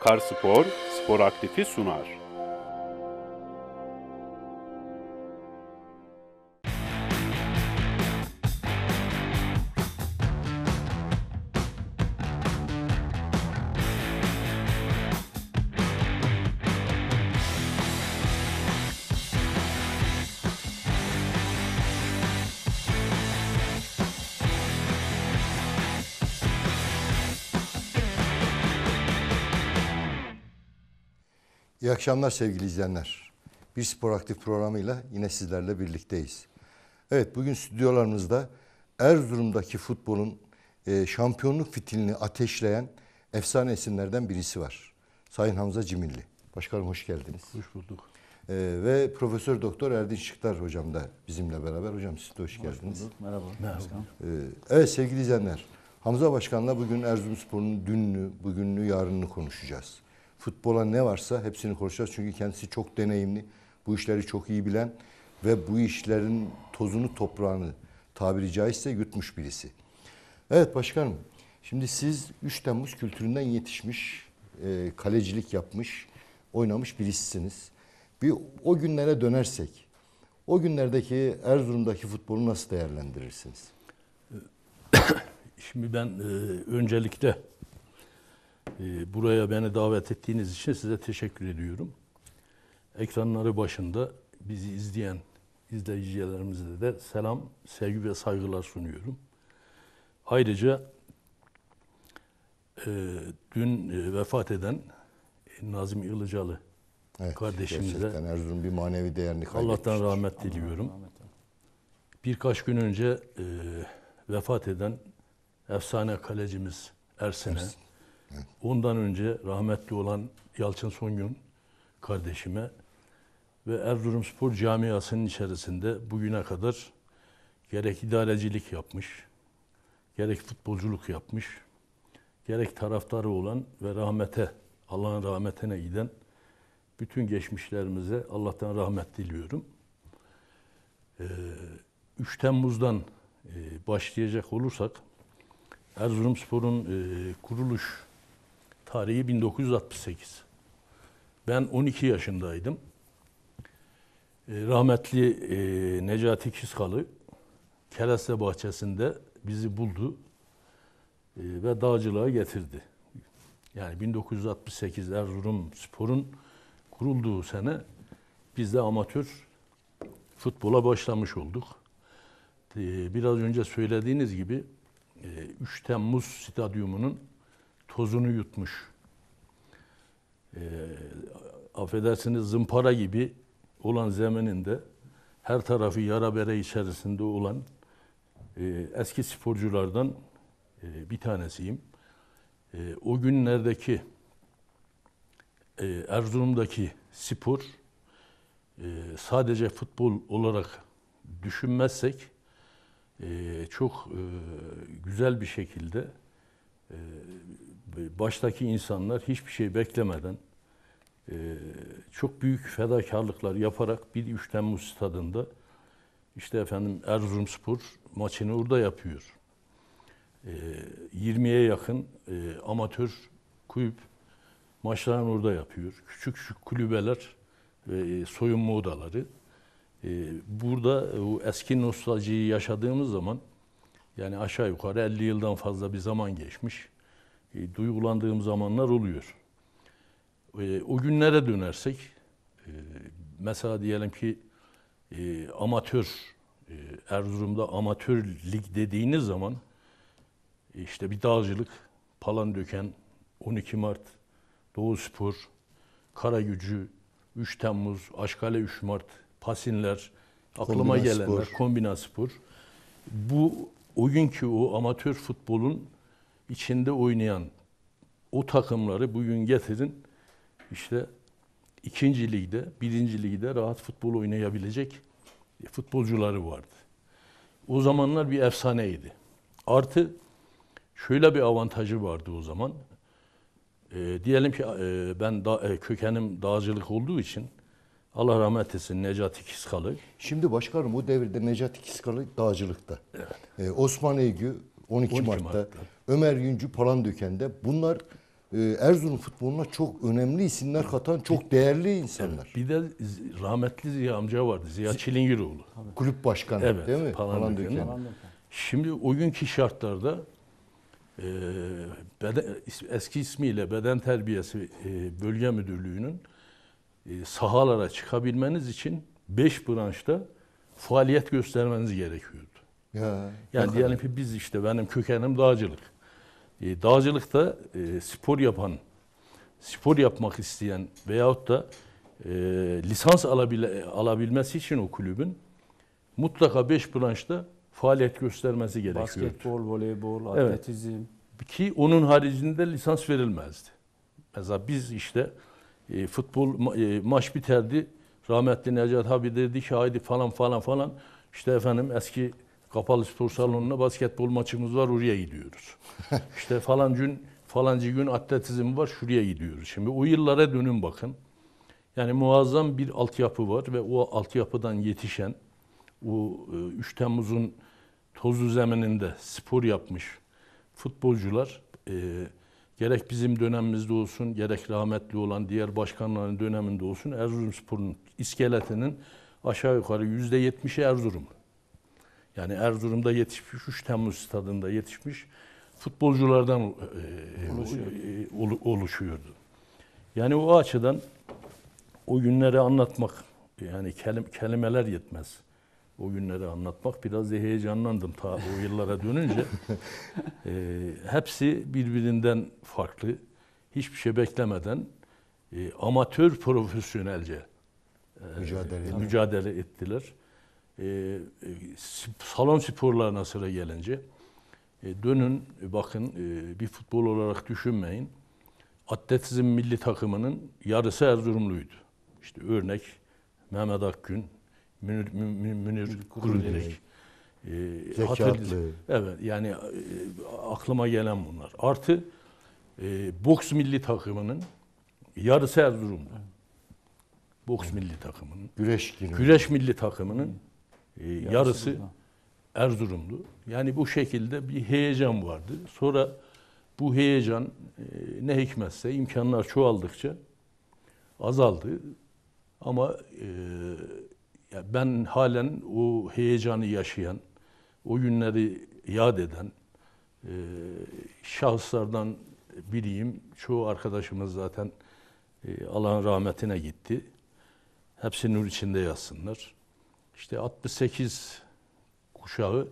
Karspor Spor Aktifi sunar. akşamlar sevgili izleyenler. Bir spor aktif programıyla yine sizlerle birlikteyiz. Evet bugün stüdyolarımızda Erzurum'daki futbolun e, şampiyonluk fitilini ateşleyen efsane isimlerden birisi var. Sayın Hamza Cimilli. Başkanım hoş geldiniz. Hoş bulduk. E, ve Profesör Doktor Erdin Şıktar hocam da bizimle beraber. Hocam siz de hoş, hoş geldiniz. Bulduk. Merhaba. Merhaba. E, evet sevgili izleyenler. Hamza Başkan'la bugün Erzurum Spor'un dününü, bugününü, yarınını konuşacağız futbola ne varsa hepsini konuşacağız. Çünkü kendisi çok deneyimli, bu işleri çok iyi bilen ve bu işlerin tozunu toprağını tabiri caizse yutmuş birisi. Evet başkanım, şimdi siz 3 Temmuz kültüründen yetişmiş, e, kalecilik yapmış, oynamış birisisiniz. Bir o günlere dönersek, o günlerdeki Erzurum'daki futbolu nasıl değerlendirirsiniz? Şimdi ben e, öncelikle ee, buraya beni davet ettiğiniz için size teşekkür ediyorum. Ekranları başında bizi izleyen izleyicilerimize de selam, sevgi ve saygılar sunuyorum. Ayrıca e, dün e, vefat eden e, Nazım Ilıcalı evet, kardeşimize gerçekten Erzurum bir manevi değerini Allah'tan rahmet diliyorum. Birkaç gün önce e, vefat eden efsane kalecimiz Ersen'e Ersin. Ondan önce rahmetli olan Yalçın Songün kardeşime ve Erzurumspor camiasının içerisinde bugüne kadar gerek idarecilik yapmış, gerek futbolculuk yapmış, gerek taraftarı olan ve rahmete, Allah'ın rahmetine giden bütün geçmişlerimize Allah'tan rahmet diliyorum. 3 ee, Temmuz'dan e, başlayacak olursak Erzurumspor'un e, kuruluş Tarihi 1968. Ben 12 yaşındaydım. Ee, rahmetli e, Necati Kiskalı Kereste bahçesinde bizi buldu e, ve dağcılığa getirdi. Yani 1968 Erzurum Spor'un kurulduğu sene biz de amatör futbola başlamış olduk. Ee, biraz önce söylediğiniz gibi 3 e, Temmuz Stadyumu'nun tozunu yutmuş. E, affedersiniz zımpara gibi olan zemininde her tarafı yara bere içerisinde olan e, eski sporculardan e, bir tanesiyim. E, o günlerdeki e, Erzurum'daki spor e, sadece futbol olarak düşünmezsek e, çok e, güzel bir şekilde e, ee, baştaki insanlar hiçbir şey beklemeden e, çok büyük fedakarlıklar yaparak bir 3 Temmuz stadında işte efendim Erzurumspor maçını orada yapıyor. Ee, e, 20'ye yakın amatör kulüp maçlarını orada yapıyor. Küçük küçük kulübeler ve e, soyunma odaları. Ee, burada o e, eski nostaljiyi yaşadığımız zaman yani aşağı yukarı 50 yıldan fazla bir zaman geçmiş e, duygulandığım zamanlar oluyor. E, o günlere dönersek, e, mesela diyelim ki e, amatör, e, Erzurum'da amatör lig dediğiniz zaman e, işte bir dağcılık, Palandöken, 12 Mart, Doğu Spor, Kara Gücü, 3 Temmuz, Aşkale 3 Mart, Pasinler, aklıma Kombina gelenler, Kombina Spor. Bu o günkü o amatör futbolun içinde oynayan o takımları bugün getirin işte ikinci ligde, birinci ligde rahat futbol oynayabilecek futbolcuları vardı. O zamanlar bir efsaneydi. Artı şöyle bir avantajı vardı o zaman. E, diyelim ki e, ben da, e, kökenim dağcılık olduğu için Allah rahmet etsin Necati Kiskalı. Şimdi başkanım o devirde Necati Kiskalı dağcılıkta. Evet. E, Osman Eygü 12, 12 Mart'ta, Mart'ta Ömer Yüncü Palandöken'de bunlar e, Erzurum futboluna çok önemli isimler katan çok değerli insanlar. Evet, bir de rahmetli Ziya amca vardı. Ziya Çilingiroğlu. Kulüp başkanı evet, değil mi? Palandöken. Palandöken. Şimdi o günkü şartlarda e, beden, eski ismiyle Beden Terbiyesi e, Bölge Müdürlüğü'nün e, sahalara çıkabilmeniz için 5 branşta faaliyet göstermeniz gerekiyordu. Ya, yani diyelim ki biz işte benim kökenim dağcılık. E, dağcılıkta e, spor yapan, spor yapmak isteyen veyahut da e, lisans alabil alabilmesi için o kulübün mutlaka 5 branşta faaliyet göstermesi gerekiyor. Basketbol, voleybol, atletizm. Evet. Ki onun haricinde lisans verilmezdi. Mesela biz işte e, futbol ma e, maç biterdi. Rahmetli Necat abi dedi ki haydi falan falan falan. İşte efendim eski Kapalı spor salonunda basketbol maçımız var oraya gidiyoruz. İşte falan gün falancı gün atletizm var şuraya gidiyoruz. Şimdi o yıllara dönün bakın. Yani muazzam bir altyapı var ve o altyapıdan yetişen o 3 e, Temmuz'un tozlu zemininde spor yapmış futbolcular e, gerek bizim dönemimizde olsun gerek rahmetli olan diğer başkanların döneminde olsun Erzurum sporun iskeletinin aşağı yukarı %70'i Erzurumlu. Yani Erzurum'da yetişmiş, 3 Temmuz stadında yetişmiş futbolculardan e, Oluşuyor. e, oluşuyordu. Yani o açıdan o günleri anlatmak, yani kelim, kelimeler yetmez. O günleri anlatmak biraz da heyecanlandım ta o yıllara dönünce. e, hepsi birbirinden farklı. Hiçbir şey beklemeden e, amatör profesyonelce e, mücadele, e, mücadele ettiler. Ee, e, salon sporlarına sıra gelince e, dönün e, bakın e, bir futbol olarak düşünmeyin. Atletizm milli takımının yarısı Erzurumluydu. İşte örnek Mehmet Akgün, Münir, Münir, Münir Kurudirek. E, evet yani e, aklıma gelen bunlar. Artı e, boks milli takımının yarısı erzurumlu, Boks milli takımının. Güreş, güreş milli takımının e, yarısı Erzurumlu. Yani bu şekilde bir heyecan vardı. Sonra bu heyecan e, ne hikmetse imkanlar çoğaldıkça azaldı. Ama e, ben halen o heyecanı yaşayan, o günleri yad eden e, şahıslardan biriyim. Çoğu arkadaşımız zaten e, Allah'ın rahmetine gitti. Hepsi nur içinde yatsınlar. İşte 68 kuşağı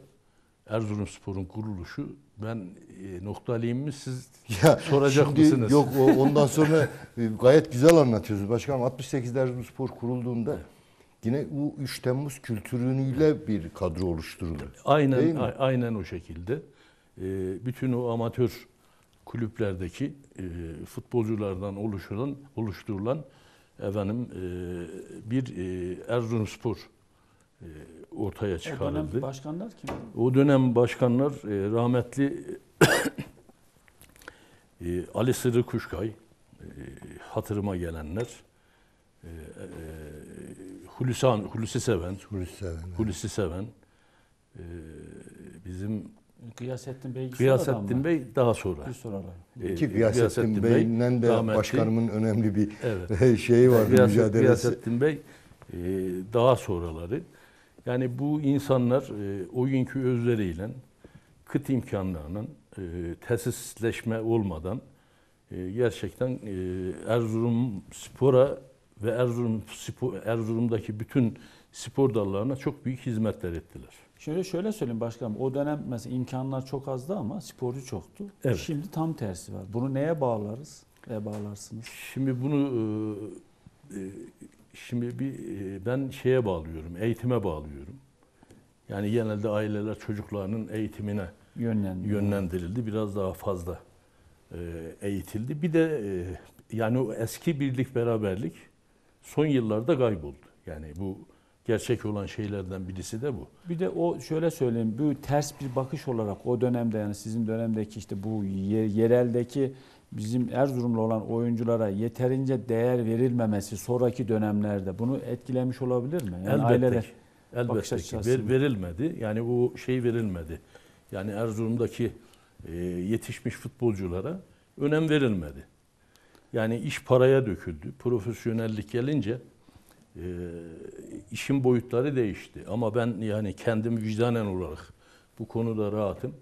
Erzurumspor'un kuruluşu ben e, noktalayayım mı siz ya, soracak şimdi, mısınız? Yok o, ondan sonra e, gayet güzel anlatıyorsunuz başkanım. 68'de Erzurumspor kurulduğunda yine bu 3 Temmuz kültürünüyle bir kadro oluşturuldu. Aynen a, aynen o şekilde. E, bütün o amatör kulüplerdeki e, futbolculardan oluşulan oluşturulan efendim e, bir e, Erzurumspor e, ortaya e, çıkarıldı. O dönem başkanlar kim? O dönem başkanlar e, rahmetli Ali Sırrı Kuşkay, hatırıma gelenler, Hulusan, Hulusi Seven, Hulusi Seven, Hulusi Seven bizim Kıyasettin Bey Gıyasettin Bey daha sonra. Bir sonra. Ee, Ki Gıyasettin, Gıyasettin Bey'den de rahmetli, başkanımın önemli bir evet. şeyi vardı Gıyaset, mücadelesi. Kıyasettin Bey daha sonraları. Yani bu insanlar e, o günkü özleriyle kıt imkanlarının e, tesisleşme olmadan e, gerçekten e, Erzurum spora ve Erzurum spor, Erzurum'daki bütün spor dallarına çok büyük hizmetler ettiler. Şöyle şöyle söyleyeyim başkanım. O dönem mesela imkanlar çok azdı ama sporcu çoktu. Evet. Şimdi tam tersi var. Bunu neye bağlarız? Neye bağlarsınız? Şimdi bunu e, e şimdi bir e, ben şeye bağlıyorum, eğitime bağlıyorum. Yani genelde aileler çocuklarının eğitimine Yönlendir. yönlendirildi. Biraz daha fazla e, eğitildi. Bir de e, yani o eski birlik beraberlik son yıllarda kayboldu. Yani bu gerçek olan şeylerden birisi de bu. Bir de o şöyle söyleyeyim, bu ters bir bakış olarak o dönemde yani sizin dönemdeki işte bu yereldeki bizim Erzurumlu olan oyunculara yeterince değer verilmemesi sonraki dönemlerde bunu etkilemiş olabilir mi? Yani elbette aileler elbette ki ver, verilmedi. Yani bu şey verilmedi. Yani Erzurum'daki e, yetişmiş futbolculara önem verilmedi. Yani iş paraya döküldü. Profesyonellik gelince e, işin boyutları değişti. Ama ben yani kendim vicdanen olarak bu konuda rahatım.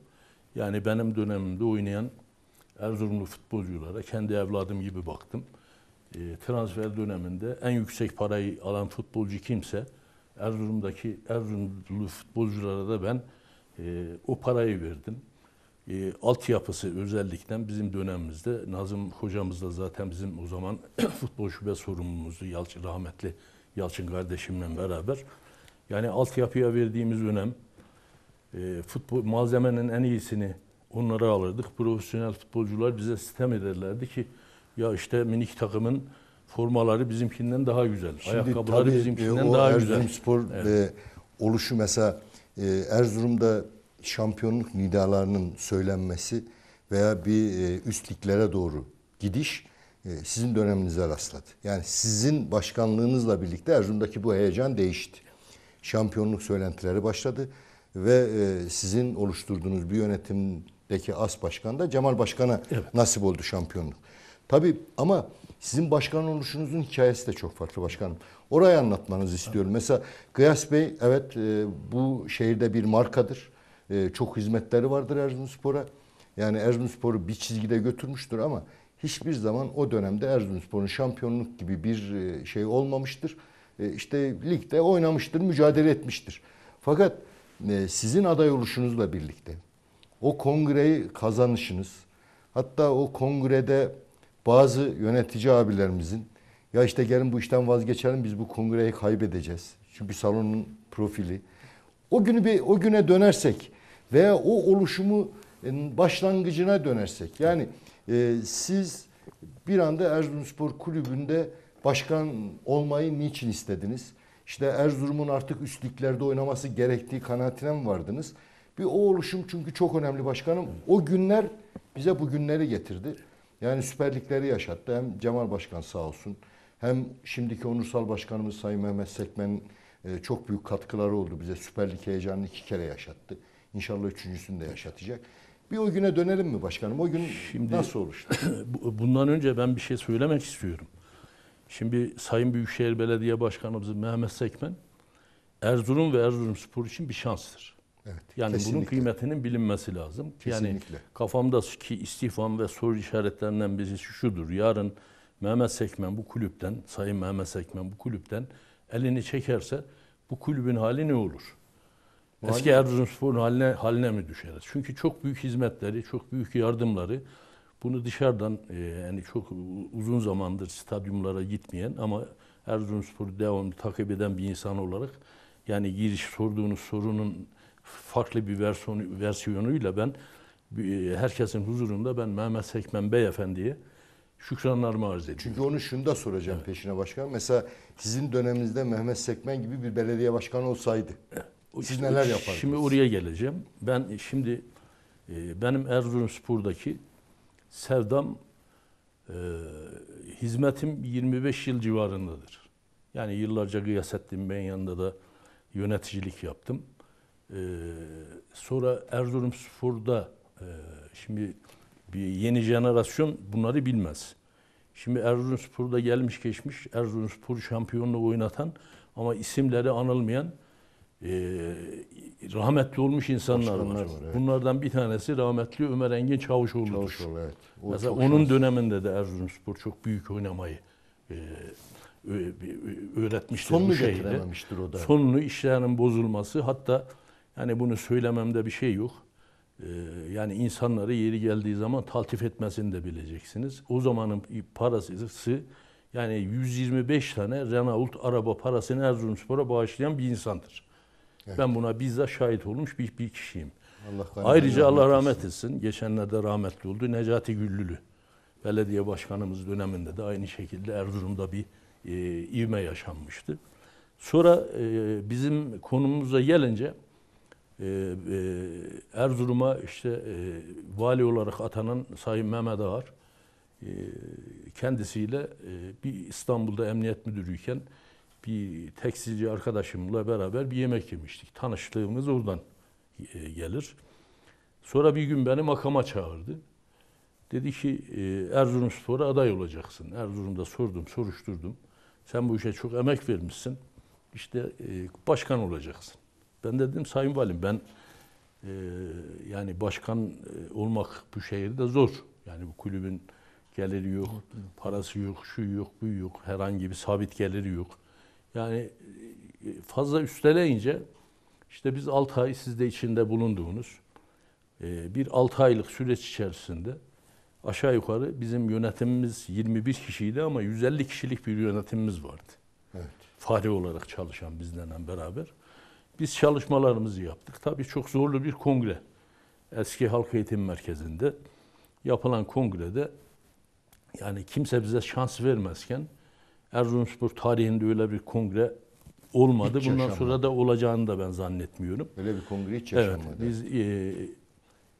Yani benim dönemimde oynayan Erzurumlu futbolculara kendi evladım gibi baktım. E, transfer döneminde en yüksek parayı alan futbolcu kimse Erzurum'daki Erzurumlu futbolculara da ben e, o parayı verdim. E, altyapısı özellikle bizim dönemimizde Nazım hocamız da zaten bizim o zaman futbol şube sorumlumuzdu. Yalçın, rahmetli Yalçın kardeşimle beraber. Yani altyapıya verdiğimiz önem e, futbol malzemenin en iyisini Onları alırdık. Profesyonel futbolcular bize sistem ederlerdi ki ya işte minik takımın formaları bizimkinden daha güzel. Şimdi Ayakkabıları tabii, bizimkinden e, daha Erzurum güzel. Spor evet. E, oluşu mesela e, Erzurum'da şampiyonluk nidalarının söylenmesi veya bir e, üst doğru gidiş e, sizin döneminize rastladı. Yani sizin başkanlığınızla birlikte Erzurum'daki bu heyecan değişti. Şampiyonluk söylentileri başladı ve e, sizin oluşturduğunuz bir yönetim Cumhuriyet'teki as başkan da Cemal Başkan'a evet. nasip oldu şampiyonluk. Tabii ama sizin başkan oluşunuzun hikayesi de çok farklı başkanım. Orayı anlatmanızı istiyorum. Evet. Mesela Gıyas Bey evet e, bu şehirde bir markadır. E, çok hizmetleri vardır Erzurumspor'a. Yani Erzurumspor'u bir çizgide götürmüştür ama hiçbir zaman o dönemde Erzurumspor'un şampiyonluk gibi bir e, şey olmamıştır. E, işte ligde oynamıştır, mücadele etmiştir. Fakat e, sizin aday oluşunuzla birlikte o kongreyi kazanışınız. Hatta o kongrede bazı yönetici abilerimizin ya işte gelin bu işten vazgeçelim biz bu kongreyi kaybedeceğiz. Çünkü salonun profili. O günü bir o güne dönersek veya o oluşumu e, başlangıcına dönersek yani e, siz bir anda Erzurumspor Kulübü'nde başkan olmayı niçin istediniz? İşte Erzurum'un artık üstlüklerde oynaması gerektiği kanaatine mi vardınız? Bir o oluşum çünkü çok önemli başkanım. O günler bize bu günleri getirdi. Yani süperlikleri yaşattı. Hem Cemal Başkan sağ olsun. Hem şimdiki onursal başkanımız Sayın Mehmet Sekmen'in e, çok büyük katkıları oldu bize. Süper Lig heyecanını iki kere yaşattı. İnşallah üçüncüsünü de yaşatacak. Bir o güne dönelim mi başkanım? O gün Şimdi, nasıl oluştu? bundan önce ben bir şey söylemek istiyorum. Şimdi Sayın Büyükşehir Belediye Başkanımız Mehmet Sekmen Erzurum ve Erzurum Spor için bir şanstır. Evet, yani kesinlikle. bunun kıymetinin bilinmesi lazım. Kesinlikle. Yani kafamdaki istifam ve soru işaretlerinden birisi şudur. Yarın Mehmet Sekmen bu kulüpten, Sayın Mehmet Sekmen bu kulüpten elini çekerse bu kulübün hali ne olur? Mali. Eski Erzurumspor'un haline, haline mi düşeriz? Çünkü çok büyük hizmetleri, çok büyük yardımları bunu dışarıdan e, yani çok uzun zamandır stadyumlara gitmeyen ama Erzurumspor'u devamlı takip eden bir insan olarak yani giriş sorduğunuz sorunun farklı bir versiyonu, versiyonuyla ben e, herkesin huzurunda ben Mehmet Sekmen Bey Efendi'ye şükranlarımı arz ediyorum. Çünkü onu şunu da soracağım evet. peşine başkan. Mesela sizin döneminizde Mehmet Sekmen gibi bir belediye başkanı olsaydı evet. siz neler yapardınız? Şimdi oraya geleceğim. Ben şimdi e, benim Erzurumspor'daki sevdam e, hizmetim 25 yıl civarındadır. Yani yıllarca Gıyasettin Bey'in yanında da yöneticilik yaptım. Ee, sonra Erzurumspor'da e, şimdi bir yeni jenerasyon bunları bilmez. Şimdi Erzurumspor'da gelmiş geçmiş Erzurumspor şampiyonluğu oynatan ama isimleri anılmayan e, rahmetli olmuş insanlar var. var evet. Bunlardan bir tanesi rahmetli Ömer Engin Çavuşoğlu'dur. Çavuşoğlu evet. O Mesela onun şanslı. döneminde de Erzurumspor çok büyük oynamayı e, öğretmiştir Sonunu bu getirememiştir o da. Sonunu işlerinin bozulması hatta yani bunu söylememde bir şey yok. Ee, yani insanları yeri geldiği zaman taltif etmesini de bileceksiniz. O zamanın parası yani 125 tane Renault araba parasını Erzurumspor'a bağışlayan bir insandır. Evet. Ben buna bizzat şahit olmuş bir, bir kişiyim. Allah Ayrıca Allah rahmet etsin. Geçenlerde rahmetli oldu. Necati Güllülü. Belediye başkanımız döneminde de aynı şekilde Erzurum'da bir e, ivme yaşanmıştı. Sonra e, bizim konumuza gelince e, e, Erzurum'a işte e, vali olarak atanan Sayın Mehmet Ağar e, kendisiyle e, bir İstanbul'da emniyet müdürüyken bir tekstilci arkadaşımla beraber bir yemek yemiştik. Tanıştığımız oradan e, gelir. Sonra bir gün beni makama çağırdı. Dedi ki e, Erzurumspor'a aday olacaksın. Erzurum'da sordum, soruşturdum. Sen bu işe çok emek vermişsin. İşte e, başkan olacaksın. Ben de dedim Sayın Valim ben e, yani başkan e, olmak bu şehirde zor. Yani bu kulübün geliri yok, parası yok, şu yok, bu yok, herhangi bir sabit geliri yok. Yani e, fazla üsteleyince işte biz 6 ay siz de içinde bulunduğunuz e, bir 6 aylık süreç içerisinde aşağı yukarı bizim yönetimimiz 21 kişiydi ama 150 kişilik bir yönetimimiz vardı. Evet. Fare olarak çalışan bizlerle beraber. Biz çalışmalarımızı yaptık. Tabii çok zorlu bir kongre. Eski Halk Eğitim Merkezi'nde yapılan kongrede yani kimse bize şans vermezken Erzurumspor tarihinde öyle bir kongre olmadı. Hiç Bundan yaşamadı. sonra da olacağını da ben zannetmiyorum. öyle bir kongre hiç yaşanmadı. Evet, biz e,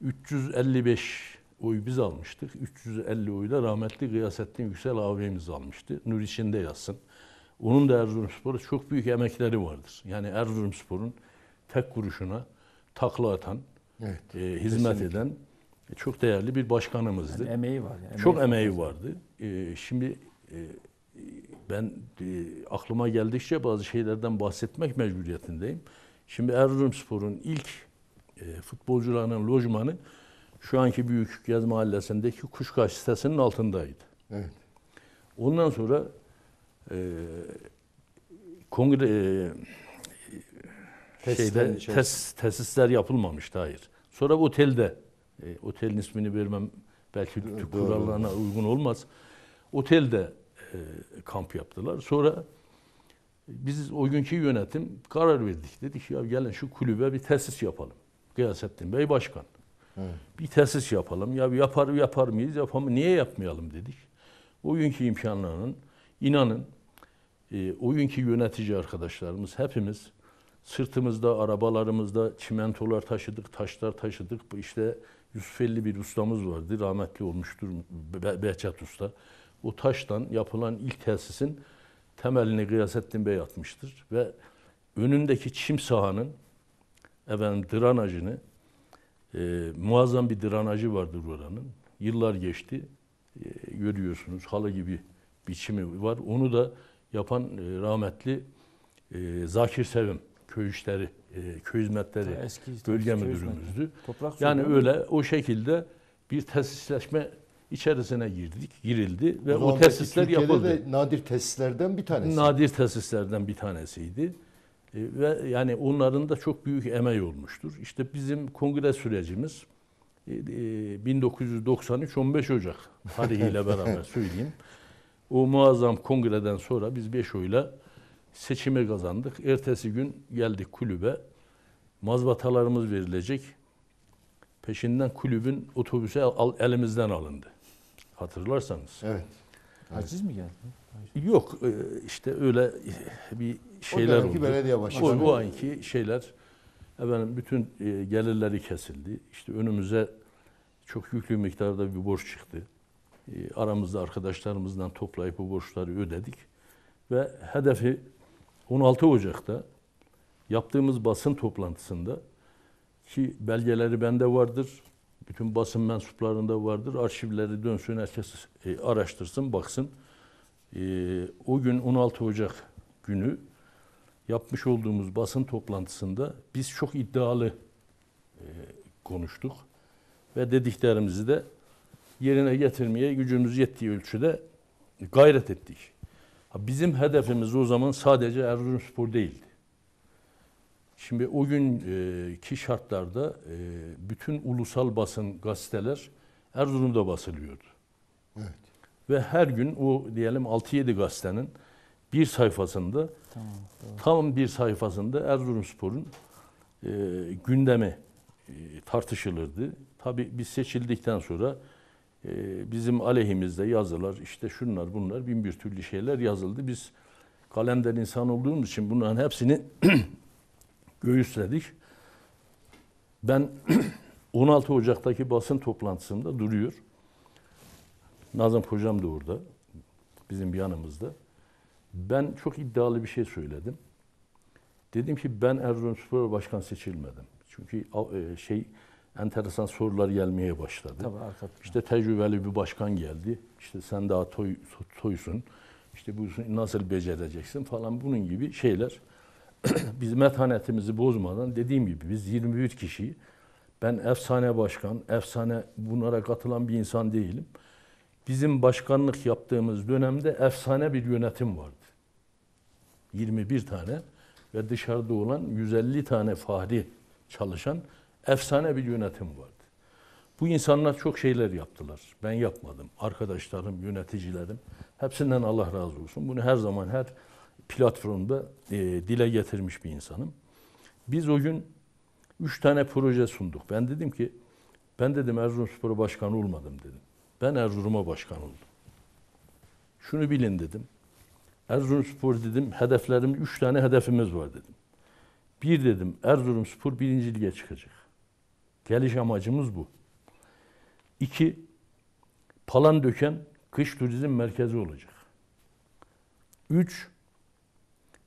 355 oy biz almıştık. 350 oyla rahmetli Gıyasettin Yüksel ağabeyimiz almıştı. Nur içinde yazsın. Onun da Erzurumspor'a çok büyük emekleri vardır. Yani Erzurumspor'un tek kuruşuna takla atan, evet, e, hizmet kesinlikle. eden e, çok değerli bir başkanımızdı. Yani emeği var. Yani emeği çok emeği vardı. E, şimdi e, ben e, aklıma geldikçe bazı şeylerden bahsetmek mecburiyetindeyim. Şimdi Erzurumspor'un ilk e, futbolcularının lojmanı şu anki büyük Büyükükmez Mahallesi'ndeki Kuşkaş sitesinin altındaydı. Evet. Ondan sonra ee, kongre e, şeyde şey- tes, tesisler yapılmamıştı hayır. Sonra bu otelde e, otelin ismini vermem belki Türk kurallarına uygun olmaz. Otelde e, kamp yaptılar. Sonra biz o günkü yönetim karar verdik. Dedik ya gelin şu kulübe bir tesis yapalım. Gıyasettin Bey başkan. Evet. Bir tesis yapalım. Ya yapar yapar mıyız yapamı niye yapmayalım dedik. O günkü imkanlarının İnanın e, o günkü yönetici arkadaşlarımız hepimiz sırtımızda, arabalarımızda çimentolar taşıdık, taşlar taşıdık. İşte Yusufelli bir ustamız vardı. Rahmetli olmuştur Be Behçet Usta. O taştan yapılan ilk tesisin temelini Gıyasettin Bey atmıştır. Ve önündeki çim sahanın efendim, dranajını e, muazzam bir dranajı vardır oranın. Yıllar geçti. E, görüyorsunuz halı gibi biçimi var. Onu da yapan e, rahmetli e, Zakir Sevim köy işleri, e, köy hizmetleri ha, eski, bölge eski müdürümüzdü. Toprak yani öyle o şekilde bir tesisleşme içerisine girdik, girildi ve o, o tesisler yapıldı. De nadir tesislerden bir tanesi. Nadir tesislerden bir tanesiydi. E, ve yani onların da çok büyük emeği olmuştur. İşte bizim kongre sürecimiz e, 1993 e, 15 Ocak tarihiyle beraber söyleyeyim. O muazzam kongreden sonra biz 5 oyla seçimi kazandık. Ertesi gün geldik kulübe. Mazbatalarımız verilecek. Peşinden kulübün otobüsü al, elimizden alındı. Hatırlarsanız. Evet. Aciz mi geldi? Yok e, işte öyle e, bir şeyler o oldu. belediye başkanı. O, o anki şeyler efendim bütün e, gelirleri kesildi. İşte önümüze çok yüklü miktarda bir borç çıktı. Ee, aramızda arkadaşlarımızdan toplayıp bu borçları ödedik. Ve hedefi 16 Ocak'ta yaptığımız basın toplantısında ki belgeleri bende vardır, bütün basın mensuplarında vardır, arşivleri dönsün, herkes e, araştırsın, baksın. Ee, o gün 16 Ocak günü yapmış olduğumuz basın toplantısında biz çok iddialı e, konuştuk ve dediklerimizi de yerine getirmeye gücümüz yettiği ölçüde gayret ettik. Bizim hedefimiz o zaman sadece Erzurumspor değildi. Şimdi o günki e, şartlarda e, bütün ulusal basın gazeteler Erzurum'da basılıyordu. Evet. Ve her gün o diyelim 6-7 gazetenin bir sayfasında tamam, tamam. tam bir sayfasında Erzurumspor'un e, gündemi e, tartışılırdı. Tabii biz seçildikten sonra ee, bizim aleyhimizde yazılar, işte şunlar bunlar bin bir türlü şeyler yazıldı. Biz kalemden insan olduğumuz için bunların hepsini göğüsledik. Ben 16 Ocak'taki basın toplantısında duruyor. Nazım Hocam da orada. Bizim yanımızda. Ben çok iddialı bir şey söyledim. Dedim ki ben Erzurumspor Başkan seçilmedim. Çünkü e, şey enteresan sorular gelmeye başladı. Tabii arka İşte tecrübeli bir başkan geldi. İşte sen daha toy, toysun. İşte bu nasıl becereceksin falan bunun gibi şeyler. biz metanetimizi bozmadan dediğim gibi biz 21 kişiyi ben efsane başkan, efsane bunlara katılan bir insan değilim. Bizim başkanlık yaptığımız dönemde efsane bir yönetim vardı. 21 tane ve dışarıda olan 150 tane fahri çalışan efsane bir yönetim vardı. Bu insanlar çok şeyler yaptılar. Ben yapmadım. Arkadaşlarım, yöneticilerim hepsinden Allah razı olsun. Bunu her zaman her platformda e, dile getirmiş bir insanım. Biz o gün üç tane proje sunduk. Ben dedim ki ben dedim Erzurumspor başkanı olmadım dedim. Ben Erzurum'a başkan oldum. Şunu bilin dedim. Erzurumspor dedim hedeflerim üç tane hedefimiz var dedim. Bir dedim Erzurumspor birinci lige çıkacak. Geliş amacımız bu. İki, Palan döken kış turizm merkezi olacak. Üç,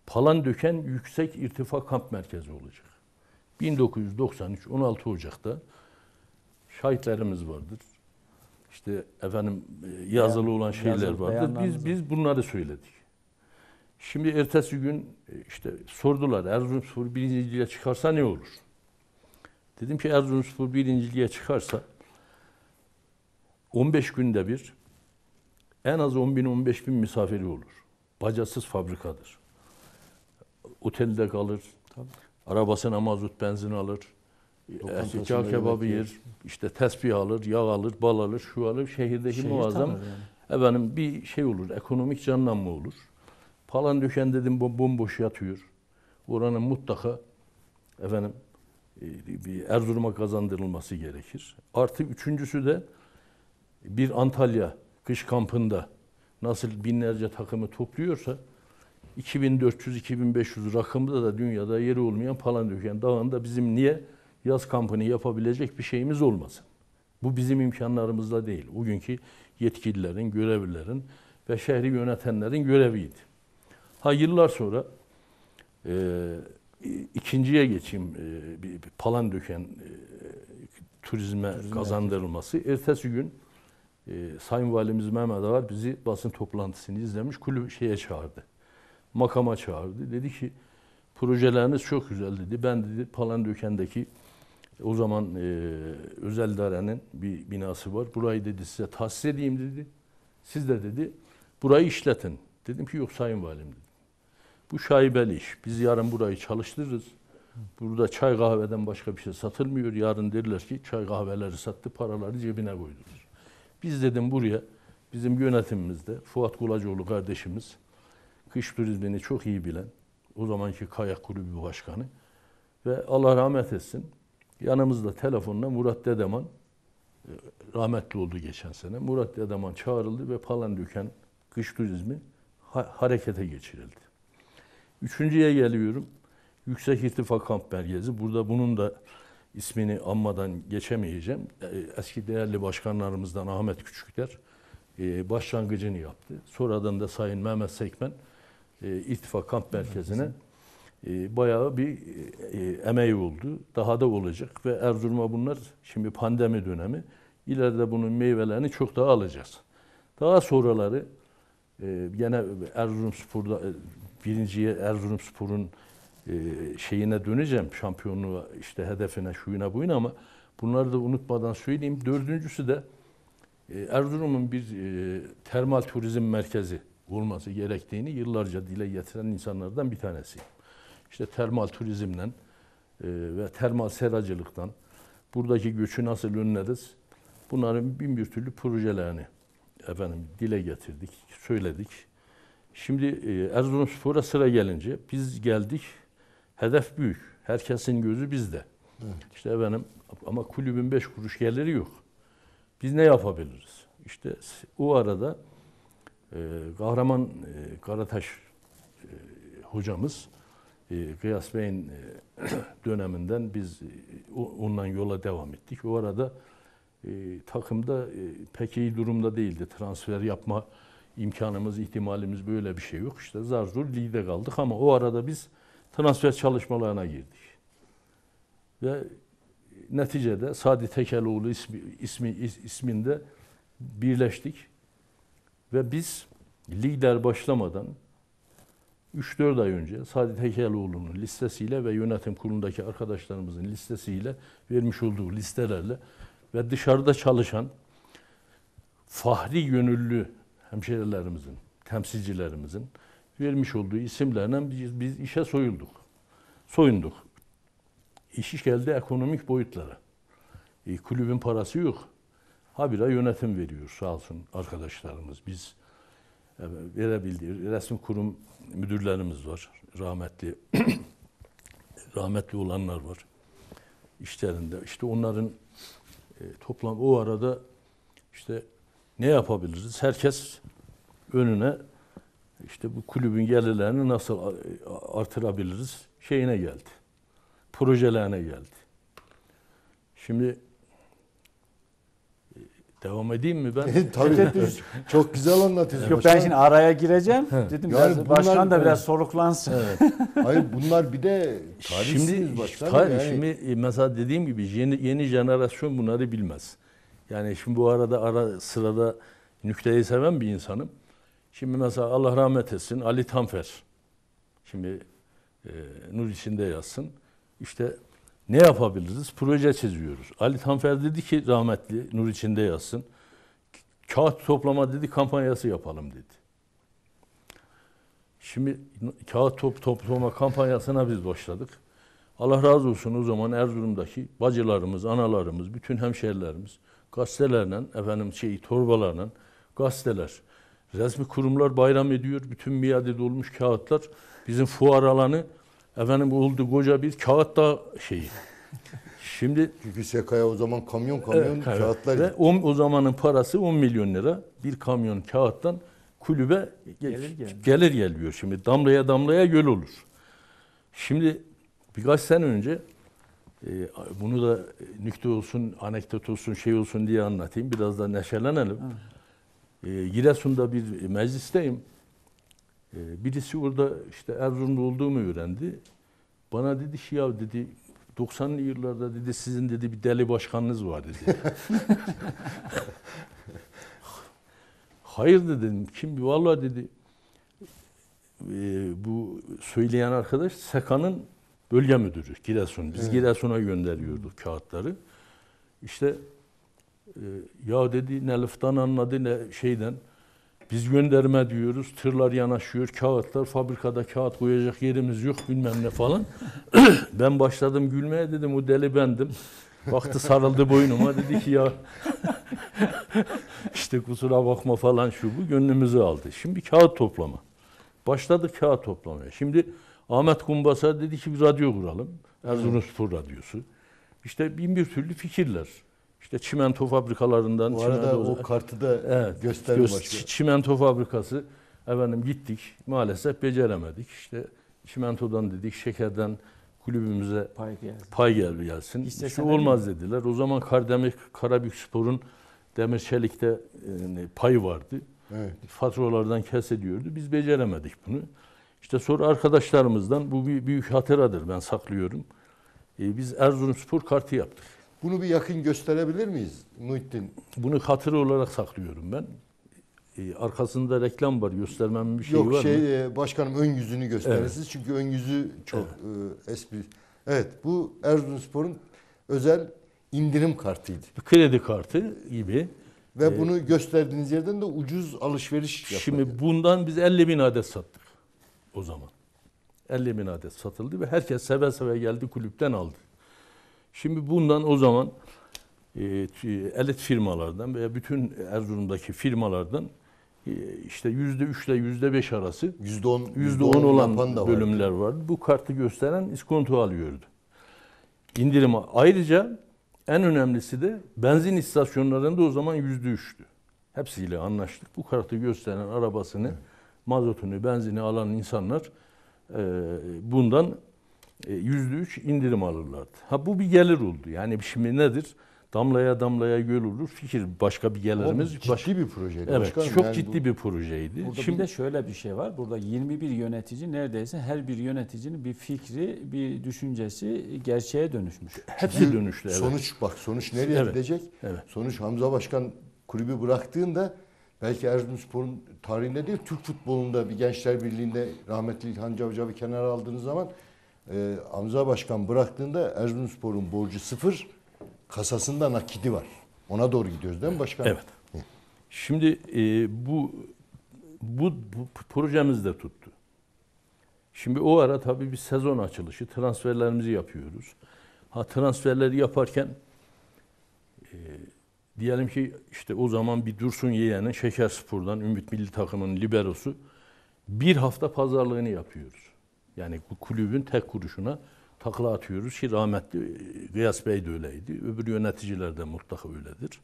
Palan döken yüksek irtifa kamp merkezi olacak. 1993 16 Ocak'ta şahitlerimiz vardır. İşte efendim e, yazılı olan şeyler vardır. Biz biz bunları söyledik. Şimdi ertesi gün e, işte sordular Erzurum Sur birinciye çıkarsa ne olur? Dedim ki Erzurumspor birinciliğe çıkarsa 15 günde bir en az 10 bin 15 bin misafiri olur. Bacasız fabrikadır. Otelde kalır. Tabii. Arabasına mazot benzin alır. Eşya e, kebabı yer. işte tesbih alır, yağ alır, bal alır, şu alır. Şehirdeki Şehir muazzam yani. efendim bir şey olur. Ekonomik canlanma olur. Palan döşen dedim bomboş yatıyor. Oranın mutlaka efendim bir Erzurum'a kazandırılması gerekir. Artı üçüncüsü de bir Antalya kış kampında nasıl binlerce takımı topluyorsa 2400-2500 rakımda da dünyada yeri olmayan Palandöken Dağı'nda bizim niye yaz kampını yapabilecek bir şeyimiz olmasın? Bu bizim imkanlarımızda değil. O yetkililerin, görevlilerin ve şehri yönetenlerin göreviydi. Ha yıllar sonra e, ikinciye geçeyim. E, bir, bir palan döken e, turizme, kazandırılması. Ertesi gün e, Sayın Valimiz Mehmet Ağar bizi basın toplantısını izlemiş. Kulüp şeye çağırdı. Makama çağırdı. Dedi ki projeleriniz çok güzel dedi. Ben dedi Palandöken'deki o zaman özel darenin bir binası var. Burayı dedi size tahsis edeyim dedi. Siz de dedi burayı işletin. Dedim ki yok sayın valim dedi. Bu şaibeli iş. Biz yarın burayı çalıştırırız. Burada çay kahveden başka bir şey satılmıyor. Yarın derler ki çay kahveleri sattı, paraları cebine koydular. Biz dedim buraya bizim yönetimimizde Fuat Gulacıoğlu kardeşimiz kış turizmini çok iyi bilen o zamanki kayak kulübü başkanı ve Allah rahmet etsin yanımızda telefonla Murat Dedeman e, rahmetli oldu geçen sene. Murat Dedeman çağrıldı ve Palandöken kış turizmi ha harekete geçirildi. Üçüncüye geliyorum. Yüksek irtifa kamp merkezi. Burada bunun da ismini anmadan geçemeyeceğim. E, eski değerli başkanlarımızdan Ahmet Küçükler e, başlangıcını yaptı. Sonradan da Sayın Mehmet Sekmen e, irtifa kamp merkezine bayağı bir emeği oldu. Daha da olacak ve Erzurum'a bunlar şimdi pandemi dönemi. İleride bunun meyvelerini çok daha alacağız. Daha sonraları gene Erzurum Spor'da birinciye Erzurumspor'un e, şeyine döneceğim. Şampiyonluğu işte hedefine, şuyuna buyuna ama bunları da unutmadan söyleyeyim. Dördüncüsü de e, Erzurum'un bir e, termal turizm merkezi olması gerektiğini yıllarca dile getiren insanlardan bir tanesi. İşte termal turizmden ve termal seracılıktan buradaki göçü nasıl önleriz? Bunların bin bir türlü projelerini efendim dile getirdik, söyledik. Şimdi e, Erzurumspor'a sıra gelince biz geldik. Hedef büyük. Herkesin gözü bizde. Evet. İşte benim ama kulübün beş kuruş geliri yok. Biz ne yapabiliriz? İşte o arada e, Kahraman e, Karataş e, hocamız e, Kıyas Bey'in e, döneminden biz e, ondan yola devam ettik. O arada e, takımda e, pek iyi durumda değildi. Transfer yapma imkanımız, ihtimalimiz böyle bir şey yok. İşte zar zor ligde kaldık ama o arada biz transfer çalışmalarına girdik. Ve neticede Sadi Tekeloğlu ismi, ismi, isminde birleştik. Ve biz lider başlamadan 3-4 ay önce Sadi Tekeloğlu'nun listesiyle ve yönetim kurulundaki arkadaşlarımızın listesiyle vermiş olduğu listelerle ve dışarıda çalışan fahri gönüllü hemşehrilerimizin, temsilcilerimizin vermiş olduğu isimlerle biz, biz işe soyulduk. Soyunduk. İş geldi ekonomik boyutlara. E, kulübün parası yok. Habire yönetim veriyor sağ olsun arkadaşlarımız. Biz e, verebildiği resim kurum müdürlerimiz var. Rahmetli rahmetli olanlar var işlerinde. İşte onların e, toplam o arada işte ne yapabiliriz? Herkes önüne işte bu kulübün gelirlerini nasıl artırabiliriz şeyine geldi. Projelerine geldi. Şimdi e, devam edeyim mi ben? Tabii. çok güzel anlatıyorsun. Yok ben şimdi araya gireceğim. Dedim yani biraz, bunlar, başkan da biraz soluklansın. Evet. Hayır bunlar bir de şimdi, başkan. Tar- yani. Şimdi e, mesela dediğim gibi yeni, yeni jenerasyon bunları bilmez. Yani şimdi bu arada ara sırada nükleyi seven bir insanım. Şimdi mesela Allah rahmet etsin Ali Tanfer. Şimdi e, nur içinde yazsın. İşte ne yapabiliriz? Proje çiziyoruz. Ali Tanfer dedi ki rahmetli nur içinde yazsın. Kağıt toplama dedi kampanyası yapalım dedi. Şimdi kağıt top, toplama kampanyasına biz başladık. Allah razı olsun o zaman Erzurum'daki bacılarımız, analarımız, bütün hemşehrilerimiz gazetelerinin, efendim şey torbalarının, gazeteler, resmi kurumlar bayram ediyor. Bütün miade dolmuş kağıtlar. Bizim fuar alanı efendim oldu koca bir kağıt da şeyi. Şimdi çünkü SK'ya o zaman kamyon kamyon evet, kağıtlar. Ve o, o zamanın parası 10 milyon lira. Bir kamyon kağıttan kulübe gelir, gel, gelir geliyor. Şimdi damlaya damlaya göl olur. Şimdi birkaç sene önce ee, bunu da nükte olsun, anekdot olsun, şey olsun diye anlatayım. Biraz da neşelenelim. Ee, Giresun'da bir meclisteyim. Ee, birisi orada işte Erzurumlu olduğumu öğrendi. Bana dedi ki ya dedi 90'lı yıllarda dedi sizin dedi bir deli başkanınız var dedi. Hayır dedim. Kim? Vallahi dedi e, bu söyleyen arkadaş Sekan'ın bölge müdürü Giresun. Biz evet. Giresun'a gönderiyorduk kağıtları. İşte e, ya dedi ne lıftan anladı ne şeyden. Biz gönderme diyoruz. Tırlar yanaşıyor. Kağıtlar fabrikada kağıt koyacak yerimiz yok bilmem ne falan. ben başladım gülmeye dedim o deli bendim. Baktı sarıldı boynuma dedi ki ya işte kusura bakma falan şu bu gönlümüzü aldı. Şimdi kağıt toplama. Başladı kağıt toplamaya. Şimdi Ahmet Kumbas'a dedi ki bir radyo kuralım. Erzurumspor Radyosu. İşte bin bir türlü fikirler. İşte çimento fabrikalarından. Bu arada çimento, o kartı da evet, göstermiş. Çimento fabrikası. Efendim gittik. Maalesef beceremedik. İşte çimentodan dedik, şekerden kulübümüze pay geldi, pay gel gelsin. İşte olmaz mi? dediler. O zaman Kardemir Karabük Spor'un Demir Çelik'te e, payı vardı. Evet. Faturalardan kes ediyordu. Biz beceremedik bunu. İşte sonra arkadaşlarımızdan bu bir büyük hatıradır ben saklıyorum. E, biz Erzurumspor kartı yaptık. Bunu bir yakın gösterebilir miyiz Muhittin? Bunu hatıra olarak saklıyorum ben. E, arkasında reklam var göstermem bir şey Yok, var şey, mı? Yok şey başkanım ön yüzünü gösterirsiniz evet. çünkü ön yüzü çok evet. e, espri. Evet bu Erzurumspor'un özel indirim kartıydı. Kredi kartı gibi. Ve ee, bunu gösterdiğiniz yerden de ucuz alışveriş yapmak. Şimdi bundan biz 50 bin adet sattık o zaman. 50 bin adet satıldı ve herkes seve seve geldi kulüpten aldı. Şimdi bundan o zaman e, elit firmalardan veya bütün Erzurum'daki firmalardan e, işte yüzde üçle yüzde beş arası yüzde on, yüzde on olan bölümler vardı. vardı. Bu kartı gösteren iskonto alıyordu. İndirim ayrıca en önemlisi de benzin istasyonlarında o zaman yüzde üçtü. Hepsiyle anlaştık. Bu kartı gösteren arabasını evet mazotunu, benzini alan insanlar e, bundan e, yüzde üç indirim alırlardı. Ha bu bir gelir oldu. Yani şimdi nedir? Damlaya damlaya göl olur. Fikir başka bir gelirimiz. Ciddi başka... bir projeydi. Evet Başkanım, çok yani ciddi bu... bir projeydi. Burada şimdi bir de şöyle bir şey var. Burada 21 yönetici neredeyse her bir yöneticinin bir fikri, bir düşüncesi gerçeğe dönüşmüş. Hepsi dönüştü. Evet. Sonuç bak sonuç nereye evet. gidecek? Evet. Sonuç Hamza Başkan kulübü bıraktığında belki Erzurumspor'un tarihinde değil Türk futbolunda bir Gençler Birliği'nde rahmetli İlhan Cavcav'ı kenara aldığınız zaman e, Amza Başkan bıraktığında Erzurumspor'un borcu sıfır kasasında nakidi var. Ona doğru gidiyoruz değil mi başkanım? Evet. Hı. Şimdi e, bu, bu bu projemiz de tuttu. Şimdi o ara tabii bir sezon açılışı transferlerimizi yapıyoruz. Ha transferleri yaparken e, Diyelim ki işte o zaman bir Dursun yeğenin Şeker Spor'dan Ümit Milli Takım'ın liberosu bir hafta pazarlığını yapıyoruz. Yani bu kulübün tek kuruşuna takla atıyoruz ki rahmetli e, Gıyas Bey de öyleydi. Öbür yöneticiler de mutlaka öyledir.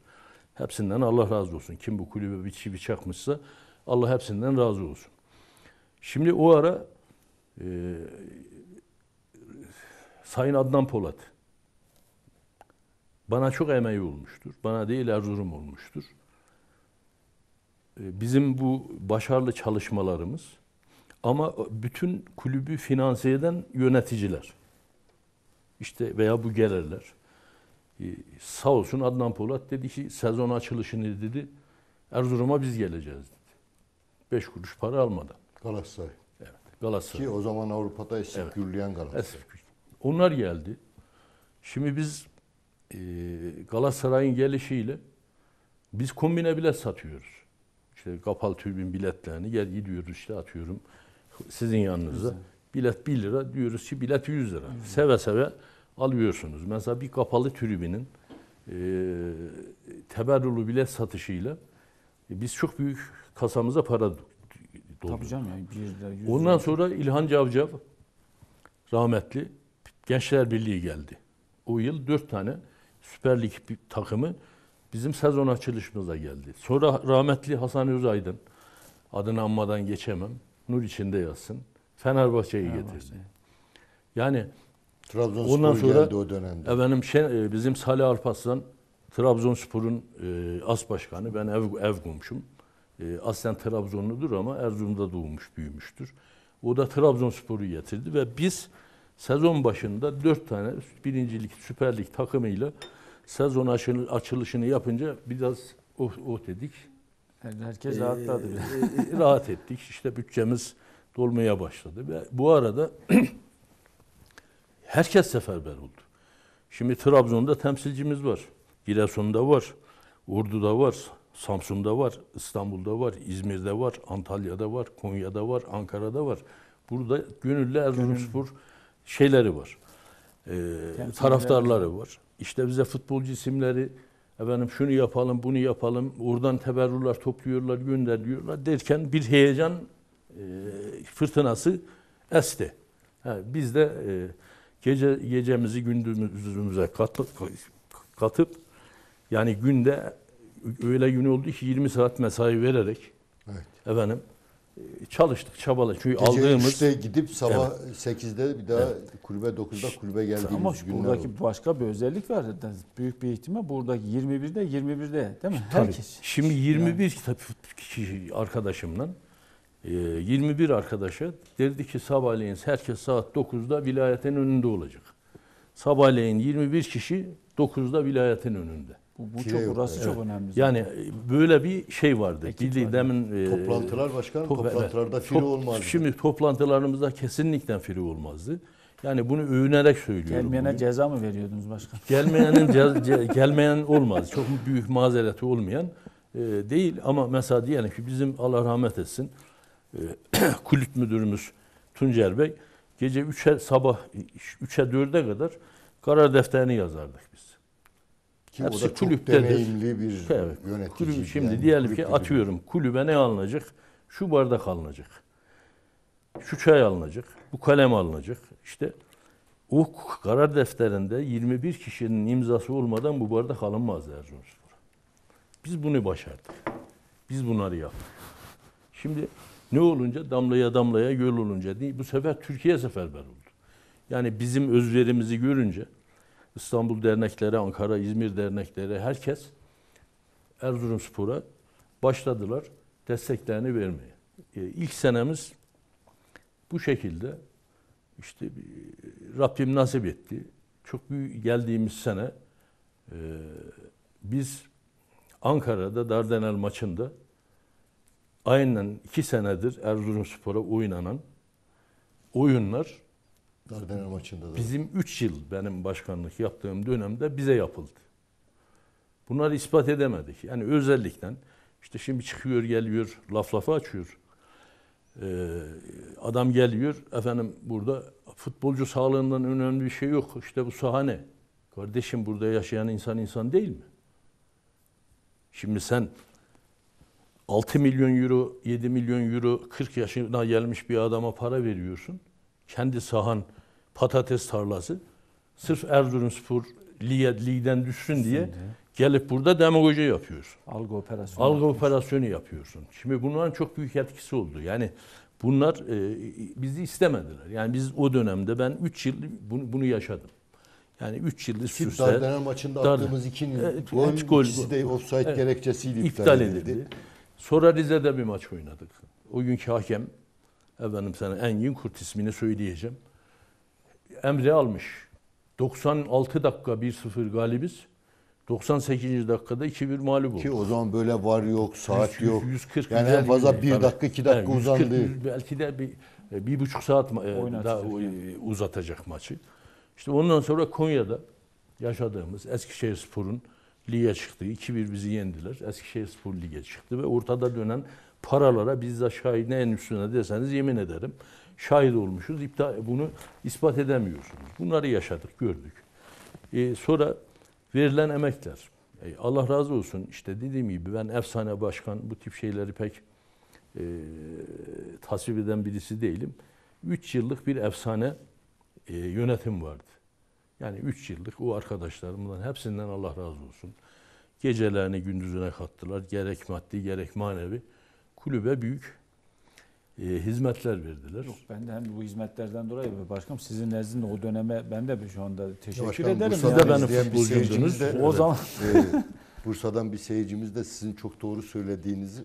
Hepsinden Allah razı olsun. Kim bu kulübe bir çivi çakmışsa Allah hepsinden razı olsun. Şimdi o ara e, Sayın Adnan Polat bana çok emeği olmuştur. Bana değil Erzurum olmuştur. Ee, bizim bu başarılı çalışmalarımız ama bütün kulübü finanse eden yöneticiler. işte veya bu gelirler. Ee, sağ olsun Adnan Polat dedi ki sezon açılışını dedi Erzurum'a biz geleceğiz dedi. Beş kuruş para almadan. Galatasaray. Evet Galatasaray. Ki o zaman Avrupa'da esip evet. gürleyen Galatasaray. Onlar geldi. Şimdi biz e, Galatasaray'ın gelişiyle biz kombine bilet satıyoruz. İşte kapalı tribün biletlerini gel gidiyoruz işte atıyorum sizin yanınıza. Bilet 1 lira diyoruz ki bilet 100 lira. Güzel. Seve seve alıyorsunuz. Mesela bir kapalı tribünün e, teberrülü bilet satışıyla e, biz çok büyük kasamıza para dolduk. Tabii canım yani bir lira yüz. Ondan sonra İlhan Cavcav rahmetli Gençler Birliği geldi. O yıl dört tane Süper Lig bir takımı bizim sezon açılışımıza geldi. Sonra rahmetli Hasan Özaydın, adını anmadan geçemem, nur içinde yazsın, Fenerbahçe'yi Fenerbahçe. getirdi. Yani Trabzonspor ondan sonra, geldi o dönemde. Efendim, şey, bizim Salih Alparslan, Trabzonspor'un e, as başkanı, ben ev, ev komşum. E, aslen Trabzonludur ama Erzurum'da doğmuş, büyümüştür. O da Trabzonspor'u getirdi ve biz Sezon başında dört tane birincilik Süper Lig takımıyla sezon açılışını yapınca biraz oh, oh dedik. Yani herkes rahatladı. Ee, e, rahat ettik. İşte bütçemiz dolmaya başladı. Ve bu arada herkes seferber oldu. Şimdi Trabzon'da temsilcimiz var. Giresun'da var. Urdu'da var. Samsun'da var. İstanbul'da var. İzmir'de var. Antalya'da var. Konya'da var. Ankara'da var. Burada gönüllü Erzurumspor Gönüllü şeyleri var. E, taraftarları var. İşte bize futbolcu isimleri efendim şunu yapalım, bunu yapalım, oradan teberrürler topluyorlar, gönderiyorlar derken bir heyecan e, fırtınası esti. Ha, biz de e, gece gecemizi gündüzümüze katıp, katıp yani günde öyle gün oldu ki 20 saat mesai vererek evet. efendim ee, çalıştık, çabaladık. Çünkü Gece aldığımız... Gece gidip sabah evet. 8'de bir daha evet. kulübe 9'da kulübe geldiğimiz Ama günler buradaki oldu. başka bir özellik var. Büyük bir ihtimal burada 21'de 21'de değil mi? Tabii. Herkes. Şimdi 21 yani. Tabii, kişi arkadaşımla 21 e, arkadaşa dedi ki sabahleyin herkes saat 9'da vilayetin önünde olacak. Sabahleyin 21 kişi 9'da vilayetin önünde. Bu, bu çok yok. burası evet. çok önemli. Zaten. Yani e, böyle bir şey vardı. Bildiğim demin e, toplantılar başkan. top, toplantılarda evet, firi olmazdı. Şimdi toplantılarımızda kesinlikle firi olmazdı. Yani bunu övünerek söylüyorum. Gelmeyene bunu. ceza mı veriyordunuz başkan? Gelmeyenin ce, ce, gelmeyen olmaz. Çok büyük mazereti olmayan e, değil ama mesela diyelim ki bizim Allah rahmet etsin e, kulüp müdürümüz Tuncer Bey gece 3'e sabah 3'e 4'e kadar karar defterini yazardık biz. Ki yani o da çok deneyimli bir evet, yönetici. Kulüp, şimdi yani, diyelim ki atıyorum kulübe ne alınacak? Şu bardak alınacak. Şu çay alınacak. Bu kalem alınacak. İşte o karar defterinde 21 kişinin imzası olmadan bu bardak alınmaz Erzurumspor. Biz bunu başardık. Biz bunları yaptık. Şimdi ne olunca damlaya damlaya göl olunca değil, bu sefer Türkiye seferber oldu. Yani bizim özverimizi görünce İstanbul dernekleri, Ankara, İzmir dernekleri herkes Erzurumspor'a başladılar desteklerini vermeye. E, ilk senemiz bu şekilde işte Rabbim nasip etti. Çok büyük geldiğimiz sene e, biz Ankara'da Dardanel maçında aynen iki senedir Erzurumspor'a oynanan oyunlar Darbener maçında da. Bizim 3 yıl benim başkanlık yaptığım dönemde bize yapıldı. Bunları ispat edemedik. Yani özellikle işte şimdi çıkıyor geliyor laf lafa açıyor. Ee, adam geliyor efendim burada futbolcu sağlığından önemli bir şey yok. İşte bu sahane. Kardeşim burada yaşayan insan insan değil mi? Şimdi sen 6 milyon euro, 7 milyon euro 40 yaşına gelmiş bir adama para veriyorsun kendi sahan patates tarlası sırf Erzurumspor Lig'den düşsün diye gelip burada demagoji yapıyorsun. Algı operasyonu. Algı yapıyorsun. operasyonu yapıyorsun. Şimdi bunların çok büyük etkisi oldu. Yani bunlar e, bizi istemediler. Yani biz o dönemde ben 3 yıl bunu, bunu yaşadım. Yani 3 yıllık Kim sürse... Dardana maçında dar, attığımız 2 evet, gol, gol, ikisi de offside evet, gerekçesiyle iptal, iptal edildi. edildi. Sonra Rize'de bir maç oynadık. O günkü hakem efendim sana Engin Kurt ismini söyleyeceğim. Emre almış. 96 dakika 1-0 galibiz. 98. dakikada 2-1 mağlup oldu. Ki o zaman böyle var yok, saat 100, yok. 140 yani en fazla 1 dakika 2 dakika yani uzandı. 140, belki de bir, bir buçuk saat e, daha e, uzatacak maçı. İşte ondan sonra Konya'da yaşadığımız Eskişehir Spor'un lige çıktığı 2-1 bizi yendiler. Eskişehir Spor lige çıktı ve ortada dönen paralara biz bizzat şahine en üstüne deseniz yemin ederim şahit olmuşuz. İptal, bunu ispat edemiyorsunuz. Bunları yaşadık, gördük. Ee, sonra verilen emekler. Ee, Allah razı olsun işte dediğim gibi ben efsane başkan bu tip şeyleri pek e, tasvip eden birisi değilim. Üç yıllık bir efsane e, yönetim vardı. Yani üç yıllık o arkadaşlarımdan hepsinden Allah razı olsun. Gecelerini gündüzüne kattılar. Gerek maddi gerek manevi kulübe büyük e, hizmetler verdiler. Yok ben de hem bu hizmetlerden dolayı başkanım sizin nezdinde o döneme ben de şu anda teşekkür başkanım, ederim. Bursa'da yani. beni de. O evet, zaman e, Bursa'dan bir seyircimiz de sizin çok doğru söylediğinizi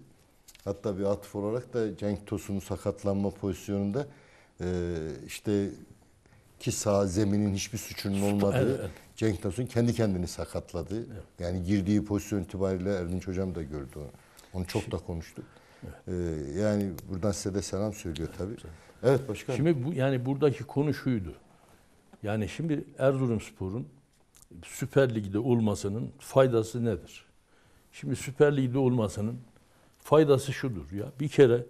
hatta bir atıf olarak da Cenk Tosun'un sakatlanma pozisyonunda e, işte ki sağ zeminin hiçbir suçunun olmadığı evet. Cenk Tosun kendi kendini sakatladı. Evet. Yani girdiği pozisyon itibariyle Erdinç hocam da gördü onu. Onu çok da konuştuk. Ee, yani buradan size de selam söylüyor tabii. Evet başkanım. Şimdi bu yani buradaki konu şuydu. Yani şimdi Erzurumspor'un Süper Lig'de olmasının faydası nedir? Şimdi Süper Lig'de olmasının faydası şudur ya. Bir kere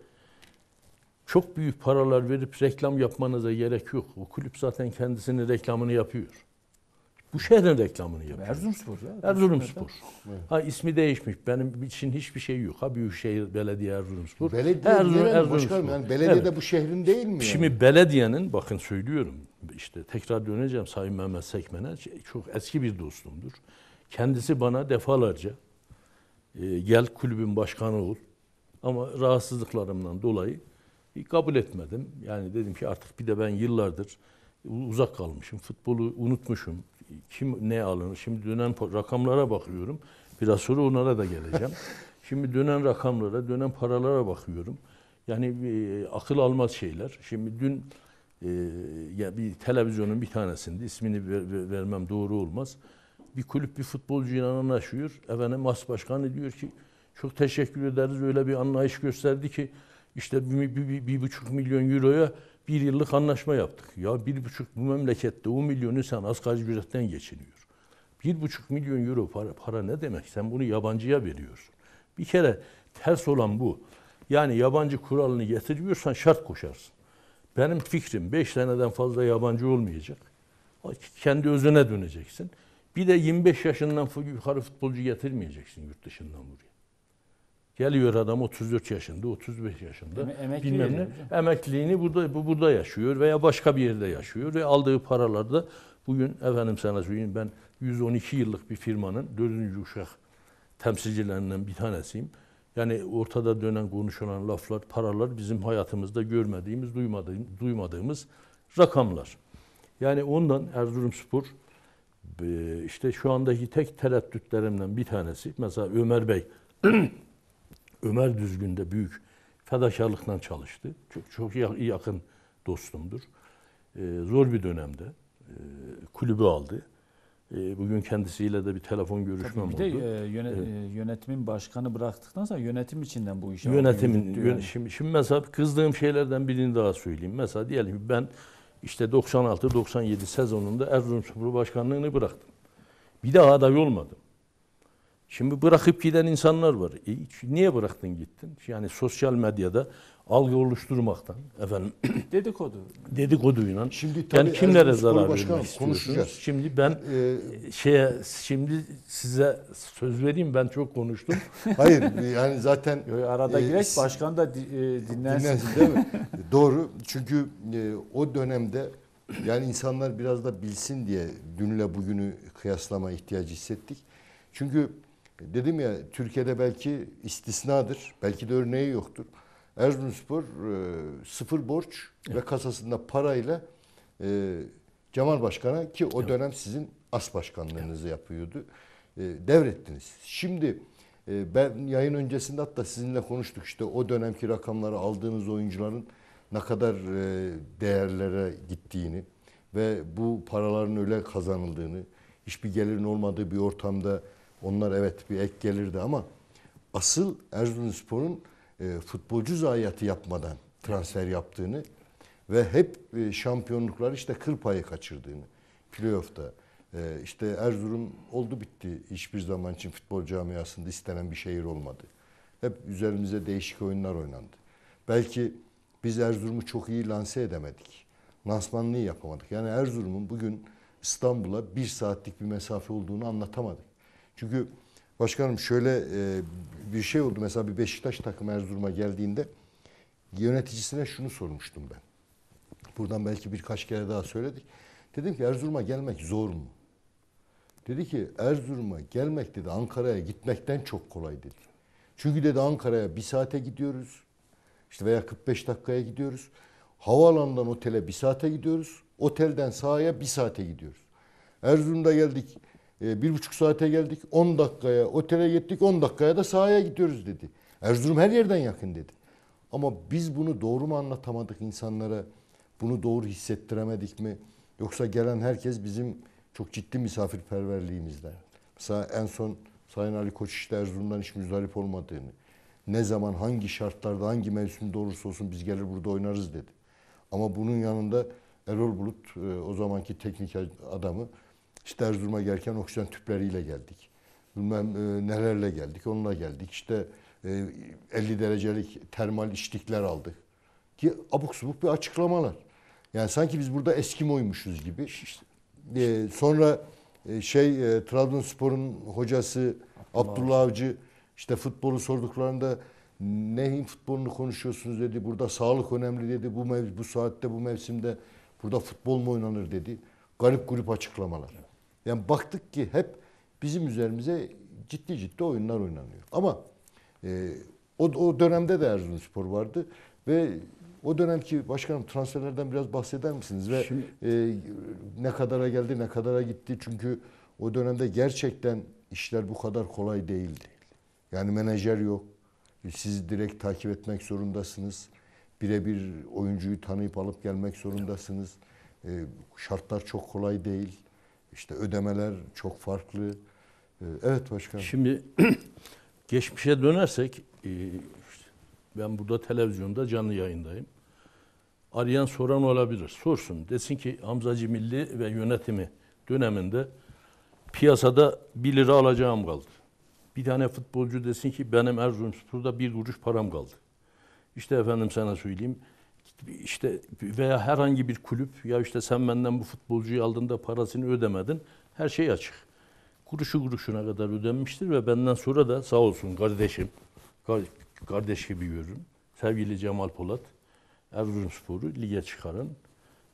çok büyük paralar verip reklam yapmanıza gerek yok. O kulüp zaten kendisini reklamını yapıyor. Bu şehrin reklamını yapıyor. Erzurumspor ya. Erzurumspor. Evet. Ha ismi değişmiş. Benim için hiçbir şey yok. Ha Büyükşehir Belediye Erzurumspor. Belediye Erzurum, Erzurum, Erzurumspor. Yani belediye evet. de bu şehrin değil mi? Yani? Şimdi belediyenin bakın söylüyorum işte tekrar döneceğim Sayın Mehmet Sekmen'e çok eski bir dostumdur. Kendisi bana defalarca e, gel kulübün başkanı ol ama rahatsızlıklarımdan dolayı kabul etmedim. Yani dedim ki artık bir de ben yıllardır uzak kalmışım. Futbolu unutmuşum kim ne alınır? Şimdi dönen rakamlara bakıyorum. Biraz sonra onlara da geleceğim. Şimdi dönen rakamlara, dönen paralara bakıyorum. Yani e, akıl almaz şeyler. Şimdi dün e, ya bir televizyonun bir tanesinde ismini ver, ver, vermem doğru olmaz. Bir kulüp bir futbolcuyla anlaşıyor. Efendim mas Başkanı diyor ki çok teşekkür ederiz öyle bir anlayış gösterdi ki işte bir, bir, bir, bir buçuk milyon euroya bir yıllık anlaşma yaptık. Ya bir buçuk bu memlekette o milyon insan asgari ücretten geçiniyor. Bir buçuk milyon euro para, para ne demek? Sen bunu yabancıya veriyorsun. Bir kere ters olan bu. Yani yabancı kuralını getiriyorsan şart koşarsın. Benim fikrim beş seneden fazla yabancı olmayacak. Kendi özüne döneceksin. Bir de 25 yaşından yukarı futbolcu getirmeyeceksin yurt dışından buraya. Geliyor adam 34 yaşında, 35 yaşında. Em bilmem ne. Emekliliğini burada bu burada yaşıyor veya başka bir yerde yaşıyor ve aldığı paralarda bugün efendim sana söyleyeyim ben 112 yıllık bir firmanın 4. uşak temsilcilerinden bir tanesiyim. Yani ortada dönen konuşulan laflar, paralar bizim hayatımızda görmediğimiz, duymadığımız, duymadığımız rakamlar. Yani ondan Erzurumspor e, işte şu andaki tek tereddütlerimden bir tanesi. Mesela Ömer Bey Ömer Düzgün de büyük fedakarlıkla çalıştı. Çok, çok yakın dostumdur. Ee, zor bir dönemde e, kulübü aldı. E, bugün kendisiyle de bir telefon görüşmem Tabii bir De, e, e, yönetimin başkanı bıraktıktan sonra yönetim içinden bu işe Yönetimin, yön, yani. şimdi, şimdi mesela kızdığım şeylerden birini daha söyleyeyim. Mesela diyelim ben işte 96-97 sezonunda Erzurum Spor Başkanlığı'nı bıraktım. Bir daha aday olmadım. Şimdi bırakıp giden insanlar var. E, niye bıraktın gittin? Yani sosyal medyada algı oluşturmaktan efendim dedikodu dedikoduyla şimdi tabii yani kimlere Erzurum zarar vermek istiyorsunuz? Şimdi ben ee, şeye şimdi size söz vereyim ben çok konuştum. Hayır yani zaten arada e, girek başkan da e, dinlensin. dinlensin değil mi? Doğru. Çünkü e, o dönemde yani insanlar biraz da bilsin diye dünle bugünü kıyaslama ihtiyacı hissettik. Çünkü Dedim ya Türkiye'de belki istisnadır. Belki de örneği yoktur. Erzurumspor e, sıfır borç evet. ve kasasında parayla e, Cemal Başkan'a ki o dönem sizin as başkanlığınızı evet. yapıyordu. E, devrettiniz. Şimdi ben yayın öncesinde hatta sizinle konuştuk işte o dönemki rakamları aldığınız oyuncuların ne kadar değerlere gittiğini ve bu paraların öyle kazanıldığını, hiçbir gelirin olmadığı bir ortamda onlar evet bir ek gelirdi ama asıl Erzurumspor'un e, futbolcu zayiatı yapmadan transfer yaptığını ve hep e, şampiyonlukları işte kır payı kaçırdığını playoff'ta e, işte Erzurum oldu bitti hiçbir zaman için futbol camiasında istenen bir şehir olmadı. Hep üzerimize değişik oyunlar oynandı. Belki biz Erzurum'u çok iyi lanse edemedik. Lansmanlığı yapamadık. Yani Erzurum'un bugün İstanbul'a bir saatlik bir mesafe olduğunu anlatamadık. Çünkü başkanım şöyle e, bir şey oldu. Mesela bir Beşiktaş takımı Erzurum'a geldiğinde yöneticisine şunu sormuştum ben. Buradan belki birkaç kere daha söyledik. Dedim ki Erzurum'a gelmek zor mu? Dedi ki Erzurum'a gelmek dedi Ankara'ya gitmekten çok kolay dedi. Çünkü dedi Ankara'ya bir saate gidiyoruz. İşte veya 45 dakikaya gidiyoruz. Havaalanından otele bir saate gidiyoruz. Otelden sahaya bir saate gidiyoruz. Erzurum'da geldik. Ee, bir buçuk saate geldik. 10 dakikaya otele gittik. 10 dakikaya da sahaya gidiyoruz dedi. Erzurum her yerden yakın dedi. Ama biz bunu doğru mu anlatamadık insanlara? Bunu doğru hissettiremedik mi? Yoksa gelen herkes bizim çok ciddi misafirperverliğimizden. Mesela en son Sayın Ali Koç işte Erzurum'dan hiç müzdarip olmadığını, ne zaman hangi şartlarda hangi mevsimde olursa olsun biz gelir burada oynarız dedi. Ama bunun yanında Erol Bulut e, o zamanki teknik adamı işte Erzurum'a gelirken oksijen tüpleriyle geldik. Bilmem e, nelerle geldik, onunla geldik. İşte e, 50 derecelik termal içtikler aldık. Ki abuk subuk bir açıklamalar. Yani sanki biz burada Eskimo'ymuşuz gibi. E, sonra e, şey e, Trabzonspor'un hocası Abdullah, Abdullah Avcı işte futbolu sorduklarında neyin futbolunu konuşuyorsunuz dedi. Burada sağlık önemli dedi. Bu mev bu saatte bu mevsimde burada futbol mu oynanır dedi. Garip grup açıklamalar. Yani baktık ki hep bizim üzerimize ciddi ciddi oyunlar oynanıyor. Ama e, o, o dönemde de Erzurumspor vardı ve o dönemki başkanım transferlerden biraz bahseder misiniz ve Şimdi, e, ne kadara geldi ne kadara gitti çünkü o dönemde gerçekten işler bu kadar kolay değildi. Yani menajer yok. Siz direkt takip etmek zorundasınız. Birebir oyuncuyu tanıyıp alıp gelmek zorundasınız. E, şartlar çok kolay değil işte ödemeler çok farklı. Ee, evet başkanım. Şimdi geçmişe dönersek e, ben burada televizyonda canlı yayındayım. Arayan soran olabilir. Sorsun. Desin ki Hamzacı Milli ve yönetimi döneminde piyasada 1 lira alacağım kaldı. Bir tane futbolcu desin ki benim Erzurumspor'da bir kuruş param kaldı. İşte efendim sana söyleyeyim işte veya herhangi bir kulüp ya işte sen benden bu futbolcuyu aldığında parasını ödemedin. Her şey açık. Kuruşu kuruşuna kadar ödenmiştir ve benden sonra da sağ olsun kardeşim, kardeş gibi görürüm. Sevgili Cemal Polat, Erzurumspor'u lige çıkaran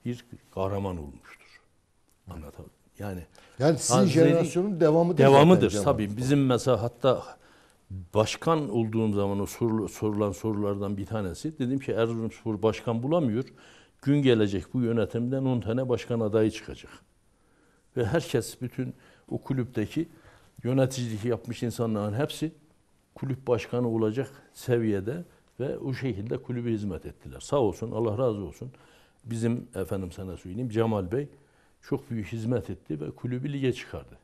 bir kahraman olmuştur. Anlatalım. Yani yani sizin jenerasyonun devamı devamıdır. Devamıdır tabii. Bizim mesela hatta başkan olduğum zaman o sorul sorulan sorulardan bir tanesi dedim ki Erzurumspor başkan bulamıyor. Gün gelecek bu yönetimden 10 tane başkan adayı çıkacak. Ve herkes bütün o kulüpteki yöneticilik yapmış insanların hepsi kulüp başkanı olacak seviyede ve o şekilde kulübe hizmet ettiler. Sağ olsun Allah razı olsun. Bizim efendim sana söyleyeyim Cemal Bey çok büyük hizmet etti ve kulübü lige çıkardı.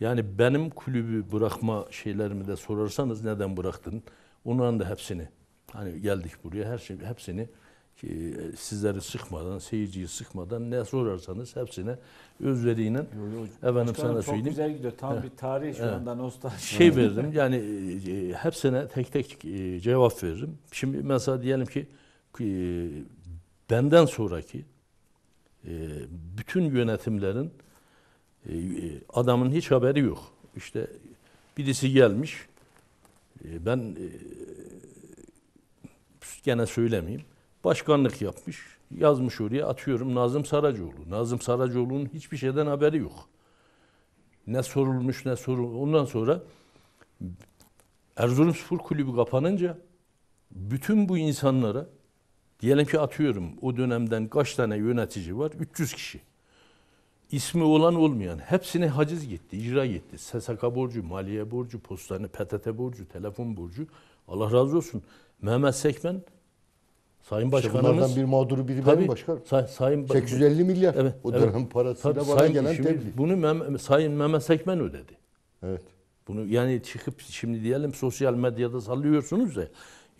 Yani benim kulübü bırakma şeylerimi de sorarsanız neden bıraktın? Onların da hepsini. Hani geldik buraya her şey hepsini ki e, sizleri sıkmadan, seyirciyi sıkmadan ne sorarsanız hepsine özveriyle efendim sana çok söyleyeyim. Çok güzel gidiyor. Tam evet. bir tarih şu evet. anda nostalji. Şey verdim yani e, e hepsine tek tek e, cevap veririm. Şimdi mesela diyelim ki e, benden sonraki e, bütün yönetimlerin ee, e, adamın hiç haberi yok. İşte birisi gelmiş. Ee, ben e, gene söylemeyeyim. Başkanlık yapmış. Yazmış oraya atıyorum Nazım Saracoğlu. Nazım Saracoğlu'nun hiçbir şeyden haberi yok. Ne sorulmuş ne sorul. Ondan sonra Erzurumspor Kulübü kapanınca bütün bu insanlara diyelim ki atıyorum o dönemden kaç tane yönetici var? 300 kişi ismi olan olmayan hepsini haciz gitti, icra gitti. SSK borcu, maliye borcu, postane, PTT borcu, telefon borcu. Allah razı olsun. Mehmet Sekmen Sayın Başkanımız. İşte bunlardan bir mağduru biri tabii, benim başkanım. Say, sayın 850 milyar. Evet, o dönem evet. parasıyla tabii, bana gelen şimdi tebliğ. Bunu Mem, Sayın Mehmet Sekmen ödedi. Evet. Bunu yani çıkıp şimdi diyelim sosyal medyada sallıyorsunuz ya.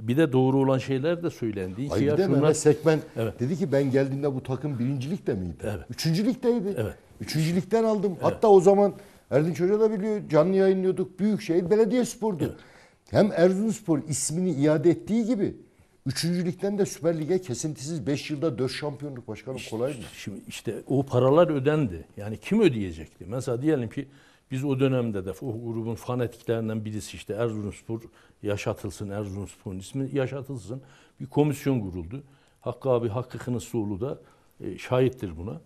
Bir de doğru olan şeyler de söylendi. İki Ay de şunlar... Mehmet Sekmen evet. dedi ki ben geldiğimde bu takım birincilikte miydi? Evet. Üçüncülükteydi. Evet. Üçüncülükten aldım. Evet. Hatta o zaman Erdinç Hoca da biliyor canlı yayınlıyorduk. büyük Büyükşehir Belediyespor'du. Evet. Hem Erzurumspor ismini iade ettiği gibi Üçüncülükten de Süper Lig'e kesintisiz 5 yılda 4 şampiyonluk başkanım işte, kolay mı? Şimdi işte o paralar ödendi. Yani kim ödeyecekti? Mesela diyelim ki biz o dönemde de o grubun fanatiklerinden birisi işte Erzurumspor yaşatılsın, Erzurumspor'un ismi yaşatılsın. Bir komisyon kuruldu. Hakkı abi Hakkı Kınısoğlu da e, şahittir buna.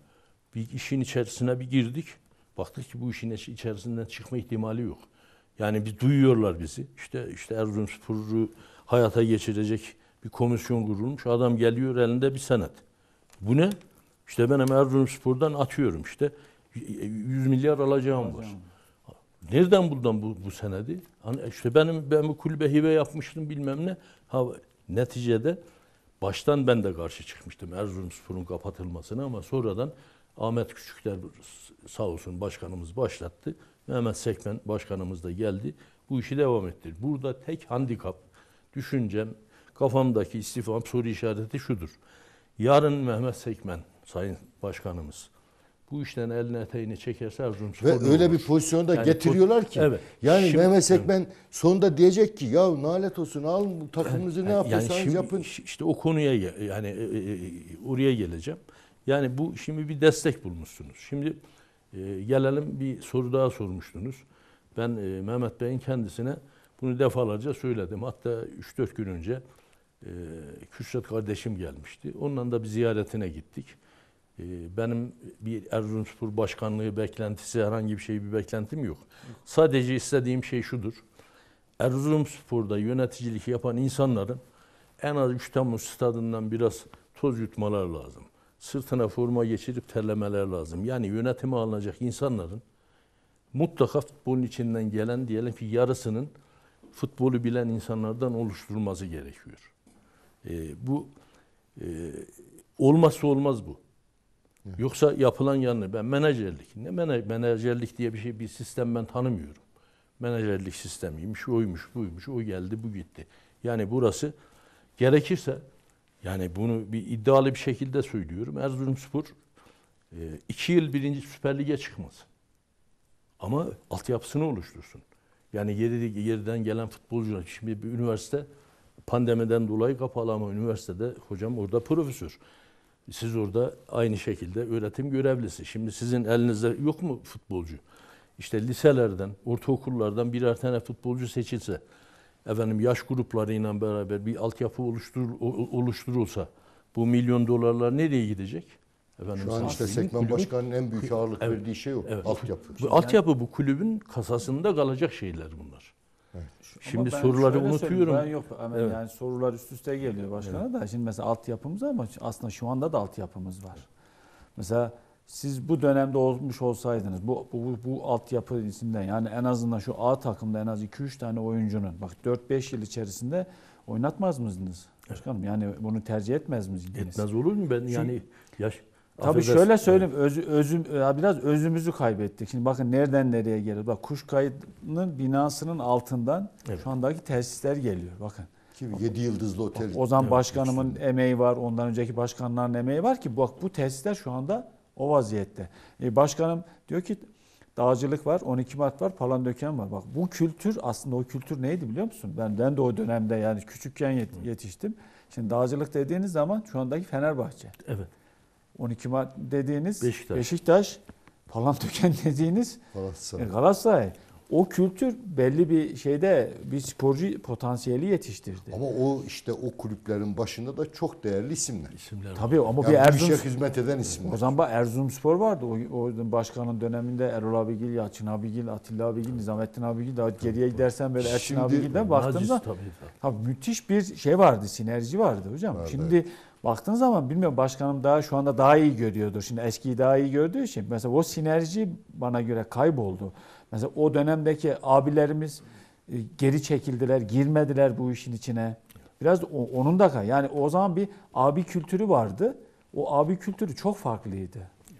Bir işin içerisine bir girdik. Baktık ki bu işin içerisinden çıkma ihtimali yok. Yani bir duyuyorlar bizi. İşte işte Erzurumspor'u hayata geçirecek bir komisyon kurulmuş. Adam geliyor elinde bir senet. Bu ne? İşte ben hem Erzurumspor'dan atıyorum işte. 100 milyar alacağım var. Nereden buldun bu, bu senedi? Hani işte benim ben bu kulübe hibe yapmıştım bilmem ne. Ha, neticede baştan ben de karşı çıkmıştım Erzurumspor'un kapatılmasına ama sonradan Ahmet Küçükler sağ olsun başkanımız başlattı. Mehmet Sekmen başkanımız da geldi. Bu işi devam ettir. Burada tek handikap düşüncem, kafamdaki istifam soru işareti şudur. Yarın Mehmet Sekmen Sayın Başkanımız bu işten eline eteğini çekerse Erzurumspor Ve öyle olur. bir pozisyonda yani getiriyorlar ki. Evet. Yani şimdi, Mehmet Sekmen evet. sonunda diyecek ki ya nalet olsun al takımınızı yani, ne yapıyorsanız yani şimdi, yapın. İşte o konuya yani e, e, e, oraya geleceğim. Yani bu şimdi bir destek bulmuşsunuz. Şimdi e, gelelim bir soru daha sormuştunuz. Ben e, Mehmet Bey'in kendisine bunu defalarca söyledim. Hatta 3-4 gün önce e, Kürşat kardeşim gelmişti. Onunla da bir ziyaretine gittik. Ee, benim bir Erzurumspor başkanlığı beklentisi herhangi bir şey bir beklentim yok. Sadece istediğim şey şudur. Erzurumspor'da yöneticilik yapan insanların en az 3 Temmuz stadından biraz toz yutmalar lazım. Sırtına forma geçirip terlemeler lazım. Yani yönetime alınacak insanların mutlaka futbolun içinden gelen diyelim ki yarısının futbolu bilen insanlardan oluşturulması gerekiyor. E, bu e, olmazsa olmaz bu. Evet. Yoksa yapılan yanını ben menajerlik. Ne menajerlik diye bir şey bir sistem ben tanımıyorum. Menajerlik sistemiymiş, oymuş, buymuş, o geldi, bu gitti. Yani burası gerekirse yani bunu bir iddialı bir şekilde söylüyorum. Erzurumspor e, iki yıl birinci Süper Lig'e çıkmasın. Ama altyapısını oluştursun. Yani yeri, yerden gelen futbolcular. Şimdi bir üniversite pandemiden dolayı kapalı ama üniversitede hocam orada profesör. Siz orada aynı şekilde öğretim görevlisi. Şimdi sizin elinizde yok mu futbolcu? İşte liselerden, ortaokullardan birer tane futbolcu seçilse, efendim yaş gruplarıyla beraber bir altyapı oluştur, oluşturulsa bu milyon dolarlar nereye gidecek? Efendim, Şu an işte Sekmen Başkan'ın en büyük ağırlık evet, verdiği şey o. Evet. Altyapı. Bu, altyapı bu kulübün kasasında kalacak şeyler bunlar. Evet. Şimdi ben soruları unutuyorum. Ben yok ama evet. yani sorular üst üste geliyor başkana evet. da. Şimdi mesela altyapımız ama aslında şu anda da altyapımız var. Mesela siz bu dönemde olmuş olsaydınız bu bu, bu, bu altyapı içinden yani en azından şu A takımda en az 2-3 tane oyuncunun bak 4-5 yıl içerisinde oynatmaz mıydınız? Başkanım yani bunu tercih etmez miydiniz? Etmez olur mu ben Çünkü, yani yaş Tabii şöyle söyleyeyim öz, özüm e, biraz özümüzü kaybettik. Şimdi bakın nereden nereye geliyor. Bak Kuş Kuşkayı'nın binasının altından evet. şu andaki tesisler geliyor. Bakın. Kim 7 yıldızlı otel. Bak, Ozan evet, Başkanımın üstünde. emeği var. Ondan önceki başkanların emeği var ki bak bu tesisler şu anda o vaziyette. E, başkanım diyor ki dağcılık var, 12 Mart var, döken var. Bak bu kültür aslında o kültür neydi biliyor musun? Ben, ben de o dönemde yani küçükken yetiştim. Şimdi dağcılık dediğiniz zaman şu andaki Fenerbahçe. Evet. 12 Mart dediğiniz Beşiktaş, Beşiktaş Palandöken dediğiniz Galatasaray. E, Galatasaray. O kültür belli bir şeyde bir sporcu potansiyeli yetiştirdi. Ama o işte o kulüplerin başında da çok değerli isimler. İsimler. Tabii ama yani bir Erzurum bir hizmet eden isimler. O zaman Erzurum Spor vardı. O, o başkanın döneminde Erol Abigil, yaçın Abigil, Atilla Abigil, Nizamettin Abigil daha geriye gidersen böyle Erçin Abigil'den baktığımda tabii, tabii. Tabii müthiş bir şey vardı, sinerji vardı hocam. Evet, Şimdi evet baktığın zaman bilmiyorum başkanım daha şu anda daha iyi görüyordur. Şimdi eskiyi daha iyi gördüğü için mesela o sinerji bana göre kayboldu. Mesela o dönemdeki abilerimiz e, geri çekildiler, girmediler bu işin içine. Biraz da onun da kay. Yani o zaman bir abi kültürü vardı. O abi kültürü çok farklıydı.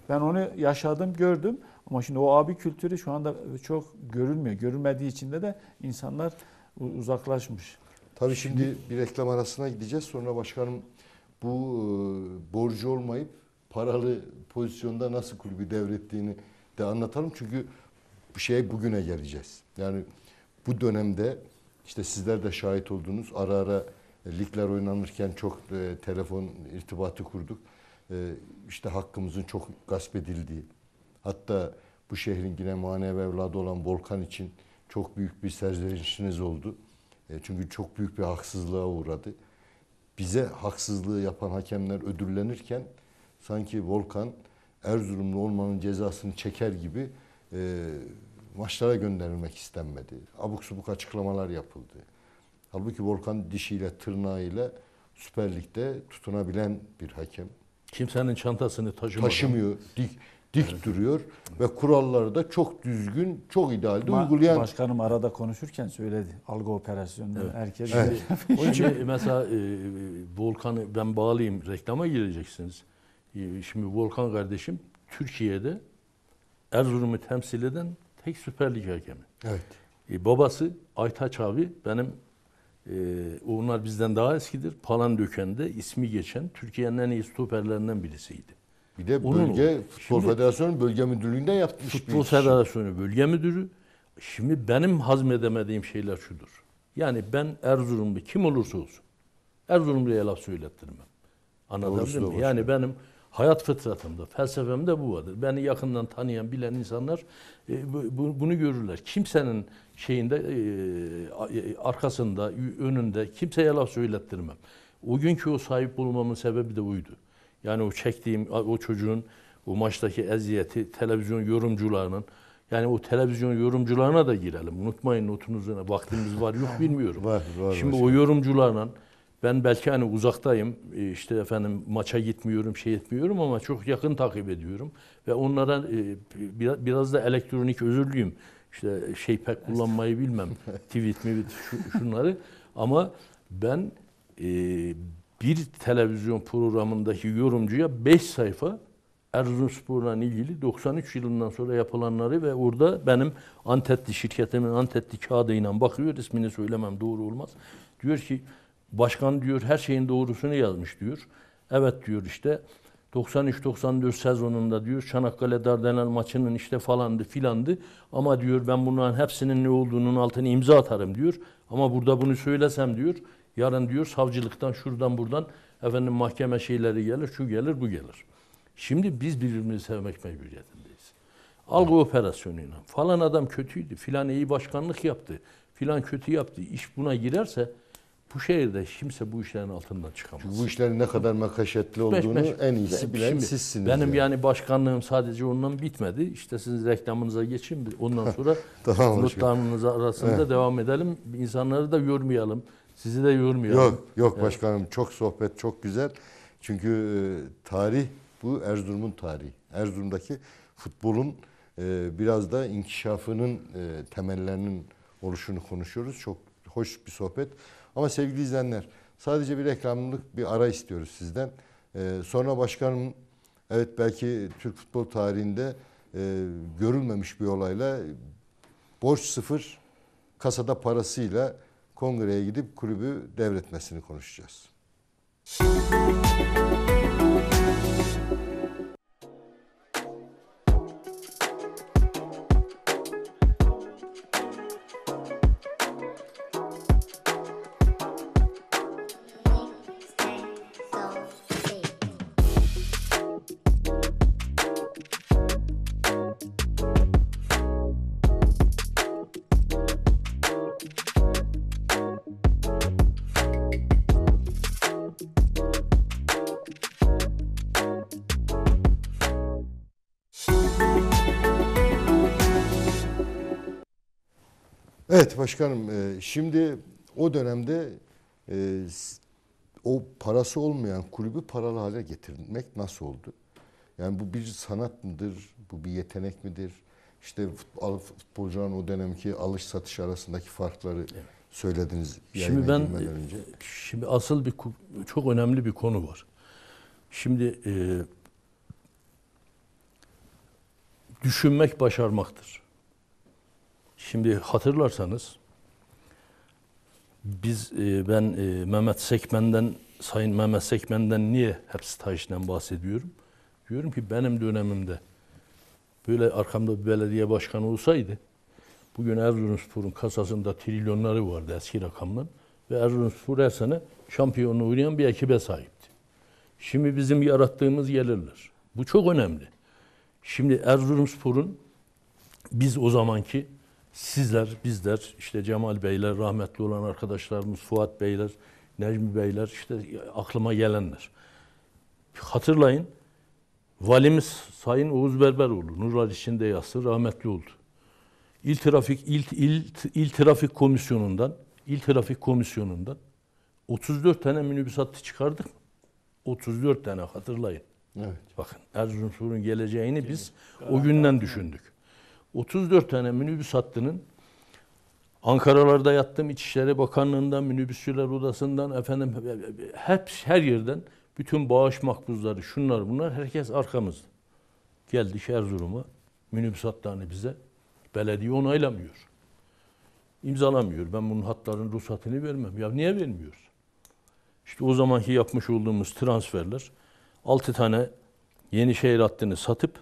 Ben onu yaşadım, gördüm. Ama şimdi o abi kültürü şu anda çok görülmüyor. Görülmediği için de insanlar uzaklaşmış. Tabii şimdi bir reklam arasına gideceğiz. Sonra başkanım bu e, borcu olmayıp paralı pozisyonda nasıl kulübü devrettiğini de anlatalım. Çünkü bu şeye bugüne geleceğiz. Yani bu dönemde işte sizler de şahit oldunuz. Ara ara ligler oynanırken çok e, telefon irtibatı kurduk. E, işte hakkımızın çok gasp edildiği. Hatta bu şehrin yine manevi evladı olan Volkan için çok büyük bir serzenişiniz oldu. çünkü çok büyük bir haksızlığa uğradı bize haksızlığı yapan hakemler ödüllenirken sanki Volkan Erzurumlu olmanın cezasını çeker gibi e, maçlara gönderilmek istenmedi. Abuk subuk açıklamalar yapıldı. Halbuki Volkan dişiyle tırnağıyla Süper Lig'de tutunabilen bir hakem. Kimsenin çantasını taşımıyor. Taşımıyor. Dik, dik evet. duruyor ve kuralları da çok düzgün, çok idealde Ma uygulayan. Başkanım arada konuşurken söyledi. Algo operasyonu. evet. herkes. Evet. Onun için mesela e, e, Volkan'ı ben bağlayayım. Reklama gireceksiniz. E, şimdi Volkan kardeşim Türkiye'de Erzurum'u temsil eden tek Süper Lig hakemi. Evet. E, babası Aytaç abi benim e, onlar bizden daha eskidir. Palandöken'de ismi geçen Türkiye'nin en iyi stoperlerinden birisiydi. Bir de Onun bölge olur. Futbol şimdi, Federasyonu Bölge Müdürlüğü'nde yapmış Futbol bir Federasyonu Bölge Müdürü. Şimdi benim hazmedemediğim şeyler şudur. Yani ben Erzurumlu kim olursa olsun Erzurumlu'ya laf söylettirmem. Anlatabildim mı? Yani şey. benim hayat fıtratımda, felsefemde bu vardır. Beni yakından tanıyan, bilen insanlar e, bu, bunu görürler. Kimsenin şeyinde e, e arkasında, önünde kimseye laf söylettirmem. O günkü o sahip olmamın sebebi de buydu. Yani o çektiğim o çocuğun o maçtaki eziyeti televizyon yorumcularının yani o televizyon yorumcularına da girelim. Unutmayın notunuzuna vaktimiz var yok bilmiyorum. var, var, Şimdi başka. o yorumcularla ben belki hani uzaktayım e, işte efendim maça gitmiyorum şey etmiyorum ama çok yakın takip ediyorum. Ve onlara e, biraz da elektronik özürlüyüm. İşte şey pek kullanmayı bilmem. Tweet mi şunları. Ama ben e, bir televizyon programındaki yorumcuya 5 sayfa Erzurumspor'la ilgili 93 yılından sonra yapılanları ve orada benim Antetli şirketimin Antetli kağıdıyla bakıyor. ismini söylemem doğru olmaz. Diyor ki başkan diyor her şeyin doğrusunu yazmış diyor. Evet diyor işte 93-94 sezonunda diyor Çanakkale Dardanel maçının işte falandı filandı ama diyor ben bunların hepsinin ne olduğunun altını imza atarım diyor. Ama burada bunu söylesem diyor Yarın diyor savcılıktan şuradan buradan efendim mahkeme şeyleri gelir, şu gelir, bu gelir. Şimdi biz birbirimizi sevmek mecburiyetindeyiz. Algı operasyonuyla. Falan adam kötüydü, filan iyi başkanlık yaptı, filan kötü yaptı. İş buna girerse bu şehirde kimse bu işlerin altından çıkamaz. Çünkü bu işlerin ne kadar makaşetli olduğunu meş, meş. en iyisi bilen Şimdi, sizsiniz. Benim yani. yani başkanlığım sadece ondan bitmedi. İşte siz reklamınıza geçin. Ondan sonra tamam, notlarınız arasında evet. devam edelim. İnsanları da yormayalım. Sizi de yormuyor. Yok, yok evet. başkanım. Çok sohbet, çok güzel. Çünkü e, tarih bu Erzurum'un tarihi. Erzurum'daki futbolun e, biraz da inkişafının e, temellerinin oluşunu konuşuyoruz. Çok hoş bir sohbet. Ama sevgili izleyenler sadece bir reklamlık bir ara istiyoruz sizden. E, sonra başkanım evet belki Türk futbol tarihinde e, görülmemiş bir olayla borç sıfır kasada parasıyla kongreye gidip kulübü devretmesini konuşacağız. Müzik başkanım e, şimdi o dönemde e, o parası olmayan kulübü paralı hale getirmek nasıl oldu? Yani bu bir sanat mıdır? Bu bir yetenek midir? İşte futbol, futbolcuların o dönemki alış satış arasındaki farkları evet. söylediniz. Şimdi ben önce. şimdi asıl bir çok önemli bir konu var. Şimdi e, düşünmek başarmaktır. Şimdi hatırlarsanız biz e, ben e, Mehmet Sekmen'den Sayın Mehmet Sekmen'den niye hep stajdan bahsediyorum? Diyorum ki benim dönemimde böyle arkamda bir belediye başkanı olsaydı bugün Erzurumspor'un kasasında trilyonları vardı eski rakamlar ve Erzurumspor her sene şampiyonluğu oynayan bir ekibe sahipti. Şimdi bizim yarattığımız gelirler. Bu çok önemli. Şimdi Erzurumspor'un biz o zamanki sizler, bizler, işte Cemal Beyler, rahmetli olan arkadaşlarımız, Fuat Beyler, Necmi Beyler, işte aklıma gelenler. Hatırlayın, valimiz Sayın Oğuz Berberoğlu, Nurlar içinde yası rahmetli oldu. İl Trafik İl, İl, İl Trafik Komisyonu'ndan, İl Trafik Komisyonu'ndan 34 tane minibüs hattı çıkardık. 34 tane hatırlayın. Evet. Bakın Erzurumspor'un geleceğini biz o günden düşündük. 34 tane minibüs hattının Ankara'larda yattım, İçişleri Bakanlığı'ndan, minibüsçüler odasından, efendim hep her yerden bütün bağış makbuzları, şunlar bunlar, herkes arkamızda. Geldik Erzurum'a, minibüs hattını bize belediye onaylamıyor. İmzalamıyor. Ben bunun hatların ruhsatını vermem. Ya niye vermiyoruz? İşte o zamanki yapmış olduğumuz transferler 6 tane yeni şehir hattını satıp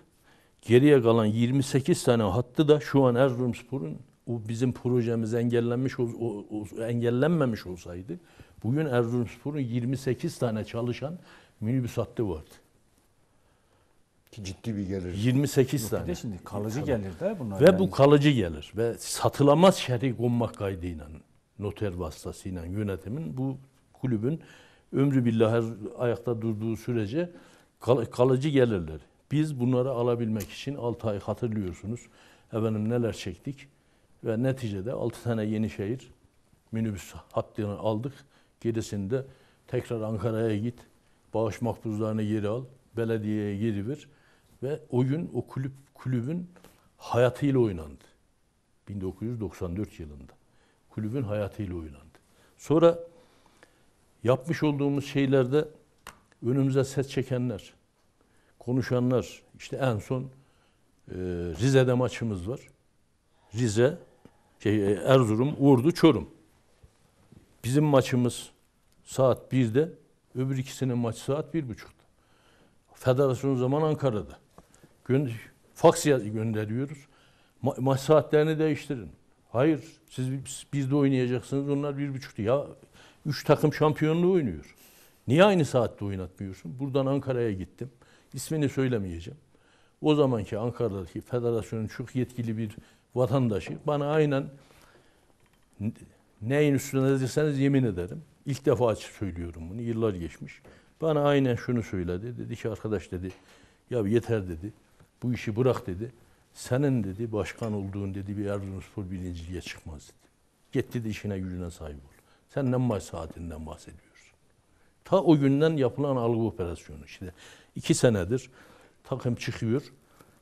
Geriye kalan 28 tane hattı da şu an Erzurumspor'un o bizim projemiz engellenmiş o, o, engellenmemiş olsaydı bugün Erzurumspor'un 28 tane çalışan minibüs hattı vardı. Ki ciddi bir gelir. 28 Yok tane. De şimdi kalıcı gelir de bunlar. Ve yani. bu kalıcı gelir ve satılamaz şerhi konmak kaydıyla noter vasıtasıyla yönetimin bu kulübün ömrü billah ayakta durduğu sürece kal kalıcı gelirler. Biz bunları alabilmek için 6 ay hatırlıyorsunuz. Efendim neler çektik ve neticede 6 tane Yenişehir minibüs hattını aldık. Gerisinde tekrar Ankara'ya git, bağış mahpuzlarını geri al, belediyeye geri ver ve o gün o kulüp kulübün hayatıyla oynandı. 1994 yılında kulübün hayatıyla oynandı. Sonra yapmış olduğumuz şeylerde önümüze set çekenler, konuşanlar işte en son e, Rize'de maçımız var. Rize, şey, e, Erzurum, Urdu, Çorum. Bizim maçımız saat 1'de, öbür ikisinin maçı saat 1.30'da. Federasyon zaman Ankara'da. Gün, faks gönderiyoruz. Ma maç saatlerini değiştirin. Hayır, siz bizde oynayacaksınız, onlar 1.30'da. Ya üç takım şampiyonluğu oynuyor. Niye aynı saatte oynatmıyorsun? Buradan Ankara'ya gittim ismini söylemeyeceğim. O zamanki Ankara'daki federasyonun çok yetkili bir vatandaşı bana aynen neyin üstüne dediyseniz yemin ederim. İlk defa söylüyorum bunu. Yıllar geçmiş. Bana aynen şunu söyledi. Dedi ki arkadaş dedi ya yeter dedi. Bu işi bırak dedi. Senin dedi başkan olduğun dedi bir Erzurumspor birinciliğe çıkmaz dedi. Git dedi işine gücüne sahip ol. Sen ne maç saatinden bahsediyorsun. Ta o günden yapılan algı operasyonu işte. İki senedir takım çıkıyor.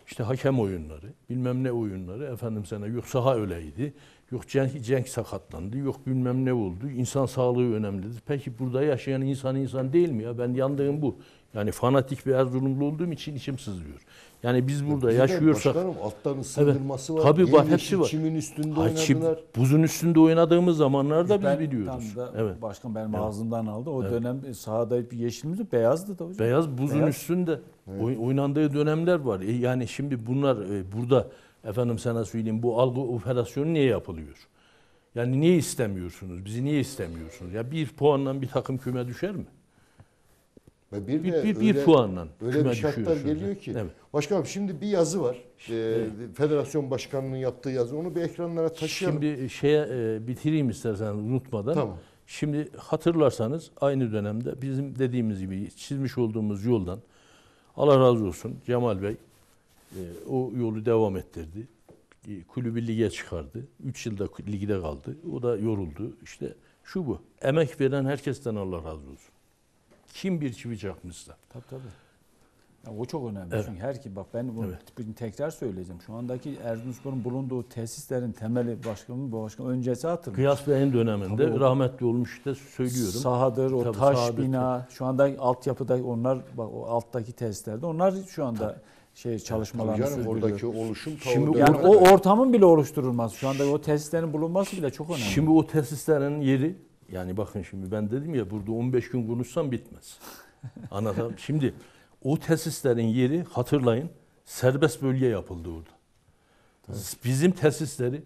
İşte hakem oyunları, bilmem ne oyunları. Efendim sana yok saha öyleydi. Yok Cenk, Cenk sakatlandı. Yok bilmem ne oldu. İnsan sağlığı önemlidir. Peki burada yaşayan insan insan değil mi ya? Ben yandığım bu. Yani fanatik bir Erzurumlu olduğum için içim sızlıyor. Yani biz burada ya, yaşıyorsak... Başkanım alttan sığdırması evet, var. Tabii var hepsi şey var. Çimin üstünde ha, çim, Buzun üstünde oynadığımız zamanlarda ben, biz biliyoruz. Tam da evet. Başkan benim evet. ağzımdan aldı. O evet. dönem e, sahada bir yeşilimiz beyazdı da hocam. Beyaz buzun Beyaz. üstünde evet. oynandığı dönemler var. E, yani şimdi bunlar e, burada efendim sana söyleyeyim bu algı operasyonu niye yapılıyor? Yani niye istemiyorsunuz? Bizi niye istemiyorsunuz? Ya bir puanla bir takım küme düşer mi? Ve bir, bir, de bir, bir öyle, puanla öyle bir şartlar geliyor ki. Evet. Başkanım şimdi bir yazı var. Ee, Federasyon Başkanı'nın yaptığı yazı. Onu bir ekranlara taşıyalım. Şimdi şeye e, bitireyim istersen unutmadan. Tamam. Şimdi hatırlarsanız aynı dönemde bizim dediğimiz gibi çizmiş olduğumuz yoldan Allah razı olsun Cemal Bey e, o yolu devam ettirdi. E, kulübü lige çıkardı. 3 yılda ligde kaldı. O da yoruldu. İşte şu bu. Emek veren herkesten Allah razı olsun kim bir çivi çakmışsa. Tabii tabii. Ya o çok önemli. Evet. Çünkü her ki bak ben bunu evet. tekrar söyleyeceğim. Şu andaki Erzurumspor'un bulunduğu tesislerin temeli başkanın başkan öncesi atılmış. Kıyas en döneminde o, rahmetli olmuş işte söylüyorum. Sahadır, o tabii, taş sahadır, bina, tabii. şu anda altyapıda onlar bak o alttaki tesislerde onlar şu anda tabii şey çalışmalarını canım, sürdürüyor. Oradaki oluşum Şimdi yani o ortamın bile oluşturulmaz. Şu anda o tesislerin bulunması bile çok önemli. Şimdi o tesislerin yeri yani bakın şimdi ben dedim ya burada 15 gün konuşsam bitmez. Anladım. Şimdi o tesislerin yeri hatırlayın serbest bölge yapıldı orada. Tabii. Bizim tesisleri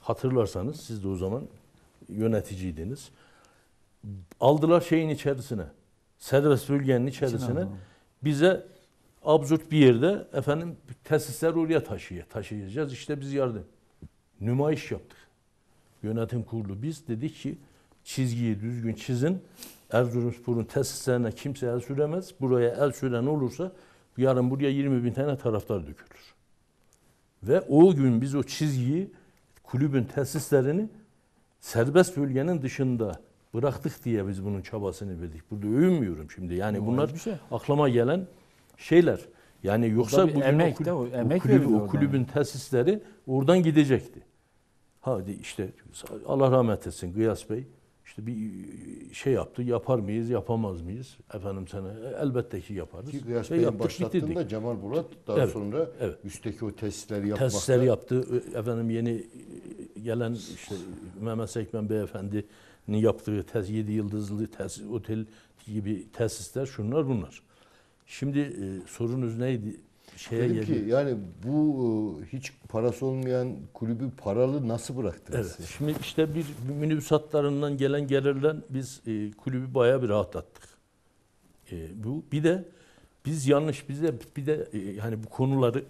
hatırlarsanız siz de o zaman yöneticiydiniz. Aldılar şeyin içerisine. Serbest bölgenin içerisine. Bize absürt bir yerde efendim tesisler oraya taşıya, taşıyacağız. İşte biz yardım. Nümayiş yaptık. Yönetim kurulu biz dedik ki çizgiyi düzgün çizin. Erzurumspor'un tesislerine kimse el süremez. Buraya el süren olursa yarın buraya 20 bin tane taraftar dökülür. Ve o gün biz o çizgiyi kulübün tesislerini serbest bölgenin dışında bıraktık diye biz bunun çabasını verdik. Burada övünmüyorum şimdi. Yani Normal bunlar şey. aklıma gelen şeyler. Yani yoksa bu emek, o, kulüp, o, emek o, kulüp, o kulübün yani. tesisleri oradan gidecekti. Hadi işte Allah rahmet etsin Gıyas Bey işte bir e, şey yaptı, yapar mıyız, yapamaz mıyız? Efendim sana e, elbette ki yaparız. Ki Gıyas Bey'in başlattığında Cemal Murat daha evet, sonra evet. üstteki o testleri yapmakta... Testler yaptı. E, efendim yeni gelen işte Mehmet Sekmen Beyefendi'nin yaptığı test, 7 yıldızlı test, otel gibi tesisler şunlar bunlar. Şimdi e, sorunuz neydi? şeye Dedim ki yani bu e, hiç parası olmayan kulübü paralı nasıl bıraktınız? Evet. Şimdi işte bir minibüs hatlarından gelen gelirden biz e, kulübü bayağı bir rahatlattık. E, bu bir de biz yanlış bize bir de e, yani bu konuları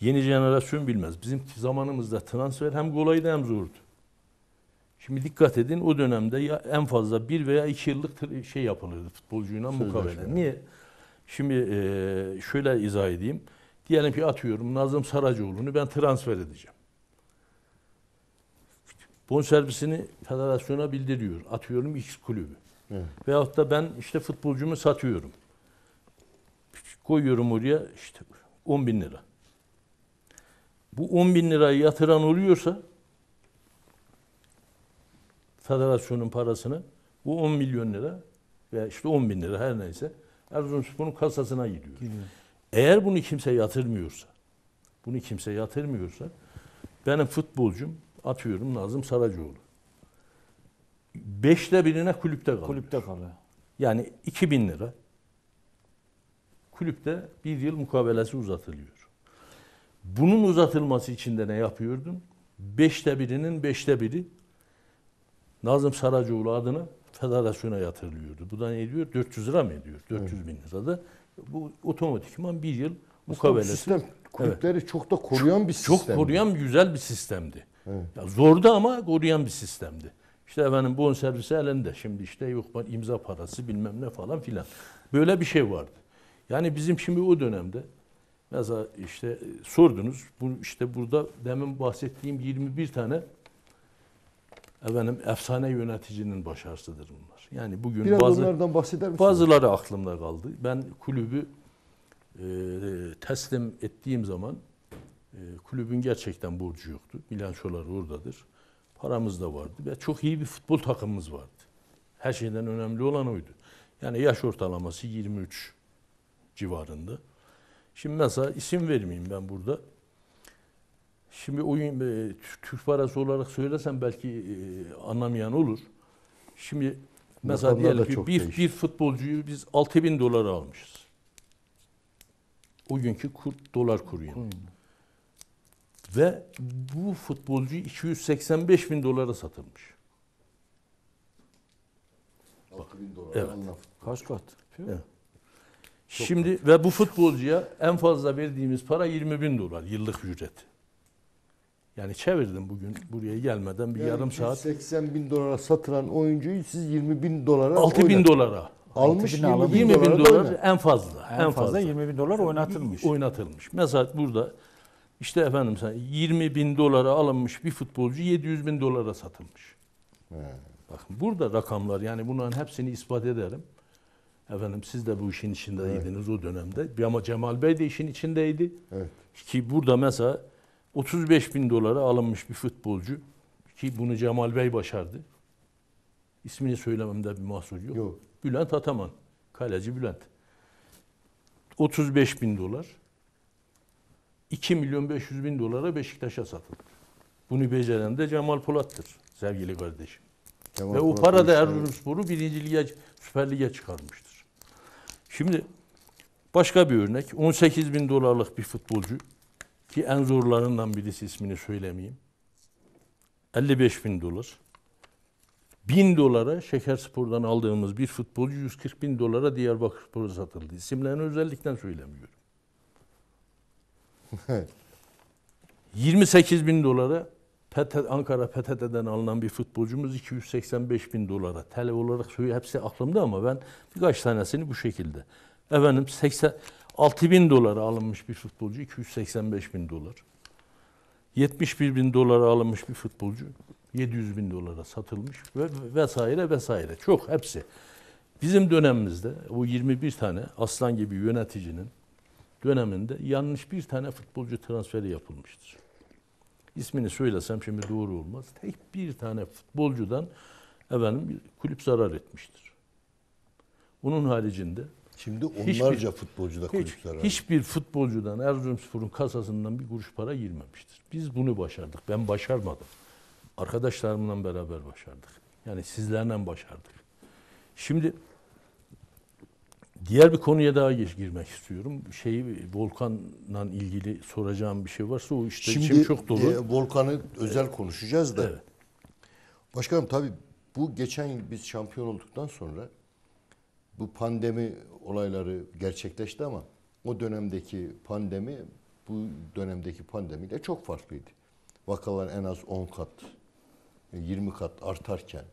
yeni jenerasyon bilmez. Bizim zamanımızda transfer hem kolaydı hem zordu. Şimdi dikkat edin o dönemde ya en fazla bir veya iki yıllık şey yapılırdı futbolcuyla mukavele. Niye? Şimdi e, şöyle izah edeyim. Diyelim ki atıyorum Nazım Saracoğlu'nu ben transfer edeceğim. Bonservisini federasyona bildiriyor. Atıyorum X kulübü. Evet. Veyahut da ben işte futbolcumu satıyorum. Koyuyorum oraya işte 10 bin lira. Bu 10 bin lirayı yatıran oluyorsa federasyonun parasını bu 10 milyon lira veya işte 10 bin lira her neyse Erzurumspor'un kasasına gidiyor. gidiyor. Eğer bunu kimse yatırmıyorsa, bunu kimse yatırmıyorsa benim futbolcum atıyorum Nazım Saracoğlu. Beşte birine kulüpte kalıyor. Kulüpte kalıyor. Yani 2000 lira. Kulüpte bir yıl mukavelesi uzatılıyor. Bunun uzatılması için de ne yapıyordum? Beşte birinin beşte biri Nazım Saracoğlu adını federasyona yatırılıyordu. Bu da ne ediyor? 400 lira mı ediyor? 400 bin lira da bu otomatikman bir yıl mukavelesi. Sistem kulüpleri evet. çok da koruyan bir sistemdi. Çok koruyan güzel bir sistemdi. Evet. Ya zordu ama koruyan bir sistemdi. İşte efendim bonservisi elinde. Şimdi işte yok imza parası bilmem ne falan filan. Böyle bir şey vardı. Yani bizim şimdi o dönemde mesela işte e, sordunuz. Bu, işte burada demin bahsettiğim 21 tane efendim efsane yöneticinin başarısıdır bunlar. Yani bugün Biraz bazı, onlardan bahseder misiniz? Bazıları aklımda kaldı. Ben kulübü e, teslim ettiğim zaman e, kulübün gerçekten borcu yoktu. Bilançolar oradadır. Paramız da vardı ve çok iyi bir futbol takımımız vardı. Her şeyden önemli olan oydu. Yani yaş ortalaması 23 civarında. Şimdi mesela isim vermeyeyim ben burada. Şimdi oyun e, Türk parası olarak söylesem belki e, anlamayan olur. Şimdi mesela Rakamlar diyelim ki bir, bir futbolcuyu biz 6 bin dolara almışız. O günkü kur, dolar kuru hmm. Ve bu futbolcu 285 bin dolara satılmış. 6 bin dolar. Evet. Kaç kat? Evet. Şimdi kat. ve bu futbolcuya en fazla verdiğimiz para 20 bin dolar yıllık ücret. Yani çevirdim bugün buraya gelmeden bir yani yarım saat. 80 bin dolara satılan oyuncuyu siz 20 bin dolara 6 bin dolara. Almış 20 bin, 20 bin, 20 bin dolar, dolar en fazla. En, en fazla, fazla 20 bin dolar oynatılmış. Oynatılmış. Mesela burada işte efendim sen 20 bin dolara alınmış bir futbolcu 700 bin dolara satılmış. He. Bakın burada rakamlar yani bunların hepsini ispat ederim. Efendim siz de bu işin içindeydiniz evet. o dönemde. Ama Cemal Bey de işin içindeydi. Evet. Ki burada mesela 35 bin dolara alınmış bir futbolcu ki bunu Cemal Bey başardı. İsmini söylememde bir mahsur yok. yok. Bülent Ataman, kaleci Bülent. 35 bin dolar, 2 milyon 500 bin dolara Beşiktaş'a satıldı. Bunu beceren de Cemal Polat'tır sevgili kardeşim. Cemal Ve Polat o para da Erzurumspor'u birinci lige, Süper Lig'e çıkarmıştır. Şimdi başka bir örnek. 18 bin dolarlık bir futbolcu ki en zorlarından birisi ismini söylemeyeyim. 55 bin dolar. 1000 dolara Şeker Spor'dan aldığımız bir futbolcu 140 bin dolara Diyarbakır Spor'a satıldı. İsimlerini özellikle söylemiyorum. 28 bin dolara PT, Ankara PTT'den alınan bir futbolcumuz 285 bin dolara. Tele olarak Hepsi aklımda ama ben birkaç tanesini bu şekilde. Efendim 80, 6 bin dolara alınmış bir futbolcu 285 bin dolar. 71 bin dolara alınmış bir futbolcu 700 bin dolara satılmış ve vesaire vesaire. Çok hepsi. Bizim dönemimizde o 21 tane aslan gibi yöneticinin döneminde yanlış bir tane futbolcu transferi yapılmıştır. İsmini söylesem şimdi doğru olmaz. Tek bir tane futbolcudan efendim kulüp zarar etmiştir. Onun haricinde Şimdi onlarca hiçbir, futbolcu da kulüpler hiç, Hiçbir futbolcudan Erzurumspor'un kasasından bir kuruş para girmemiştir. Biz bunu başardık. Ben başarmadım. Arkadaşlarımla beraber başardık. Yani sizlerle başardık. Şimdi diğer bir konuya daha geç girmek istiyorum. Şey Volkan'la ilgili soracağım bir şey varsa o işte Şimdi, içim çok dolu. E, Volkan'ı özel evet. konuşacağız da. Evet. Başkanım tabii bu geçen yıl biz şampiyon olduktan sonra bu pandemi olayları gerçekleşti ama o dönemdeki pandemi bu dönemdeki pandemiyle çok farklıydı. Vakalar en az 10 kat, 20 kat artarken,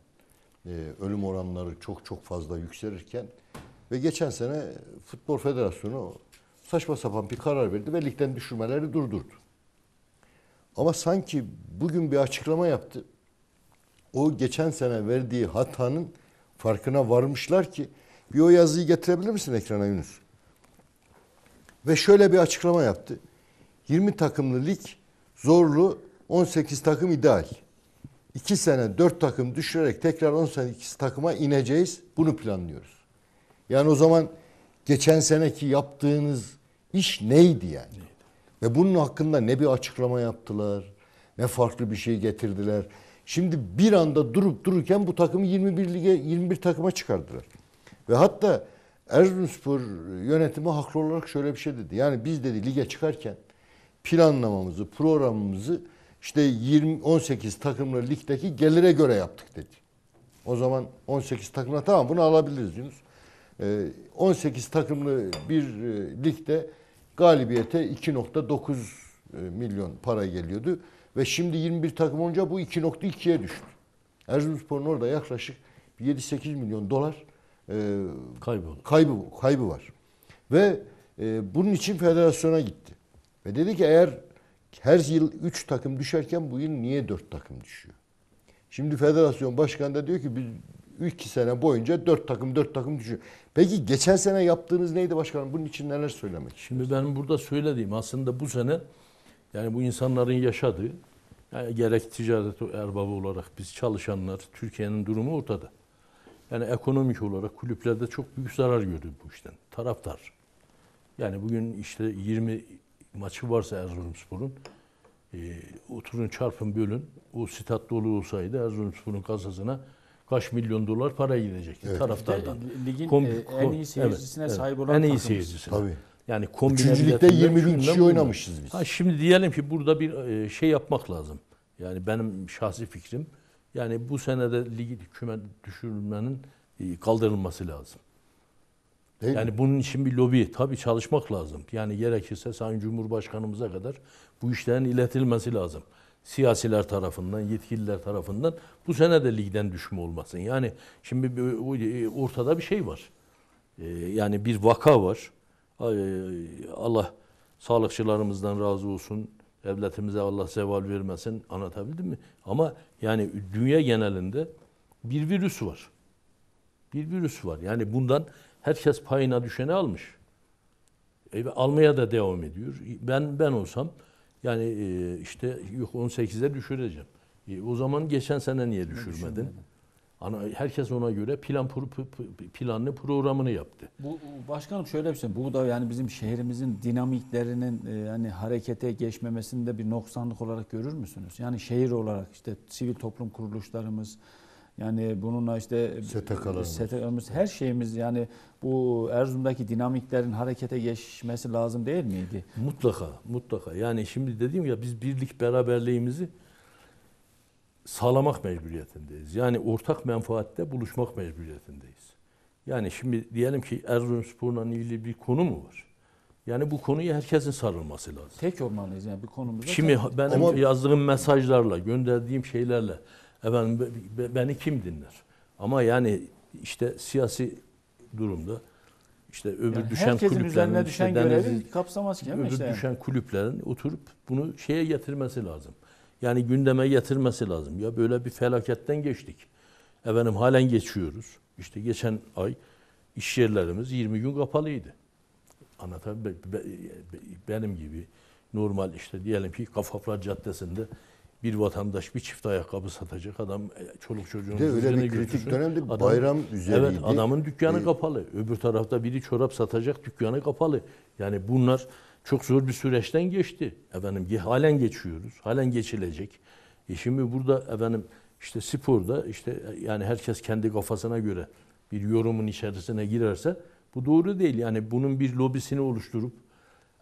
e, ölüm oranları çok çok fazla yükselirken ve geçen sene Futbol Federasyonu saçma sapan bir karar verdi ve ligden düşürmeleri durdurdu. Ama sanki bugün bir açıklama yaptı. O geçen sene verdiği hatanın farkına varmışlar ki bir o yazıyı getirebilir misin ekrana Yunus? Ve şöyle bir açıklama yaptı. 20 takımlı lig zorlu 18 takım ideal. 2 sene 4 takım düşürerek tekrar 18 takıma ineceğiz. Bunu planlıyoruz. Yani o zaman geçen seneki yaptığınız iş neydi yani? Neydi? Ve bunun hakkında ne bir açıklama yaptılar, ne farklı bir şey getirdiler. Şimdi bir anda durup dururken bu takımı 21 lige 21 takıma çıkardılar. Ve hatta Erzurumspor yönetimi haklı olarak şöyle bir şey dedi. Yani biz dedi lige çıkarken planlamamızı, programımızı işte 20 18 takımlı ligdeki gelire göre yaptık dedi. O zaman 18 takımla tamam bunu alabiliriz Yunus. 18 ee, takımlı bir e, ligde galibiyete 2.9 e, milyon para geliyordu. Ve şimdi 21 takım olunca bu 2.2'ye düştü. Erzurumspor'un orada yaklaşık 7-8 milyon dolar e, ee, kaybı. kaybı kaybı var. Ve e, bunun için federasyona gitti. Ve dedi ki eğer her yıl 3 takım düşerken bu yıl niye 4 takım düşüyor? Şimdi federasyon başkanı da diyor ki biz 2 sene boyunca 4 takım 4 takım düşüyor. Peki geçen sene yaptığınız neydi başkanım? Bunun için neler söylemek Şimdi ben burada söylediğim aslında bu sene yani bu insanların yaşadığı yani gerek ticaret erbabı olarak biz çalışanlar Türkiye'nin durumu ortada. Yani ekonomik olarak kulüplerde çok büyük zarar gördü bu işten. Taraftar. Yani bugün işte 20 maçı varsa Erzurumspor'un e, oturun çarpın bölün. O stat dolu olsaydı Erzurumspor'un kasasına kaç milyon dolar para gidecekti evet. taraftardan. Ligin kom, kom, e, en iyi seyircisine evet, sahip olan En iyi seyircisine. Tabii. Yani Üçüncülükte 20 bin kişi oynamışız biz. Ha, şimdi diyelim ki burada bir e, şey yapmak lazım. Yani benim şahsi fikrim yani bu senede ligi küme düşürmenin e, kaldırılması lazım. Değil yani mi? bunun için bir lobi tabii çalışmak lazım. Yani gerekirse Sayın Cumhurbaşkanımıza kadar bu işlerin iletilmesi lazım. Siyasiler tarafından, yetkililer tarafından bu sene de ligden düşme olmasın. Yani şimdi e, ortada bir şey var. E, yani bir vaka var. Allah sağlıkçılarımızdan razı olsun. Devletimize Allah zeval vermesin. Anlatabildim mi? Ama yani dünya genelinde bir virüs var. Bir virüs var. Yani bundan herkes payına düşeni almış. E, almaya da devam ediyor. Ben ben olsam yani e, işte yok 18'e düşüreceğim. E, o zaman geçen sene niye düşürmedin? Ana, herkes ona göre plan planını programını yaptı. Bu başkanım şöyle bir şey. Bu da yani bizim şehrimizin dinamiklerinin e, yani harekete geçmemesinde bir noksanlık olarak görür müsünüz? Yani şehir olarak işte sivil toplum kuruluşlarımız yani bununla işte e, STK'larımız, STK'larımız her şeyimiz yani bu Erzurum'daki dinamiklerin harekete geçmesi lazım değil miydi? Mutlaka, mutlaka. Yani şimdi dediğim ya biz birlik beraberliğimizi sağlamak mecburiyetindeyiz. Yani ortak menfaatte buluşmak mecburiyetindeyiz. Yani şimdi diyelim ki Erzurumspor'la ilgili bir konu mu var? Yani bu konuya herkesin sarılması lazım. Tek olmalıyız yani bir konumuzda. Şimdi tek... benim Ama... yazdığım mesajlarla, gönderdiğim şeylerle efendim beni kim dinler? Ama yani işte siyasi durumda işte öbür yani düşen kulüplerin düşen işte görevi kapsamaz ki öbür işte yani. düşen kulüplerin oturup bunu şeye getirmesi lazım. Yani gündeme yatırması lazım. Ya böyle bir felaketten geçtik. Efendim halen geçiyoruz. İşte geçen ay iş yerlerimiz 20 gün kapalıydı. Anlatabiliyor Benim gibi normal işte diyelim ki Kafkaflar Caddesi'nde bir vatandaş bir çift ayakkabı satacak adam e, çoluk çocuğun de öyle bir kritik dönemde bayram üzeriydi. Evet adamın dükkanı ee, kapalı. Öbür tarafta biri çorap satacak dükkanı kapalı. Yani bunlar çok zor bir süreçten geçti. Efendim halen geçiyoruz. Halen geçilecek. E şimdi burada efendim işte sporda işte e, yani herkes kendi kafasına göre bir yorumun içerisine girerse bu doğru değil. Yani bunun bir lobisini oluşturup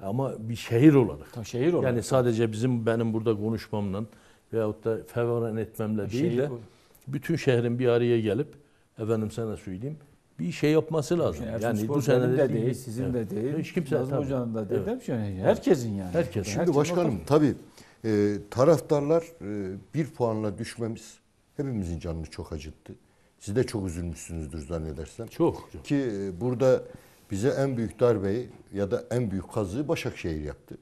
ama bir şehir olarak. Ha, şehir olarak. Yani sadece bizim benim burada konuşmamla veyahut da fevran etmemle değil de bütün şehrin bir araya gelip efendim sana söyleyeyim bir şey yapması lazım. Yani, yani bu sene de değil, değil, sizin evet. de değil, hiç kimse Nazım Hoca'nın da değil. Evet. Yani herkesin yani. Herkes. Şimdi Herkes başkanım olsun. tabii e, taraftarlar e, bir puanla düşmemiz hepimizin canını çok acıttı. Siz de çok üzülmüşsünüzdür zannedersem. Çok. Ki e, burada bize en büyük darbeyi ya da en büyük kazığı Başakşehir yaptı.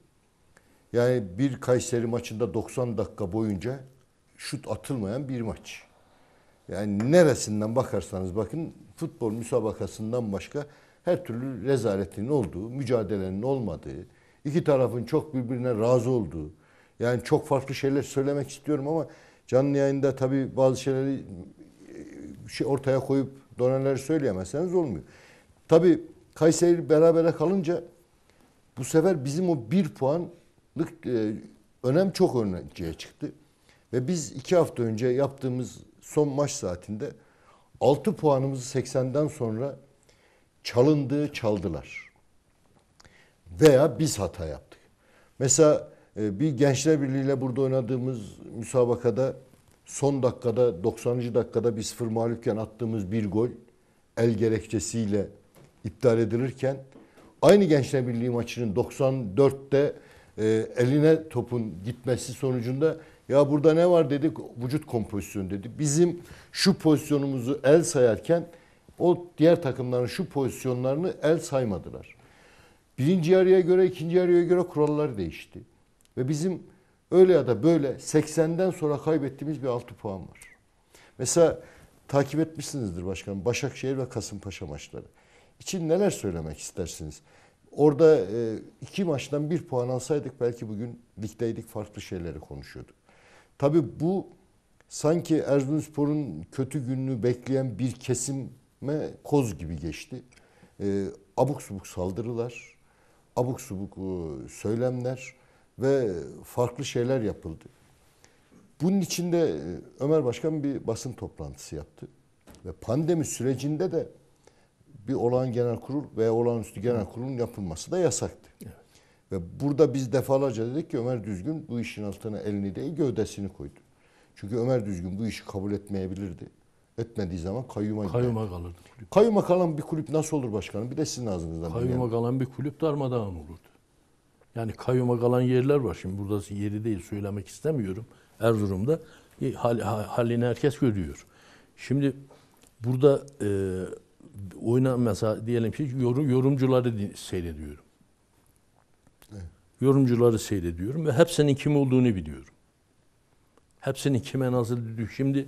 Yani bir Kayseri maçında 90 dakika boyunca şut atılmayan bir maç. Yani neresinden bakarsanız bakın futbol müsabakasından başka her türlü rezaletin olduğu, mücadelenin olmadığı, iki tarafın çok birbirine razı olduğu. Yani çok farklı şeyler söylemek istiyorum ama canlı yayında tabii bazı şeyleri e, şey ortaya koyup doneleri söyleyemezseniz olmuyor. Tabii Kayseri berabere kalınca bu sefer bizim o bir puanlık e, önem çok önceye çıktı. Ve biz iki hafta önce yaptığımız son maç saatinde 6 puanımızı 80'den sonra çalındığı çaldılar. Veya biz hata yaptık. Mesela e, bir Gençler Birliği ile burada oynadığımız müsabakada son dakikada 90. dakikada bir sıfır mağlupken attığımız bir gol el gerekçesiyle iptal edilirken aynı Gençler Birliği maçının 94'te e, eline topun gitmesi sonucunda ya burada ne var dedi? vücut kompozisyonu dedi. Bizim şu pozisyonumuzu el sayarken o diğer takımların şu pozisyonlarını el saymadılar. Birinci yarıya göre ikinci yarıya göre kurallar değişti. Ve bizim öyle ya da böyle 80'den sonra kaybettiğimiz bir 6 puan var. Mesela takip etmişsinizdir başkanım Başakşehir ve Kasımpaşa maçları. İçin neler söylemek istersiniz? Orada e, iki maçtan bir puan alsaydık belki bugün ligdeydik farklı şeyleri konuşuyorduk. Tabi bu sanki Erzurumspor'un kötü gününü bekleyen bir kesime koz gibi geçti. E, abuk subuk saldırılar, abuk subuk e, söylemler ve farklı şeyler yapıldı. Bunun içinde e, Ömer Başkan bir basın toplantısı yaptı. Ve pandemi sürecinde de bir olağan genel kurul veya olağanüstü genel kurulun yapılması da yasaktı. Evet. Ve burada biz defalarca dedik ki Ömer Düzgün bu işin altına elini değil gövdesini koydu. Çünkü Ömer Düzgün bu işi kabul etmeyebilirdi. Etmediği zaman kayyuma Kayyuma giderdi. kalırdı kulüp. Kayyuma kalan bir kulüp nasıl olur başkanım? Bir de sizin ağzınızdan. Kayyuma yani. kalan bir kulüp darmadağın olurdu. Yani kayyuma kalan yerler var. Şimdi burada yeri değil söylemek istemiyorum. Erzurum'da e, hal, halini herkes görüyor. Şimdi burada e, oyna mesela diyelim ki yorum, yorumcuları seyrediyorum yorumcuları seyrediyorum ve hepsinin kim olduğunu biliyorum. Hepsinin kime nasıl düdük. Şimdi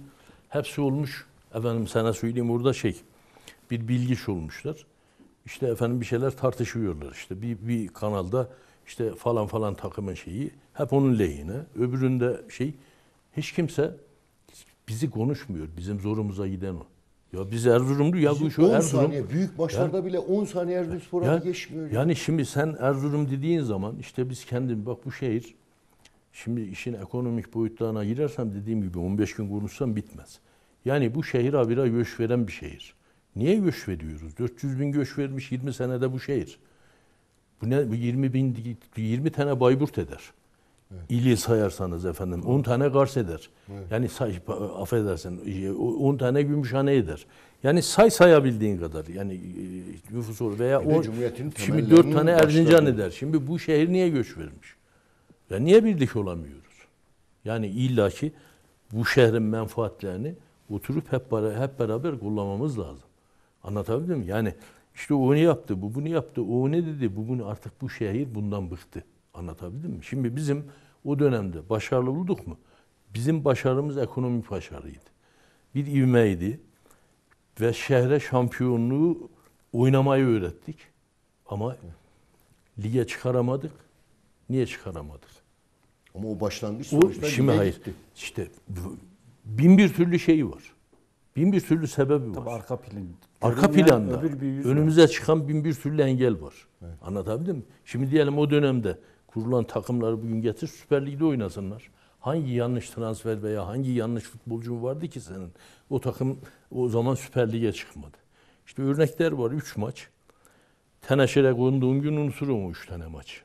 hepsi olmuş, efendim sana söyleyeyim burada şey, bir bilgiç olmuşlar. İşte efendim bir şeyler tartışıyorlar işte. Bir, bir kanalda işte falan falan takımın şeyi hep onun lehine. Öbüründe şey hiç kimse bizi konuşmuyor. Bizim zorumuza giden o. Ya biz Erzurumlu ya bu şu Erzurum. Saniye, büyük maçlarda bile 10 saniye Erzurumspor'a ya, geçmiyor. Yani şimdi sen Erzurum dediğin zaman işte biz kendim bak bu şehir şimdi işin ekonomik boyutlarına girersem dediğim gibi 15 gün konuşsam bitmez. Yani bu şehir abira göç veren bir şehir. Niye göç veriyoruz? 400 bin göç vermiş 20 senede bu şehir. Bu ne? Bu 20 bin 20 tane Bayburt eder. Evet. İli sayarsanız efendim 10 tane Kars eder. Evet. Yani say, affedersin 10 tane Gümüşhane eder. Yani say sayabildiğin kadar. Yani e, nüfus olur veya o şimdi 4 tane Erzincan başladı. eder. Şimdi bu şehir niye göç vermiş? Ya niye birlik olamıyoruz? Yani illaki bu şehrin menfaatlerini oturup hep, hep beraber kullanmamız lazım. Anlatabildim mi? Yani işte o ne yaptı, bu bunu yaptı, o ne dedi, bu bunu artık bu şehir bundan bıktı. Anlatabildim mi? Şimdi bizim o dönemde başarılı olduk mu? Bizim başarımız ekonomik başarıydı. Bir ivmeydi ve şehre şampiyonluğu oynamayı öğrettik. Ama lige çıkaramadık. Niye çıkaramadık? Ama o başlangıç sonuçta o, şimdi hayır. gitti. İşte bin bir türlü şeyi var. Bin bir türlü sebebi var. Tabii arka plan. Arka planda önümüze var. çıkan bin bir türlü engel var. Evet. Anlatabildim mi? Şimdi diyelim o dönemde kurulan takımları bugün getir Süper Lig'de oynasınlar. Hangi yanlış transfer veya hangi yanlış futbolcu vardı ki senin? O takım o zaman Süper Lig'e çıkmadı. İşte örnekler var. Üç maç. Teneşere konduğum gün unuturum o üç tane maç.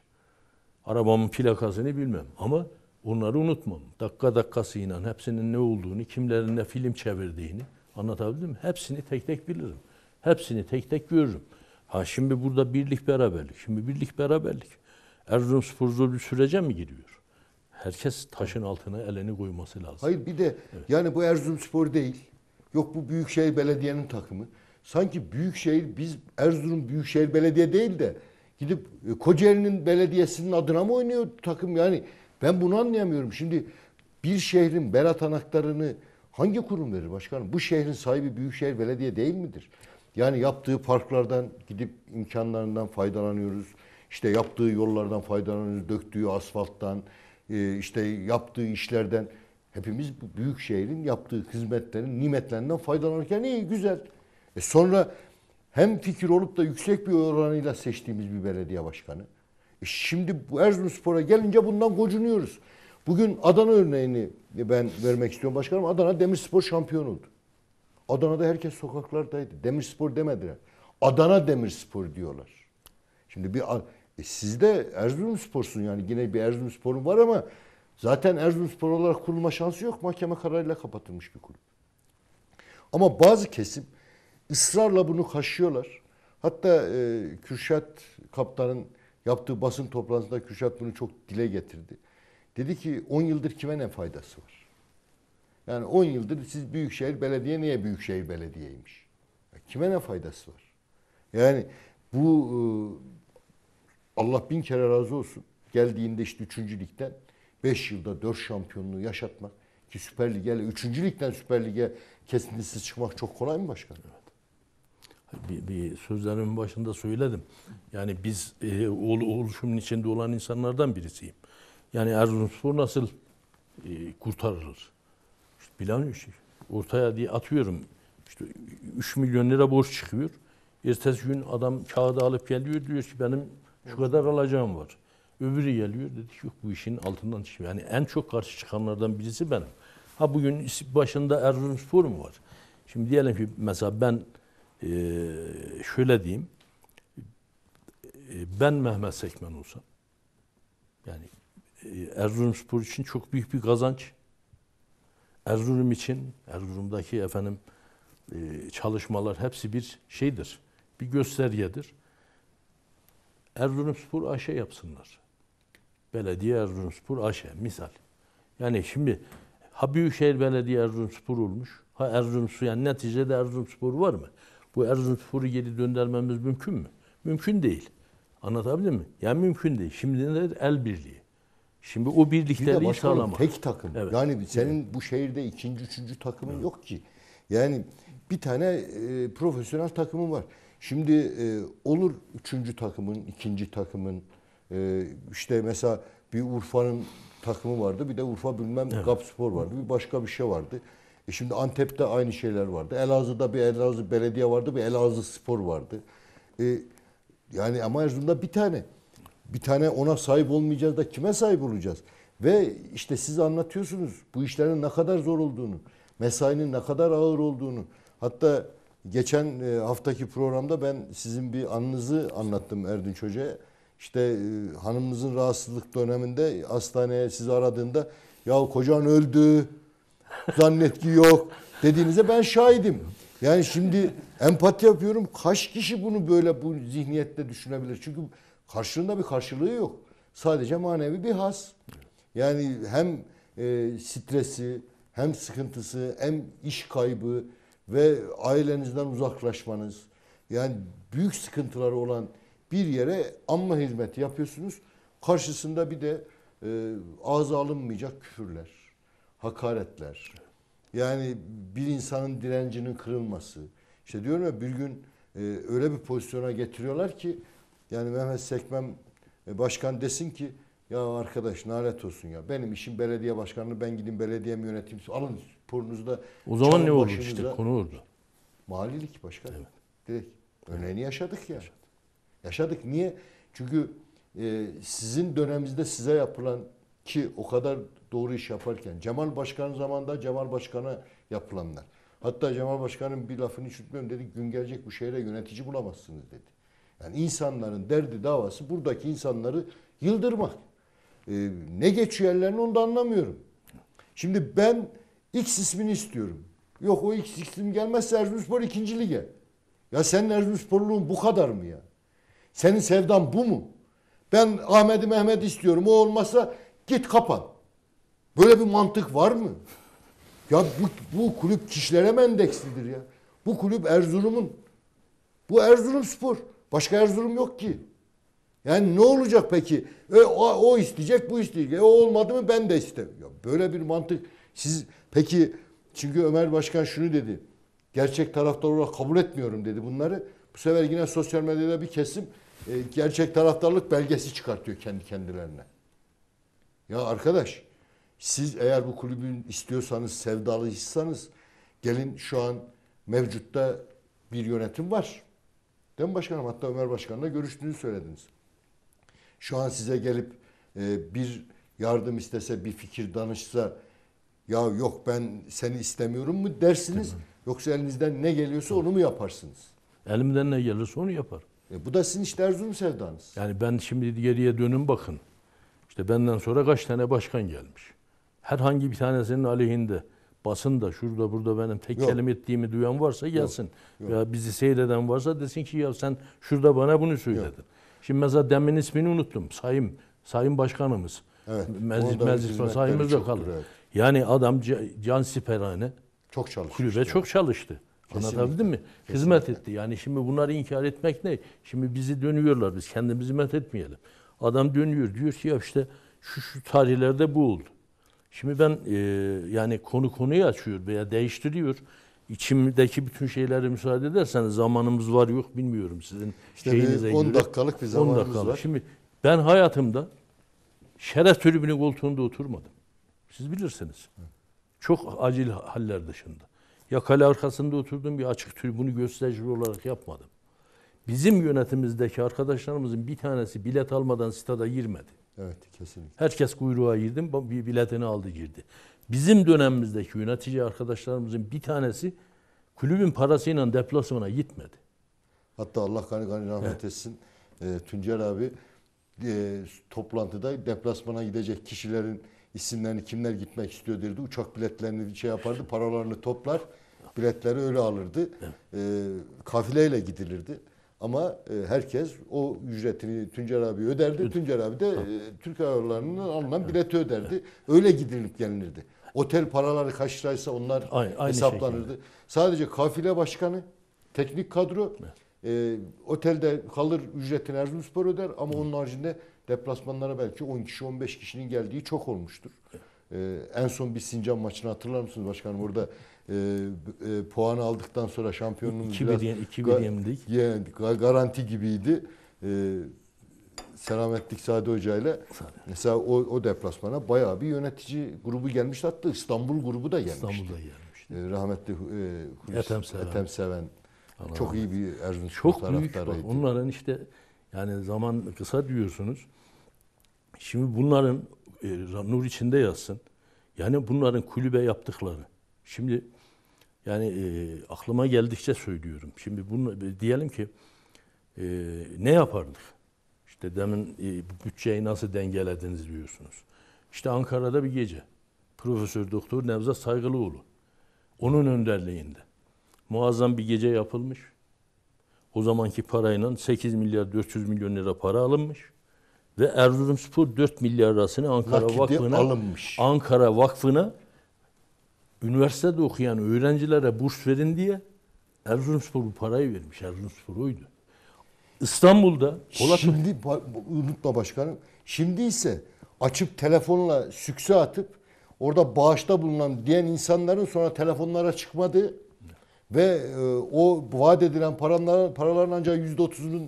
Arabamın plakasını bilmem ama onları unutmam. Dakika inan hepsinin ne olduğunu, kimlerin ne film çevirdiğini anlatabildim mi? Hepsini tek tek bilirim. Hepsini tek tek görürüm. Ha şimdi burada birlik beraberlik. Şimdi birlik beraberlik. Erzurumspor'da bir sürece mi giriyor? Herkes taşın altına elini koyması lazım. Hayır bir de evet. yani bu Erzurumspor değil. Yok bu Büyükşehir Belediye'nin takımı. Sanki Büyükşehir biz Erzurum Büyükşehir Belediye değil de gidip e, Kocaeli'nin belediyesinin adına mı oynuyor takım yani ben bunu anlayamıyorum. Şimdi bir şehrin berat anahtarını hangi kurum verir başkanım? Bu şehrin sahibi Büyükşehir Belediye değil midir? Yani yaptığı parklardan gidip imkanlarından faydalanıyoruz işte yaptığı yollardan faydalanıyoruz, döktüğü asfalttan, e, işte yaptığı işlerden hepimiz büyük şehrin yaptığı hizmetlerin nimetlerinden faydalanırken iyi güzel. E sonra hem fikir olup da yüksek bir oranıyla seçtiğimiz bir belediye başkanı. E şimdi bu Erzurumspor'a gelince bundan gocunuyoruz. Bugün Adana örneğini ben vermek istiyorum başkanım. Adana Demirspor şampiyon oldu. Adana'da herkes sokaklardaydı. Demirspor demediler. Adana Demirspor diyorlar. Şimdi bir e siz de Erzurumspor'sun yani yine bir Erzurumspor'un var ama zaten Erzurumspor olarak kurulma şansı yok. Mahkeme kararıyla kapatılmış bir kulüp. Ama bazı kesim ısrarla bunu kaşıyorlar. Hatta e, Kürşat Kaptan'ın yaptığı basın toplantısında Kürşat bunu çok dile getirdi. Dedi ki 10 yıldır kime ne faydası var? Yani 10 yıldır siz Büyükşehir Belediye niye Büyükşehir Belediye'ymiş? Kime ne faydası var? Yani bu e, Allah bin kere razı olsun. Geldiğinde işte üçüncülükten ligden 5 yılda 4 şampiyonluğu yaşatmak ki Süper Lig'e üçüncülükten Süper Lig'e kesintisiz çıkmak çok kolay mı başkan? Evet. Bir, bir sözlerimin başında söyledim. Yani biz e, oluşumun içinde olan insanlardan birisiyim. Yani Erzurumspor nasıl e, kurtarılır? İşte bilen şey. Ortaya diye atıyorum. İşte 3 milyon lira borç çıkıyor. Ertesi gün adam kağıdı alıp geliyor diyor ki benim şu kadar alacağım var. Öbürü geliyor dedik yok bu işin altından çıkıyor. Yani en çok karşı çıkanlardan birisi benim. Ha bugün başında Erzurumspor mu var? Şimdi diyelim ki mesela ben şöyle diyeyim. ben Mehmet Sekmen olsam yani Erzurumspor için çok büyük bir kazanç. Erzurum için, Erzurum'daki efendim çalışmalar hepsi bir şeydir. Bir göstergedir. Erzurumspor AŞ yapsınlar. Belediye Erzurumspor AŞ misal. Yani şimdi ha Büyükşehir Belediye Erzurumspor olmuş. Ha Erzurumspor yani neticede Erzurumspor var mı? Bu Erzurumspor'u geri döndürmemiz mümkün mü? Mümkün değil. Anlatabildim mi? Yani mümkün değil. Şimdi nedir? El birliği. Şimdi o birlikteliği sağlamak. Tek takım. Evet. Yani senin bu şehirde ikinci, üçüncü takımın evet. yok ki. Yani bir tane e, profesyonel takımın var. Şimdi e, olur üçüncü takımın, ikinci takımın e, işte mesela bir Urfa'nın takımı vardı. Bir de Urfa bilmem evet. Gapspor vardı. Bir başka bir şey vardı. E şimdi Antep'te aynı şeyler vardı. Elazığ'da bir Elazığ Belediye vardı. Bir Elazığ Spor vardı. E, yani ama Erzurum'da bir tane. Bir tane ona sahip olmayacağız da kime sahip olacağız? Ve işte siz anlatıyorsunuz bu işlerin ne kadar zor olduğunu, mesainin ne kadar ağır olduğunu. Hatta Geçen e, haftaki programda ben sizin bir anınızı anlattım Erdinç çocuğa İşte e, hanımınızın rahatsızlık döneminde hastaneye sizi aradığında ya kocan öldü, zannet ki yok dediğinize ben şahidim. Yani şimdi empati yapıyorum. Kaç kişi bunu böyle bu zihniyette düşünebilir? Çünkü karşılığında bir karşılığı yok. Sadece manevi bir has. Yani hem e, stresi, hem sıkıntısı, hem iş kaybı, ve ailenizden uzaklaşmanız yani büyük sıkıntıları olan bir yere amma hizmeti yapıyorsunuz. Karşısında bir de e, ağza alınmayacak küfürler, hakaretler. Yani bir insanın direncinin kırılması. İşte diyorum ya bir gün e, öyle bir pozisyona getiriyorlar ki yani Mehmet Sekmem e, başkan desin ki ya arkadaş nalet olsun ya benim işim belediye başkanlığı ben gidin belediye mi yöneteyim alın Purnuz'da O zaman ne olmuş işte konu orada. Malilik başkanım. Evet. Direkt. Örneğini yaşadık ya. Yaşadık. yaşadık. Niye? Çünkü e, sizin döneminizde size yapılan ki o kadar doğru iş yaparken Cemal Başkan zamanında Cemal Başkan'a yapılanlar. Hatta Cemal Başkan'ın bir lafını hiç unutmuyorum dedi gün gelecek bu şehre yönetici bulamazsınız dedi. Yani insanların derdi davası buradaki insanları yıldırmak. Ee, ne geçiyor ellerine onu da anlamıyorum. Şimdi ben X ismini istiyorum. Yok o X isim gelmezse Erzurumspor ikinci lige. Ya senin Erzurumsporluğun bu kadar mı ya? Senin sevdan bu mu? Ben Ahmet'i Mehmet istiyorum. O olmazsa git kapan. Böyle bir mantık var mı? Ya bu, bu kulüp kişilere mi ya? Bu kulüp Erzurum'un. Bu Erzurum spor. Başka Erzurum yok ki. Yani ne olacak peki? E, o, o isteyecek, bu isteyecek. E, o olmadı mı ben de isterim. Ya böyle bir mantık. Siz Peki çünkü Ömer Başkan şunu dedi. Gerçek taraftar olarak kabul etmiyorum dedi bunları. Bu sefer yine sosyal medyada bir kesim e, gerçek taraftarlık belgesi çıkartıyor kendi kendilerine. Ya arkadaş siz eğer bu kulübün istiyorsanız, sevdalıysanız gelin şu an mevcutta bir yönetim var. Değil mi başkanım? Hatta Ömer Başkan'la görüştüğünü söylediniz. Şu an size gelip e, bir yardım istese, bir fikir danışsa ya yok ben seni istemiyorum mu dersiniz yoksa elinizden ne geliyorsa onu mu yaparsınız? Elimden ne gelirse onu yaparım. E bu da sizin işte Erzurum sevdanız. Yani ben şimdi geriye dönün bakın. İşte benden sonra kaç tane başkan gelmiş. Herhangi bir tanesinin aleyhinde basın da şurada burada benim tek yok. kelime ettiğimi duyan varsa gelsin. Yok, yok. Ya bizi seyreden varsa desin ki ya sen şurada bana bunu söyledin. Yok. Şimdi mesela demin ismini unuttum. Sayın Sayın Başkanımız. Evet. Meclis, meclis sayımız da kalır. Evet. Yani adam can siperhane. Çok çalıştı. Kulübe yani. çok çalıştı. Anlatabildim mi? Kesinlikle. Hizmet etti. Yani şimdi bunları inkar etmek ne? Şimdi bizi dönüyorlar. Biz kendimizi hizmet etmeyelim. Adam dönüyor. Diyor ki ya işte şu şu tarihlerde bu oldu. Şimdi ben e, yani konu konuyu açıyor veya değiştiriyor. İçimdeki bütün şeylere müsaade ederseniz zamanımız var yok bilmiyorum sizin işte e, şeyinize 10 dakikalık bir zamanımız 10 dakikalık. var. Şimdi ben hayatımda şeref tribünü koltuğunda oturmadım. Siz bilirsiniz. Çok acil haller dışında. Ya kale arkasında oturdum ya açık bunu gösterici olarak yapmadım. Bizim yönetimizdeki arkadaşlarımızın bir tanesi bilet almadan stada girmedi. Evet kesinlikle. Herkes kuyruğa girdi, bir biletini aldı girdi. Bizim dönemimizdeki yönetici arkadaşlarımızın bir tanesi kulübün parasıyla deplasmana gitmedi. Hatta Allah gani gani rahmet evet. etsin. E, Tuncer abi e, toplantıda deplasmana gidecek kişilerin isimlerini kimler gitmek istiyor derdi. Uçak biletlerini şey yapardı, paralarını toplar, biletleri öyle alırdı. E, kafileyle gidilirdi. Ama e, herkes o ücretini Tüncer abi öderdi. Tüncer abi de e, Türk Hava Yolları'ndan alınan bileti öderdi. Öyle gidilip gelinirdi. Otel paraları kaç liraysa onlar aynı, aynı hesaplanırdı. Şekilde. Sadece kafile başkanı, teknik kadro e, otelde kalır ücretini Erzurumspor öder ama Hı. onun haricinde Deplasmanlara belki 10 kişi 15 kişinin geldiği çok olmuştur. Ee, en son bir Sincan maçını hatırlar mısınız başkanım? Orada e, e, puan aldıktan sonra şampiyonluğumuz biraz diyen, ga yendik. Yani, garanti gibiydi. Ee, Selametlik Sade Hoca ile mesela o, o deplasmana bayağı bir yönetici grubu gelmişti. Hatta İstanbul grubu da gelmişti. İstanbul'da gelmişti. Ee, rahmetli e, Hulusi, Ethem Seven. Ethem Seven. Allah çok Allah. iyi bir Erzurum Çok büyük bak. Onların işte yani zaman kısa diyorsunuz. Şimdi bunların e, nur içinde yazsın. Yani bunların kulübe yaptıkları. Şimdi yani e, aklıma geldikçe söylüyorum. Şimdi bunu e, diyelim ki e, ne yapardık? İşte demin e, bütçeyi nasıl dengelediniz diyorsunuz. İşte Ankara'da bir gece. Profesör Doktor Nevzat Saygılıoğlu. Onun önderliğinde. Muazzam bir gece yapılmış. O zamanki parayla 8 milyar 400 milyon lira para alınmış. Ve Erzurumspor 4 milyar lirasını Ankara Nakide Vakfı'na alınmış. Ankara Vakfı'na üniversitede okuyan öğrencilere burs verin diye Erzurumspor bu parayı vermiş. Erzurumspor oydu. İstanbul'da Polat Şimdi unutma başkanım. Şimdi ise açıp telefonla sükse atıp orada bağışta bulunan diyen insanların sonra telefonlara çıkmadığı ve e, o vaat edilen paralar, paraların ancak %30'unun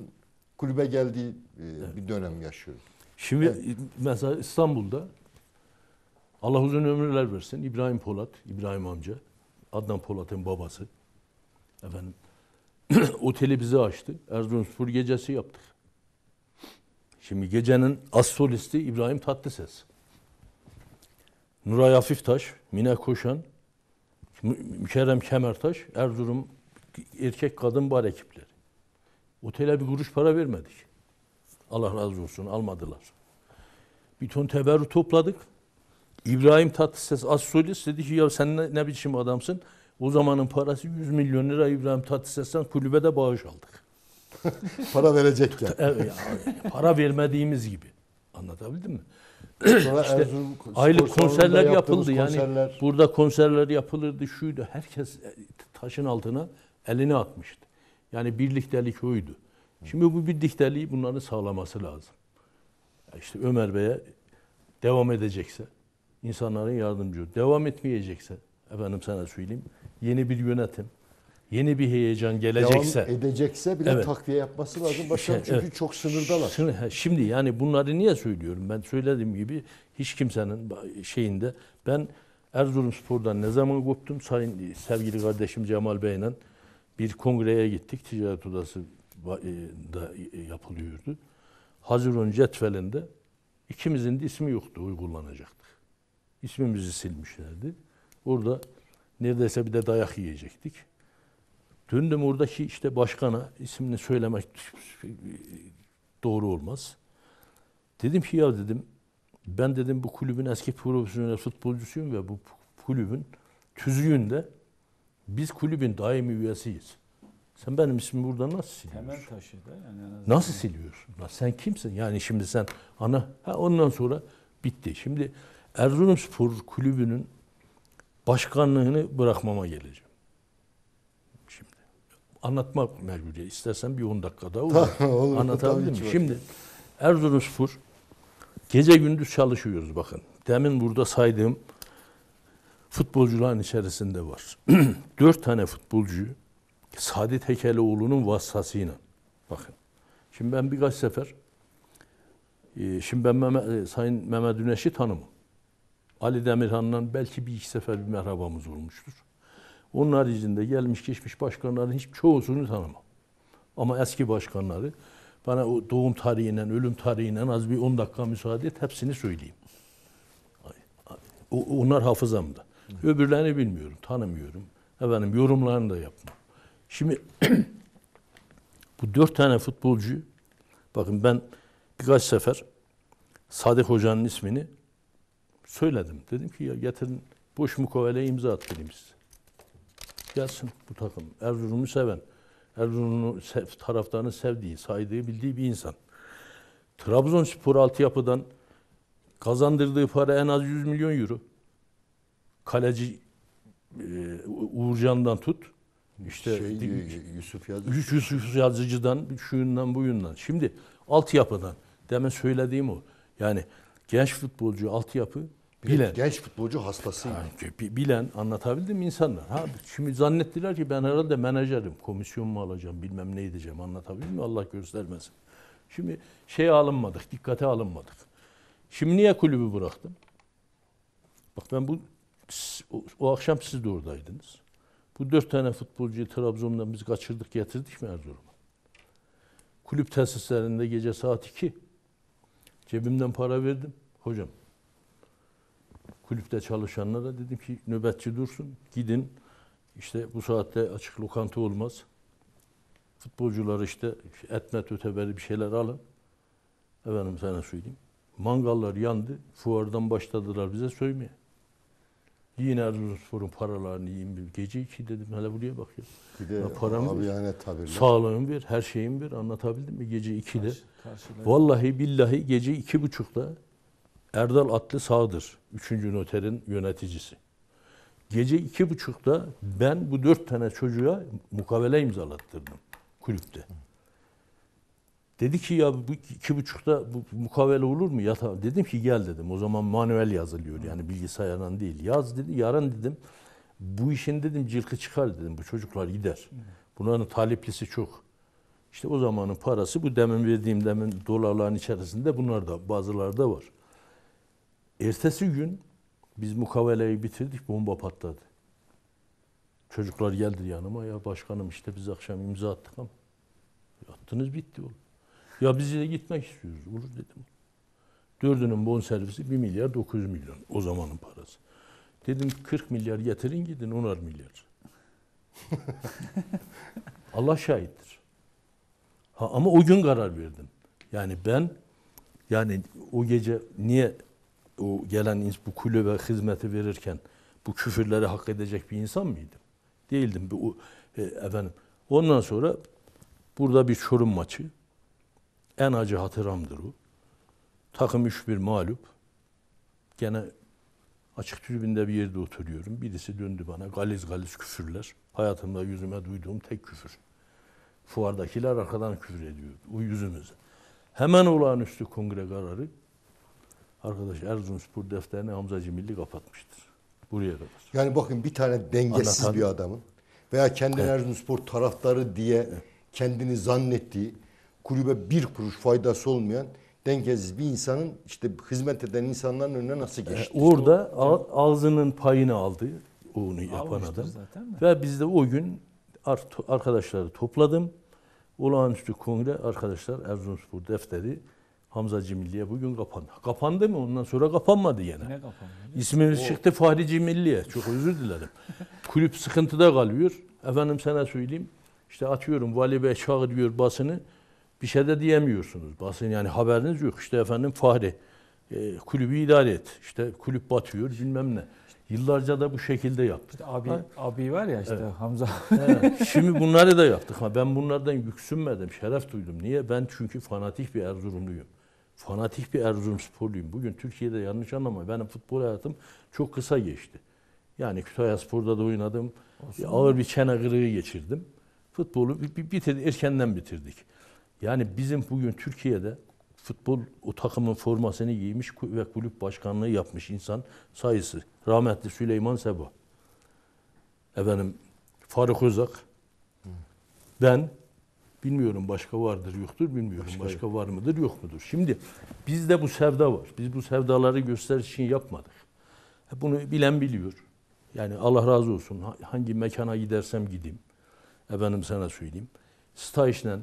kulübe geldiği e, evet. bir dönem yaşıyoruz. Şimdi evet. mesela İstanbul'da Allah uzun ömürler versin. İbrahim Polat, İbrahim amca, Adnan Polat'ın babası. Efendim oteli bize açtı. Erzurumspor gecesi yaptık. Şimdi gecenin as solisti İbrahim Tatlıses. Nuray Afiftaş, Mine Koşan, Mükerrem Kemertaş, Erzurum erkek kadın bar ekipleri. Otele bir kuruş para vermedik. Allah razı olsun almadılar. Bir ton teberrü topladık. İbrahim Tatlıses az solist dedi ki ya sen ne, ne biçim adamsın? O zamanın parası 100 milyon lira İbrahim Tatlıses'ten kulübede bağış aldık. para verecekken. Evet, yani, para vermediğimiz gibi. Anlatabildim mi? Sonra işte Erzurum aylık konserler yapıldı yani. Burada konserler yapılırdı şuydu. Herkes e, taşın altına elini atmıştı. Yani birliktelik oydu. Şimdi bu birlikteliği bunların sağlaması lazım. E işte Ömer Bey'e devam edecekse insanların yardımcı devam etmeyecekse efendim sana söyleyeyim yeni bir yönetim yeni bir heyecan gelecekse devam edecekse bile evet. takviye yapması lazım başkanım çünkü evet. çok sınırdalar. Şimdi, yani bunları niye söylüyorum? Ben söylediğim gibi hiç kimsenin şeyinde ben Erzurumspor'dan ne zaman koptum? Sayın sevgili kardeşim Cemal Bey'le bir kongreye gittik. Ticaret Odası e, da e, yapılıyordu. Haziran cetvelinde ikimizin de ismi yoktu Uygulanacaktı. İsmimizi silmişlerdi. Orada neredeyse bir de dayak yiyecektik. Döndüm oradaki işte başkana ismini söylemek doğru olmaz. Dedim ki ya dedim ben dedim bu kulübün eski profesyonel futbolcusuyum ve bu kulübün tüzüğünde biz kulübün daimi üyesiyiz. Sen benim ismimi burada nasıl siliyorsun? Temel taşı da yani. Nasıl siliyorsun? Lan sen kimsin? Yani şimdi sen ana ha ondan sonra bitti. Şimdi Erzurumspor kulübünün başkanlığını bırakmama geleceğim. Anlatma mecburiyeti. İstersen bir 10 dakikada olur. Anlatabilir miyim? Şimdi Erzurumspor gece gündüz çalışıyoruz bakın. Demin burada saydığım futbolcuların içerisinde var. Dört tane futbolcu Sadi Tekelioğlu'nun vasıtasıyla bakın. Şimdi ben birkaç sefer e, şimdi ben Mehmet, e, Sayın Mehmet Güneş'i tanımam. Ali Demirhan'la belki bir iki sefer bir merhabamız olmuştur. Onun haricinde gelmiş geçmiş başkanların hiç çoğusunu tanımam. Ama eski başkanları bana o doğum tarihinden, ölüm tarihinden az bir 10 dakika müsaade et hepsini söyleyeyim. onlar hafızamda. Öbürlerini bilmiyorum, tanımıyorum. Efendim yorumlarını da yapmam. Şimdi bu dört tane futbolcu bakın ben birkaç sefer Sadık Hoca'nın ismini söyledim. Dedim ki ya getirin boş mukavele imza attırayım size gelsin bu takım. Erzurum'u seven, Erzurum'u sev, taraftarını sevdiği, saydığı, bildiği bir insan. Trabzonspor altyapıdan kazandırdığı para en az 100 milyon euro. Kaleci e, Uğurcan'dan tut. İşte şey, Yusuf Yazıcı. Yusuf Yazıcı'dan, şuyundan buyundan. Şimdi altyapıdan. Demin söylediğim o. Yani genç futbolcu altyapı bilen. Genç futbolcu hastası. Yani, bilen anlatabildim insanlar. Ha, şimdi zannettiler ki ben herhalde menajerim. Komisyon mu alacağım bilmem ne edeceğim anlatabildim mi Allah göstermesin. Şimdi şey alınmadık, dikkate alınmadık. Şimdi niye kulübü bıraktım? Bak ben bu o, o akşam siz de oradaydınız. Bu dört tane futbolcuyu Trabzon'dan biz kaçırdık getirdik mi Erzurum'a? Kulüp tesislerinde gece saat iki, Cebimden para verdim. Hocam kulüpte çalışanlara dedim ki nöbetçi dursun gidin işte bu saatte açık lokanta olmaz. Futbolcular işte etmet öteberi bir şeyler alın. Efendim sana söyleyeyim. Mangallar yandı. Fuardan başladılar bize sövmeye. Yine Erzurumspor'un paralarını yiyin bir gece iki dedim hele buraya bak ya. Bir de ya param abi yani tabirler. Sağlığım bir her şeyim bir Anlatabildim mi? Gece 2'de. Karşı, Vallahi billahi gece iki buçukta Erdal Atlı Sağdır, üçüncü noterin yöneticisi. Gece iki buçukta ben bu dört tane çocuğa mukavele imzalattırdım kulüpte. Dedi ki ya bu iki buçukta bu mukavele olur mu? Yata dedim ki gel dedim. O zaman manuel yazılıyor yani bilgisayardan değil. Yaz dedi. Yarın dedim bu işin dedim cilki çıkar dedim. Bu çocuklar gider. Bunların taleplisi çok. İşte o zamanın parası bu demin verdiğim demin dolarların içerisinde bunlar da bazıları da var. Ertesi gün biz mukaveleyi bitirdik, bomba patladı. Çocuklar geldi yanıma, ya başkanım işte biz akşam imza attık ama attınız bitti oğlum. Ya biz de gitmek istiyoruz, olur dedim. Dördünün bon servisi 1 milyar 900 milyon o zamanın parası. Dedim 40 milyar getirin gidin 10'ar milyar. Allah şahittir. Ha, ama o gün karar verdim. Yani ben yani o gece niye o gelen bu kulübe hizmeti verirken bu küfürleri hak edecek bir insan mıydım? Değildim. Bu, e, efendim. Ondan sonra burada bir Çorum maçı. En acı hatıramdır o. Takım 3-1 mağlup. Gene açık tribünde bir yerde oturuyorum. Birisi döndü bana galiz galiz küfürler. Hayatımda yüzüme duyduğum tek küfür. Fuardakiler arkadan küfür ediyor. O yüzümüze. Hemen olağanüstü kongre kararı Arkadaş Erzurumspor defterini Hamza Cimilli kapatmıştır. Buraya kadar. Yani bakın bir tane dengesiz Anlatan, bir adamın veya kendini evet. Erzurumspor taraftarı diye kendini zannettiği kulübe bir kuruş faydası olmayan dengesiz bir insanın işte hizmet eden insanların önüne nasıl e, geçti? Ee, orada o, ağzının payını aldı onu yapan adam. Ve biz de o gün arkadaşları topladım. Olağanüstü kongre arkadaşlar Erzurumspor defteri Hamza Cimilli'ye bugün kapandı. Kapandı mı? Ondan sonra kapanmadı yine. Ne kapandı? İsmimiz o. çıktı Fahri Cimilli'ye. Çok özür dilerim. Kulüp sıkıntıda kalıyor. Efendim sana söyleyeyim. İşte atıyorum Vali Bey çağırıyor basını. Bir şey de diyemiyorsunuz. Basın yani haberiniz yok. İşte efendim Fahri e, kulübü idare et. İşte kulüp batıyor bilmem ne. Yıllarca da bu şekilde yaptık. İşte abi, ha? abi var ya işte evet. Hamza. Evet. Şimdi bunları da yaptık. Ha, ben bunlardan yüksünmedim, şeref duydum. Niye? Ben çünkü fanatik bir Erzurumluyum fanatik bir Erzurumsporluyum. Bugün Türkiye'de yanlış anlama benim futbol hayatım çok kısa geçti. Yani Kütahya Spor'da da oynadım. Aslında. Ağır bir çene kırığı geçirdim. Futbolu bitirdi, erkenden bitirdik. Yani bizim bugün Türkiye'de futbol o takımın formasını giymiş ve kulüp başkanlığı yapmış insan sayısı. Rahmetli Süleyman Seba. Efendim Faruk Özak. Ben Bilmiyorum başka vardır yoktur bilmiyorum. Başka, başka var mıdır yok mudur. Şimdi bizde bu sevda var. Biz bu sevdaları gösteriş için yapmadık. E, bunu bilen biliyor. Yani Allah razı olsun hangi mekana gidersem gideyim. Efendim sana söyleyeyim. Stajla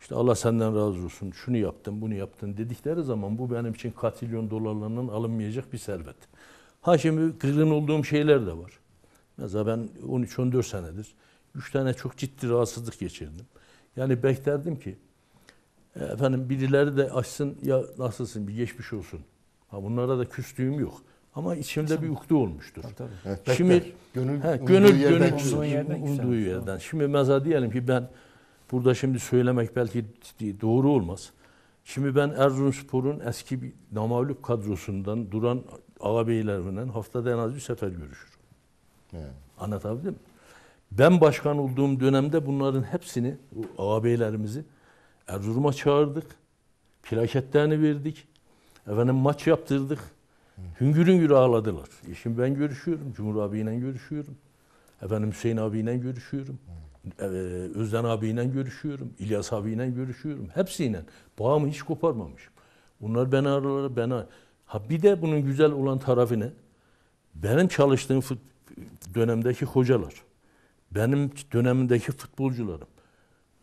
işte Allah senden razı olsun şunu yaptın bunu yaptın dedikleri zaman bu benim için katilyon dolarlarının alınmayacak bir servet. Ha şimdi kırgın olduğum şeyler de var. Mesela ben 13-14 senedir 3 tane çok ciddi rahatsızlık geçirdim. Yani beklerdim ki e, efendim birileri de açsın ya nasılsın bir geçmiş olsun. Ha bunlara da küstüğüm yok. Ama içimde bir ukde olmuştur. tabii. Şimdi gönül he, gönül gönül umduğu yerden, umduğu yerden. Şimdi meza diyelim ki ben burada şimdi söylemek belki doğru olmaz. Şimdi ben Erzurumspor'un eski bir namağlup kadrosundan duran ağabeylerimden haftada en az bir sefer görüşürüm. Evet. Anlatabildim mi? Ben başkan olduğum dönemde bunların hepsini, bu ağabeylerimizi Erzurum'a çağırdık. Plaketlerini verdik. Efendim maç yaptırdık. Hüngür hüngür ağladılar. E şimdi ben görüşüyorum. Cumhur abiyle görüşüyorum. Efendim Hüseyin abiyle görüşüyorum. Ee, Özden abiyle görüşüyorum. İlyas abiyle görüşüyorum. Hepsiyle. Bağımı hiç koparmamışım. Bunlar beni aralar, beni ar Ha bir de bunun güzel olan tarafı ne? Benim çalıştığım dönemdeki hocalar. Benim dönemimdeki futbolcularım.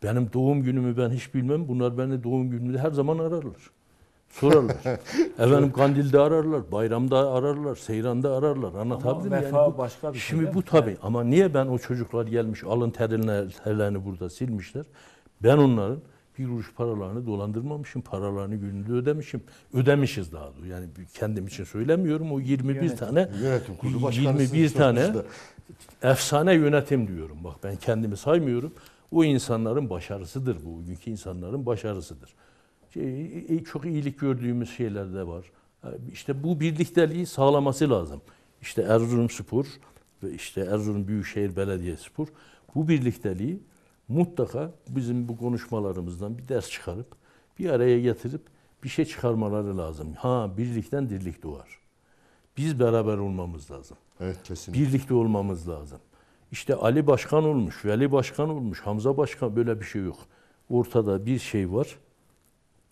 Benim doğum günümü ben hiç bilmem. Bunlar beni doğum günümde her zaman ararlar. Sorarlar. Efendim Kandil'de ararlar, bayramda ararlar, seyranda ararlar Anlatabilir miyim? Yani bu, başka bir şey şimdi bu tabii yani. ama niye ben o çocuklar gelmiş alın terlerini, terlerini burada silmişler? Ben onların bir kuruş paralarını dolandırmamışım. Paralarını gününde ödemişim. Ödemişiz daha doğrusu. Yani kendim için söylemiyorum. O 21 Yönetim. tane Yönetim 21 tane efsane yönetim diyorum. Bak ben kendimi saymıyorum. O insanların başarısıdır bu. Bugünkü insanların başarısıdır. Şey, çok iyilik gördüğümüz şeyler de var. İşte bu birlikteliği sağlaması lazım. İşte Erzurum Spor ve işte Erzurum Büyükşehir Spor bu birlikteliği mutlaka bizim bu konuşmalarımızdan bir ders çıkarıp bir araya getirip bir şey çıkarmaları lazım. Ha birlikten dirlik doğar. Biz beraber olmamız lazım. Evet kesinlikle. Birlikte olmamız lazım. İşte Ali Başkan olmuş, Veli Başkan olmuş, Hamza Başkan böyle bir şey yok. Ortada bir şey var.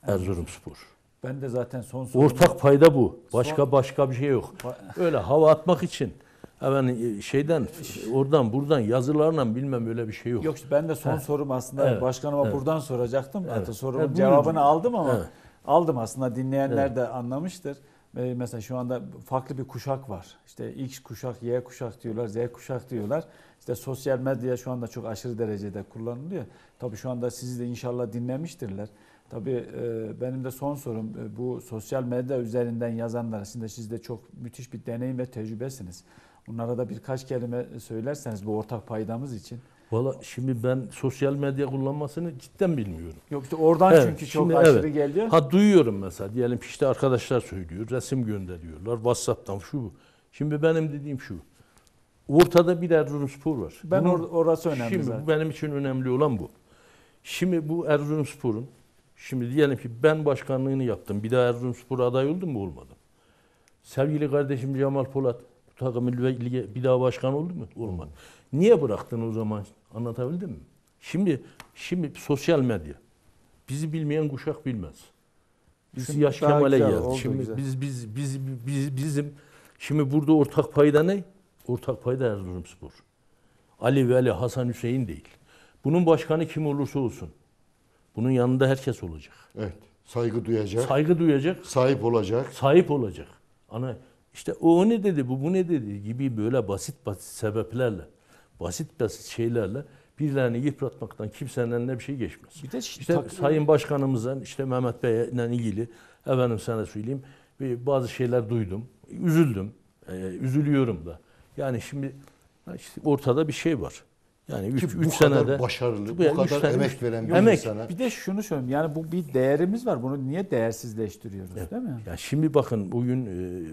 Erzurumspor. Ben de zaten son sorumu... Ortak payda bu. Başka son... başka bir şey yok. Öyle hava atmak için hemen e, şeyden oradan buradan yazılarla bilmem öyle bir şey yok. Yok ben de son He. sorum aslında evet. başkanıma evet. buradan soracaktım. Evet. Hatta sorumun evet. cevabını aldım ama evet. aldım aslında dinleyenler evet. de anlamıştır. Ee, mesela şu anda farklı bir kuşak var. İşte X kuşak, Y kuşak diyorlar, Z kuşak diyorlar. İşte sosyal medya şu anda çok aşırı derecede kullanılıyor. Tabii şu anda sizi de inşallah dinlemiştirler. Tabii e, benim de son sorum e, bu sosyal medya üzerinden yazanlar. Şimdi siz de çok müthiş bir deneyim ve tecrübesiniz. Bunlara da birkaç kelime söylerseniz bu ortak paydamız için. Valla şimdi ben sosyal medya kullanmasını cidden bilmiyorum. Yok işte oradan evet, çünkü çok aşırı evet. geliyor. Ha duyuyorum mesela diyelim işte arkadaşlar söylüyor, resim gönderiyorlar, WhatsApp'tan şu bu. Şimdi benim dediğim şu. Ortada bir Erzurumspor var. Ben or orası önemli şimdi zaten. benim için önemli olan bu. Şimdi bu Erzurumspor'un şimdi diyelim ki ben başkanlığını yaptım. Bir daha Erzurumspor'a aday oldum mu olmadım. Sevgili kardeşim Cemal Polat bu takımın bir daha başkan oldu mu? Olmadı. Niye bıraktın o zaman Anlatabildim mi? Şimdi şimdi sosyal medya. Bizi bilmeyen kuşak bilmez. Biz şimdi yaş Kemal'e geldi. Şimdi güzel. biz biz biz biz bizim şimdi burada ortak payda ne? Ortak payda Erzurumspor. Ali Veli, Hasan Hüseyin değil. Bunun başkanı kim olursa olsun. Bunun yanında herkes olacak. Evet. Saygı duyacak. Saygı duyacak. Sahip olacak. Sahip olacak. Ana işte o ne dedi, bu bu ne dedi gibi böyle basit basit sebeplerle basit basit şeylerle birilerini yıpratmaktan kimsenin eline bir şey geçmez. Bir de işte tak- Sayın Başkanımızdan işte Mehmet Bey'le ilgili efendim sana söyleyeyim bazı şeyler duydum. Üzüldüm. Ee, üzülüyorum da. Yani şimdi işte ortada bir şey var. Yani 3 senede kadar başarılı, bu, kadar sene, emek veren bir emek. insana. Bir de şunu söyleyeyim. Yani bu bir değerimiz var. Bunu niye değersizleştiriyoruz evet. değil mi? Ya şimdi bakın bugün e,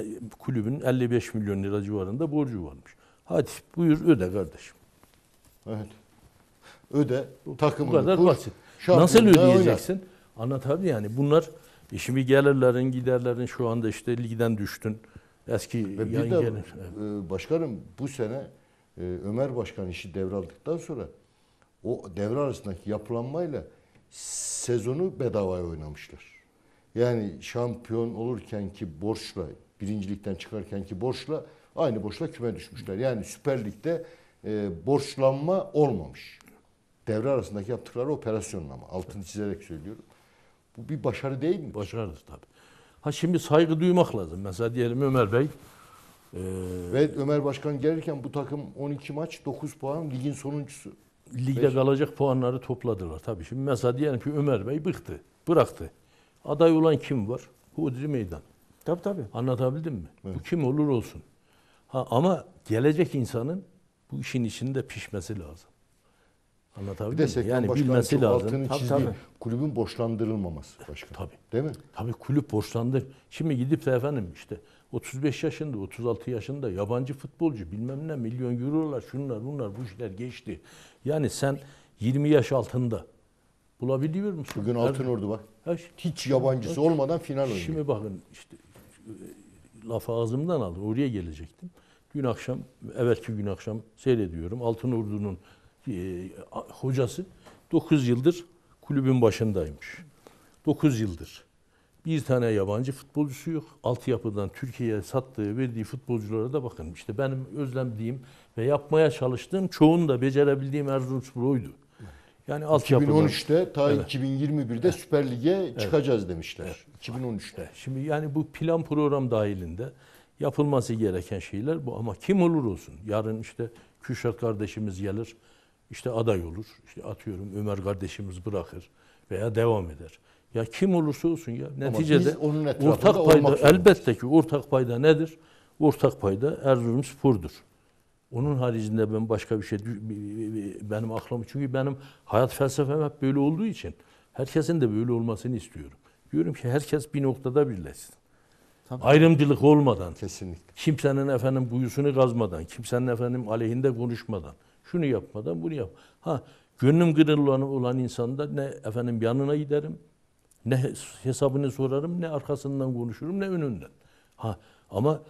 e kulübün 55 milyon lira civarında borcu varmış. Hadi buyur öde kardeşim. Evet. Öde takımını Bu kadar kur, basit. Nasıl ödeyeceksin? Oynar. Anlatabildim yani. Bunlar e şimdi gelirlerin giderlerin şu anda işte ligden düştün. Eski Ve yan de, gelir. E, başkanım bu sene e, Ömer Başkan işi devraldıktan sonra o devre arasındaki yapılanmayla sezonu bedavaya oynamışlar. Yani şampiyon olurken ki borçla, birincilikten çıkarken ki borçla aynı boşla küme düşmüşler. Yani Süper Lig'de e, borçlanma olmamış. Devre arasındaki yaptıkları operasyonla ama altını çizerek söylüyorum. Bu bir başarı değil mi? Başarıdır tabii. Ha şimdi saygı duymak lazım. Mesela diyelim Ömer Bey. E... Ve Ömer Başkan gelirken bu takım 12 maç 9 puan ligin sonuncusu. Ligde Beş. kalacak puanları topladılar tabii. Şimdi mesela diyelim ki Ömer Bey bıktı, bıraktı. Aday olan kim var? Hudri Meydan. Tabii tabii. Anlatabildim mi? Evet. Bu kim olur olsun. Ha, ama gelecek insanın bu işin içinde pişmesi lazım. Bir de mi? Yani bilmesi çok lazım. Tabii, çizdiği tabii. kulübün boşlandırılmaması başkan. Tabii. Değil mi? Tabii kulüp borçlandı. Şimdi gidip de efendim işte 35 yaşında, 36 yaşında yabancı futbolcu bilmem ne milyon eurolar şunlar bunlar bu işler geçti. Yani sen 20 yaş altında bulabiliyor musun? Bugün Altın Ordu bak. Hiç yabancısı olmadan final oynuyor. Şimdi bakın işte lafı ağzımdan aldım. Oraya gelecektim. Dün akşam, evvelki gün akşam seyrediyorum. Altın Ordu'nun e, hocası 9 yıldır kulübün başındaymış. 9 yıldır. Bir tane yabancı futbolcusu yok. Altyapıdan Türkiye'ye sattığı, verdiği futbolculara da bakın. İşte benim özlemdiğim ve yapmaya çalıştığım çoğunu da becerebildiğim Erzurum Spor'uydu. Yani altyapıdan. 2013'te ta evet. 2021'de evet. Süper Lig'e evet. çıkacağız demişler. Evet. 2013'te. Şimdi yani bu plan program dahilinde yapılması gereken şeyler bu ama kim olur olsun. Yarın işte Kürşat kardeşimiz gelir. işte aday olur. İşte atıyorum Ömer kardeşimiz bırakır veya devam eder. Ya kim olursa olsun ya neticede onun ortak payda elbette ki ortak payda nedir? Ortak payda Erzurum Spor'dur. Onun haricinde ben başka bir şey benim aklım çünkü benim hayat felsefem hep böyle olduğu için herkesin de böyle olmasını istiyorum. Diyorum ki herkes bir noktada birleşsin. Tabii. Ayrımcılık olmadan. Kesinlikle. Kimsenin efendim buyusunu kazmadan, kimsenin efendim aleyhinde konuşmadan, şunu yapmadan, bunu yap. Ha gönlüm kırılan olan insanda ne efendim yanına giderim, ne hesabını sorarım, ne arkasından konuşurum, ne önünden. Ha ama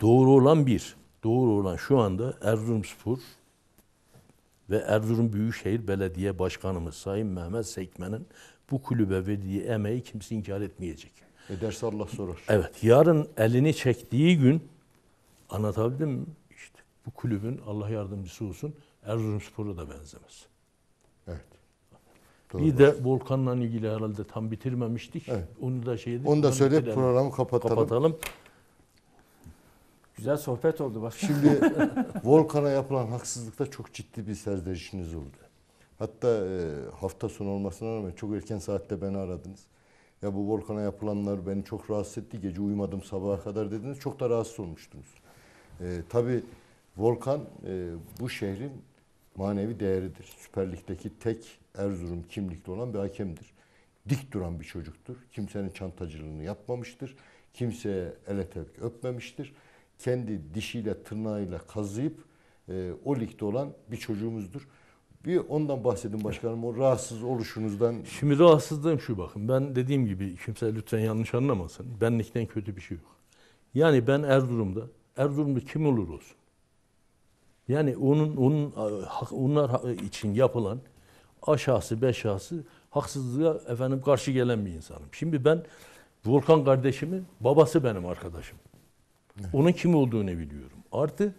doğru olan bir doğru olan şu anda Erzurumspor ve Erzurum Büyükşehir Belediye Başkanımız Sayın Mehmet Sekmen'in bu kulübe verdiği emeği kimse inkar etmeyecek. Ederse Allah sorar. Evet. Yarın elini çektiği gün anlatabildim mi? İşte bu kulübün Allah yardımcısı olsun Erzurumspor'a da benzemez. Evet. Doğru. Bir de Volkan'la ilgili herhalde tam bitirmemiştik. Evet. Onu da şeydi. Onu da söyleyip programı kapatalım. Kapatalım. Güzel sohbet oldu bak. Şimdi Volkan'a yapılan haksızlıkta çok ciddi bir serzenişiniz oldu. Hatta e, hafta sonu olmasına rağmen çok erken saatte beni aradınız. Ya bu Volkan'a yapılanlar beni çok rahatsız etti. Gece uyumadım sabaha kadar dediniz. Çok da rahatsız olmuştunuz. E, tabii Volkan e, bu şehrin manevi değeridir. Süper Lig'deki tek Erzurum kimlikli olan bir hakemdir. Dik duran bir çocuktur. Kimsenin çantacılığını yapmamıştır. Kimseye ele tepki öpmemiştir kendi dişiyle, tırnağıyla kazıyıp e, o ligde olan bir çocuğumuzdur. Bir ondan bahsedin başkanım o rahatsız oluşunuzdan. Şimdi rahatsızlığım şu bakın ben dediğim gibi kimse lütfen yanlış anlamasın. Benlikten kötü bir şey yok. Yani ben Erzurum'da Erzurum'da kim olur olsun. Yani onun onun e, onlar için yapılan aşağısı beşası haksızlığa efendim karşı gelen bir insanım. Şimdi ben Volkan kardeşimin babası benim arkadaşım. Onun kim olduğunu biliyorum. Artı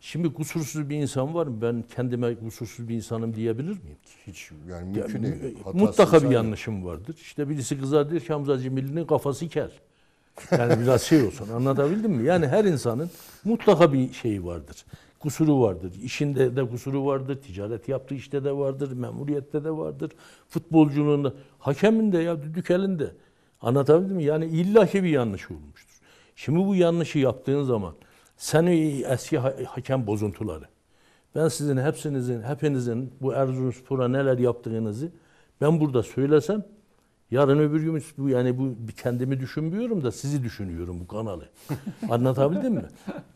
şimdi kusursuz bir insan var mı? Ben kendime kusursuz bir insanım diyebilir miyim? Hiç yani mümkün ya, değil. E, Hatası mutlaka bir yanlışım yok. vardır. İşte birisi kızar diyor ki Hamza Cemil'in kafası kel. Yani biraz şey olsun anlatabildim mi? Yani her insanın mutlaka bir şeyi vardır. Kusuru vardır. İşinde de kusuru vardır. Ticaret yaptığı işte de vardır. Memuriyette de vardır. Futbolculuğunda. Hakemin de ya düdükelin de. Anlatabildim mi? Yani illaki bir yanlış olmuştur. Şimdi bu yanlışı yaptığın zaman seni eski ha hakem bozuntuları. Ben sizin hepsinizin, hepinizin bu Erzurumspor'a neler yaptığınızı ben burada söylesem yarın öbür gün bu yani bu kendimi düşünmüyorum da sizi düşünüyorum bu kanalı. Anlatabildim mi?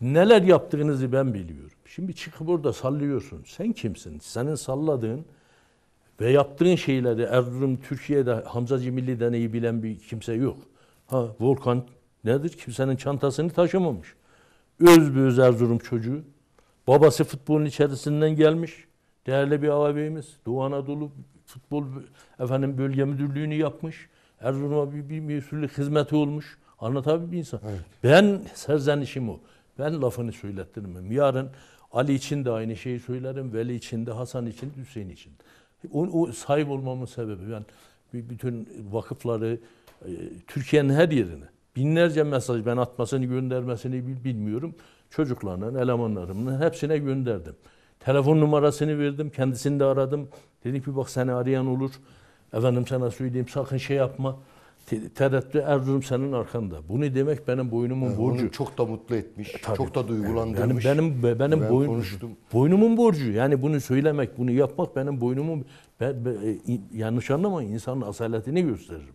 Neler yaptığınızı ben biliyorum. Şimdi çıkıp burada sallıyorsun. Sen kimsin? Senin salladığın ve yaptığın şeyleri Erzurum Türkiye'de Hamzacı Milli'den deneyi bilen bir kimse yok. Ha Volkan Nedir? Kimsenin çantasını taşımamış. Öz bir öz Erzurum çocuğu. Babası futbolun içerisinden gelmiş. Değerli bir ağabeyimiz. Doğu Anadolu Futbol efendim Bölge Müdürlüğü'nü yapmış. Erzurum'a bir, bir mesullik hizmeti olmuş. Anlatabilir bir insan. Evet. Ben serzenişim o. Ben lafını söylettirmem. Yarın Ali için de aynı şeyi söylerim. Veli için de, Hasan için, Hüseyin için. O, o sahip olmamın sebebi ben yani bütün vakıfları e, Türkiye'nin her yerine binlerce mesaj ben atmasını göndermesini bilmiyorum. Çocuklarının, elemanlarımın hepsine gönderdim. Telefon numarasını verdim. Kendisini de aradım. Dedi ki bak seni arayan olur. Efendim sana söyleyeyim sakın şey yapma. Tereddüt Erzurum senin arkanda. Bu ne demek benim boynumun yani borcu. çok da mutlu etmiş. E, çok da duygulandırmış. Yani benim benim, benim ben boyun, konuştum. boynumun borcu. Yani bunu söylemek, bunu yapmak benim boynumun ben, ben, e, yanlış anlama insanın asaletini gösteririm.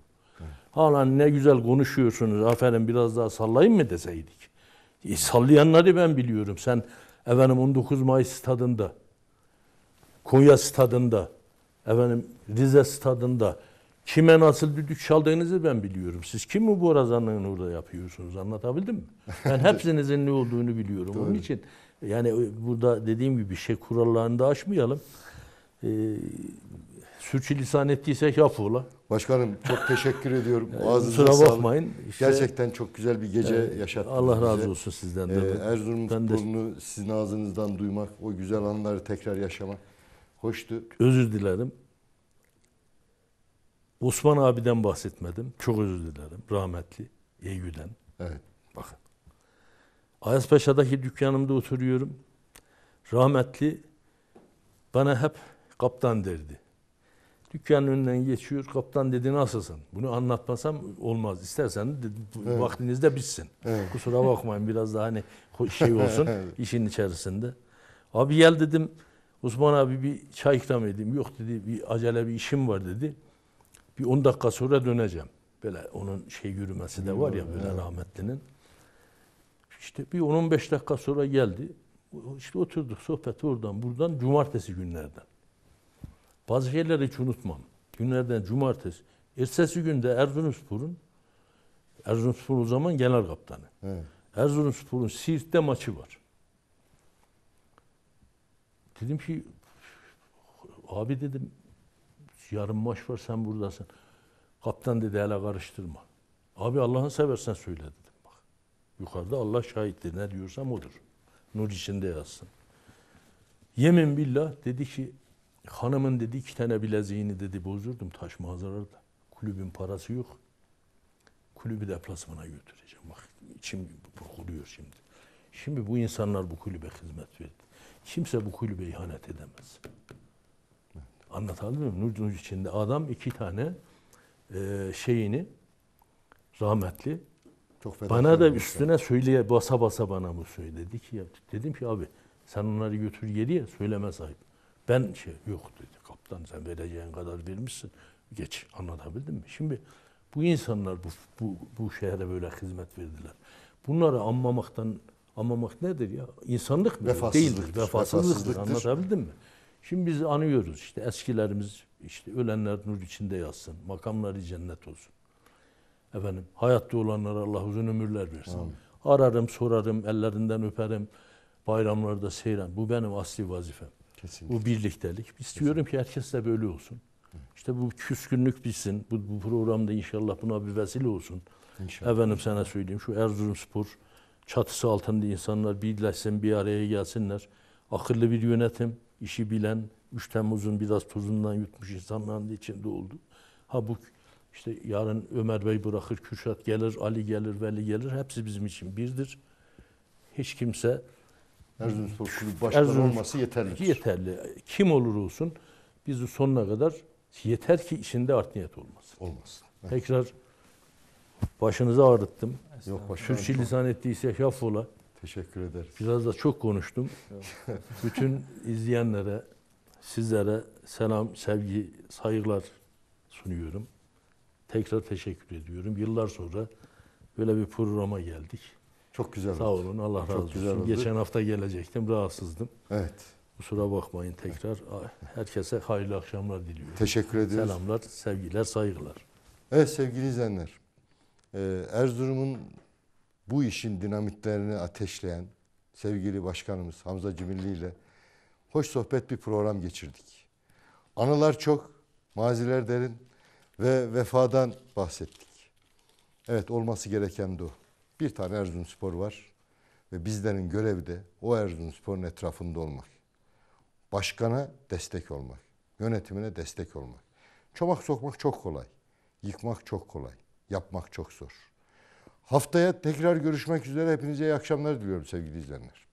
Hala ne güzel konuşuyorsunuz. Aferin biraz daha sallayın mı deseydik. E, sallayanları ben biliyorum. Sen efendim 19 Mayıs stadında, Konya stadında, efendim Rize stadında kime nasıl düdük çaldığınızı ben biliyorum. Siz kim bu borazanlığını orada yapıyorsunuz anlatabildim mi? Ben hepsinizin ne olduğunu biliyorum. Doğru. Onun için yani e, burada dediğim gibi şey kurallarını da aşmayalım. Ee, sürçülisan ettiyse affola. Başkanım çok teşekkür ediyorum. Ağzınıza Kusura bakmayın. İşte, Gerçekten çok güzel bir gece yani, yaşattınız Allah razı bize. olsun sizden de. Ee, Erzurum ben futbolunu de... sizin ağzınızdan duymak, o güzel anları tekrar yaşamak hoştu. Özür dilerim. Osman abiden bahsetmedim. Çok özür dilerim. Rahmetli. Eyyü'den. Evet. Bakın. Ayas Paşa'daki dükkanımda oturuyorum. Rahmetli bana hep kaptan derdi. Dükkanın önünden geçiyor. Kaptan dedi nasılsın? Bunu anlatmasam olmaz. İstersen dedi, evet. vaktinizde bitsin. Evet. Kusura bakmayın biraz daha hani şey olsun işin içerisinde. Abi gel dedim. Osman abi bir çay ikram edeyim. Yok dedi bir acele bir işim var dedi. Bir 10 dakika sonra döneceğim. Böyle onun şey yürümesi de var ya böyle evet. rahmetlinin. İşte bir 10-15 dakika sonra geldi. İşte oturduk sohbeti oradan buradan cumartesi günlerden. Bazı şeyleri hiç unutmam. Günlerden cumartesi. Ertesi günde Erzurumspor'un Erzurumspor o zaman genel kaptanı. Evet. Erzurumspor'un Siirt'te maçı var. Dedim ki abi dedim yarın maç var sen buradasın. Kaptan dedi hele karıştırma. Abi Allah'ın seversen söyle dedim. Bak, yukarıda Allah şahittir ne diyorsam odur. Nur içinde yazsın. Yemin billah dedi ki Hanımın dedi iki tane bileziğini dedi bozdurdum taş manzaralarda. Kulübün parası yok. Kulübü deplasmana götüreceğim. Bak içim burkuluyor şimdi. Şimdi bu insanlar bu kulübe hizmet verdi. Kimse bu kulübe ihanet edemez. Evet. Anlatabildim mi? Nurcun içinde adam iki tane e, şeyini rahmetli çok bana da üstüne yani. söyleye basa basa bana bu söyledi dedi ki ya dedim ki abi sen onları götür geriye söyleme sahip. Ben şey yok dedi kaptan sen vereceğin kadar vermişsin. Geç anlatabildim mi? Şimdi bu insanlar bu, bu, bu şehre böyle hizmet verdiler. Bunları anmamaktan anmamak nedir ya? İnsanlık mı? Vefasızlık, değildir. Vefasızlıkdır. Vefasızlıktır. Anlatabildim mi? Şimdi biz anıyoruz işte eskilerimiz işte ölenler nur içinde yatsın. Makamları cennet olsun. Efendim hayatta olanlara Allah uzun ömürler versin. Amin. Ararım, sorarım, ellerinden öperim. Bayramlarda seyren. Bu benim asli vazifem. Kesinlikle. Bu birliktelik. Biz diyorum ki herkes de böyle olsun. İşte bu küskünlük bitsin. Bu, bu programda inşallah buna bir vesile olsun. İnşallah. Efendim sana söyleyeyim şu Erzurumspor çatısı altında insanlar birleşsin, bir araya gelsinler. Akıllı bir yönetim, işi bilen, 3 Temmuz'un biraz tozundan yutmuş insanların içinde oldu. Ha bu işte yarın Ömer Bey bırakır, Kürşat gelir, Ali gelir, Veli gelir. Hepsi bizim için birdir. Hiç kimse Erzurumspor Kulübü başkanı Erzurum, olması yeterli. Yeterli. Kim olur olsun bizi sonuna kadar yeter ki içinde art niyet olmasın. Olmasın. Evet. Tekrar başınıza ağrıttım. Yok başım. Sürçü lisan ettiyse şaffola. Teşekkür ederiz. Biraz da çok konuştum. Bütün izleyenlere, sizlere selam, sevgi, saygılar sunuyorum. Tekrar teşekkür ediyorum. Yıllar sonra böyle bir programa geldik. Çok güzel Sağ oldu. olun Allah razı olsun. Geçen hafta gelecektim rahatsızdım. Evet. Kusura bakmayın tekrar. Herkese hayırlı akşamlar diliyorum. Teşekkür ediyoruz. Selamlar, sevgiler, saygılar. Evet sevgili izleyenler. Ee, Erzurum'un bu işin dinamitlerini ateşleyen sevgili başkanımız Hamza Cimilli ile hoş sohbet bir program geçirdik. Anılar çok, maziler derin ve vefadan bahsettik. Evet olması gereken de o. Bir tane Erzurumspor var ve bizlerin görevi de o Erzurumspor'un etrafında olmak. Başkana destek olmak, yönetimine destek olmak. Çomak sokmak çok kolay, yıkmak çok kolay, yapmak çok zor. Haftaya tekrar görüşmek üzere. Hepinize iyi akşamlar diliyorum sevgili izleyenler.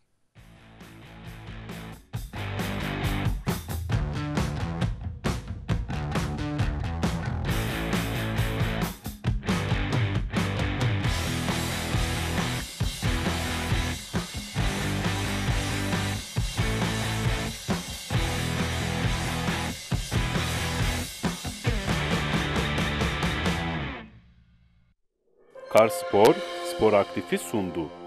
Star Spor, spor aktifi sundu.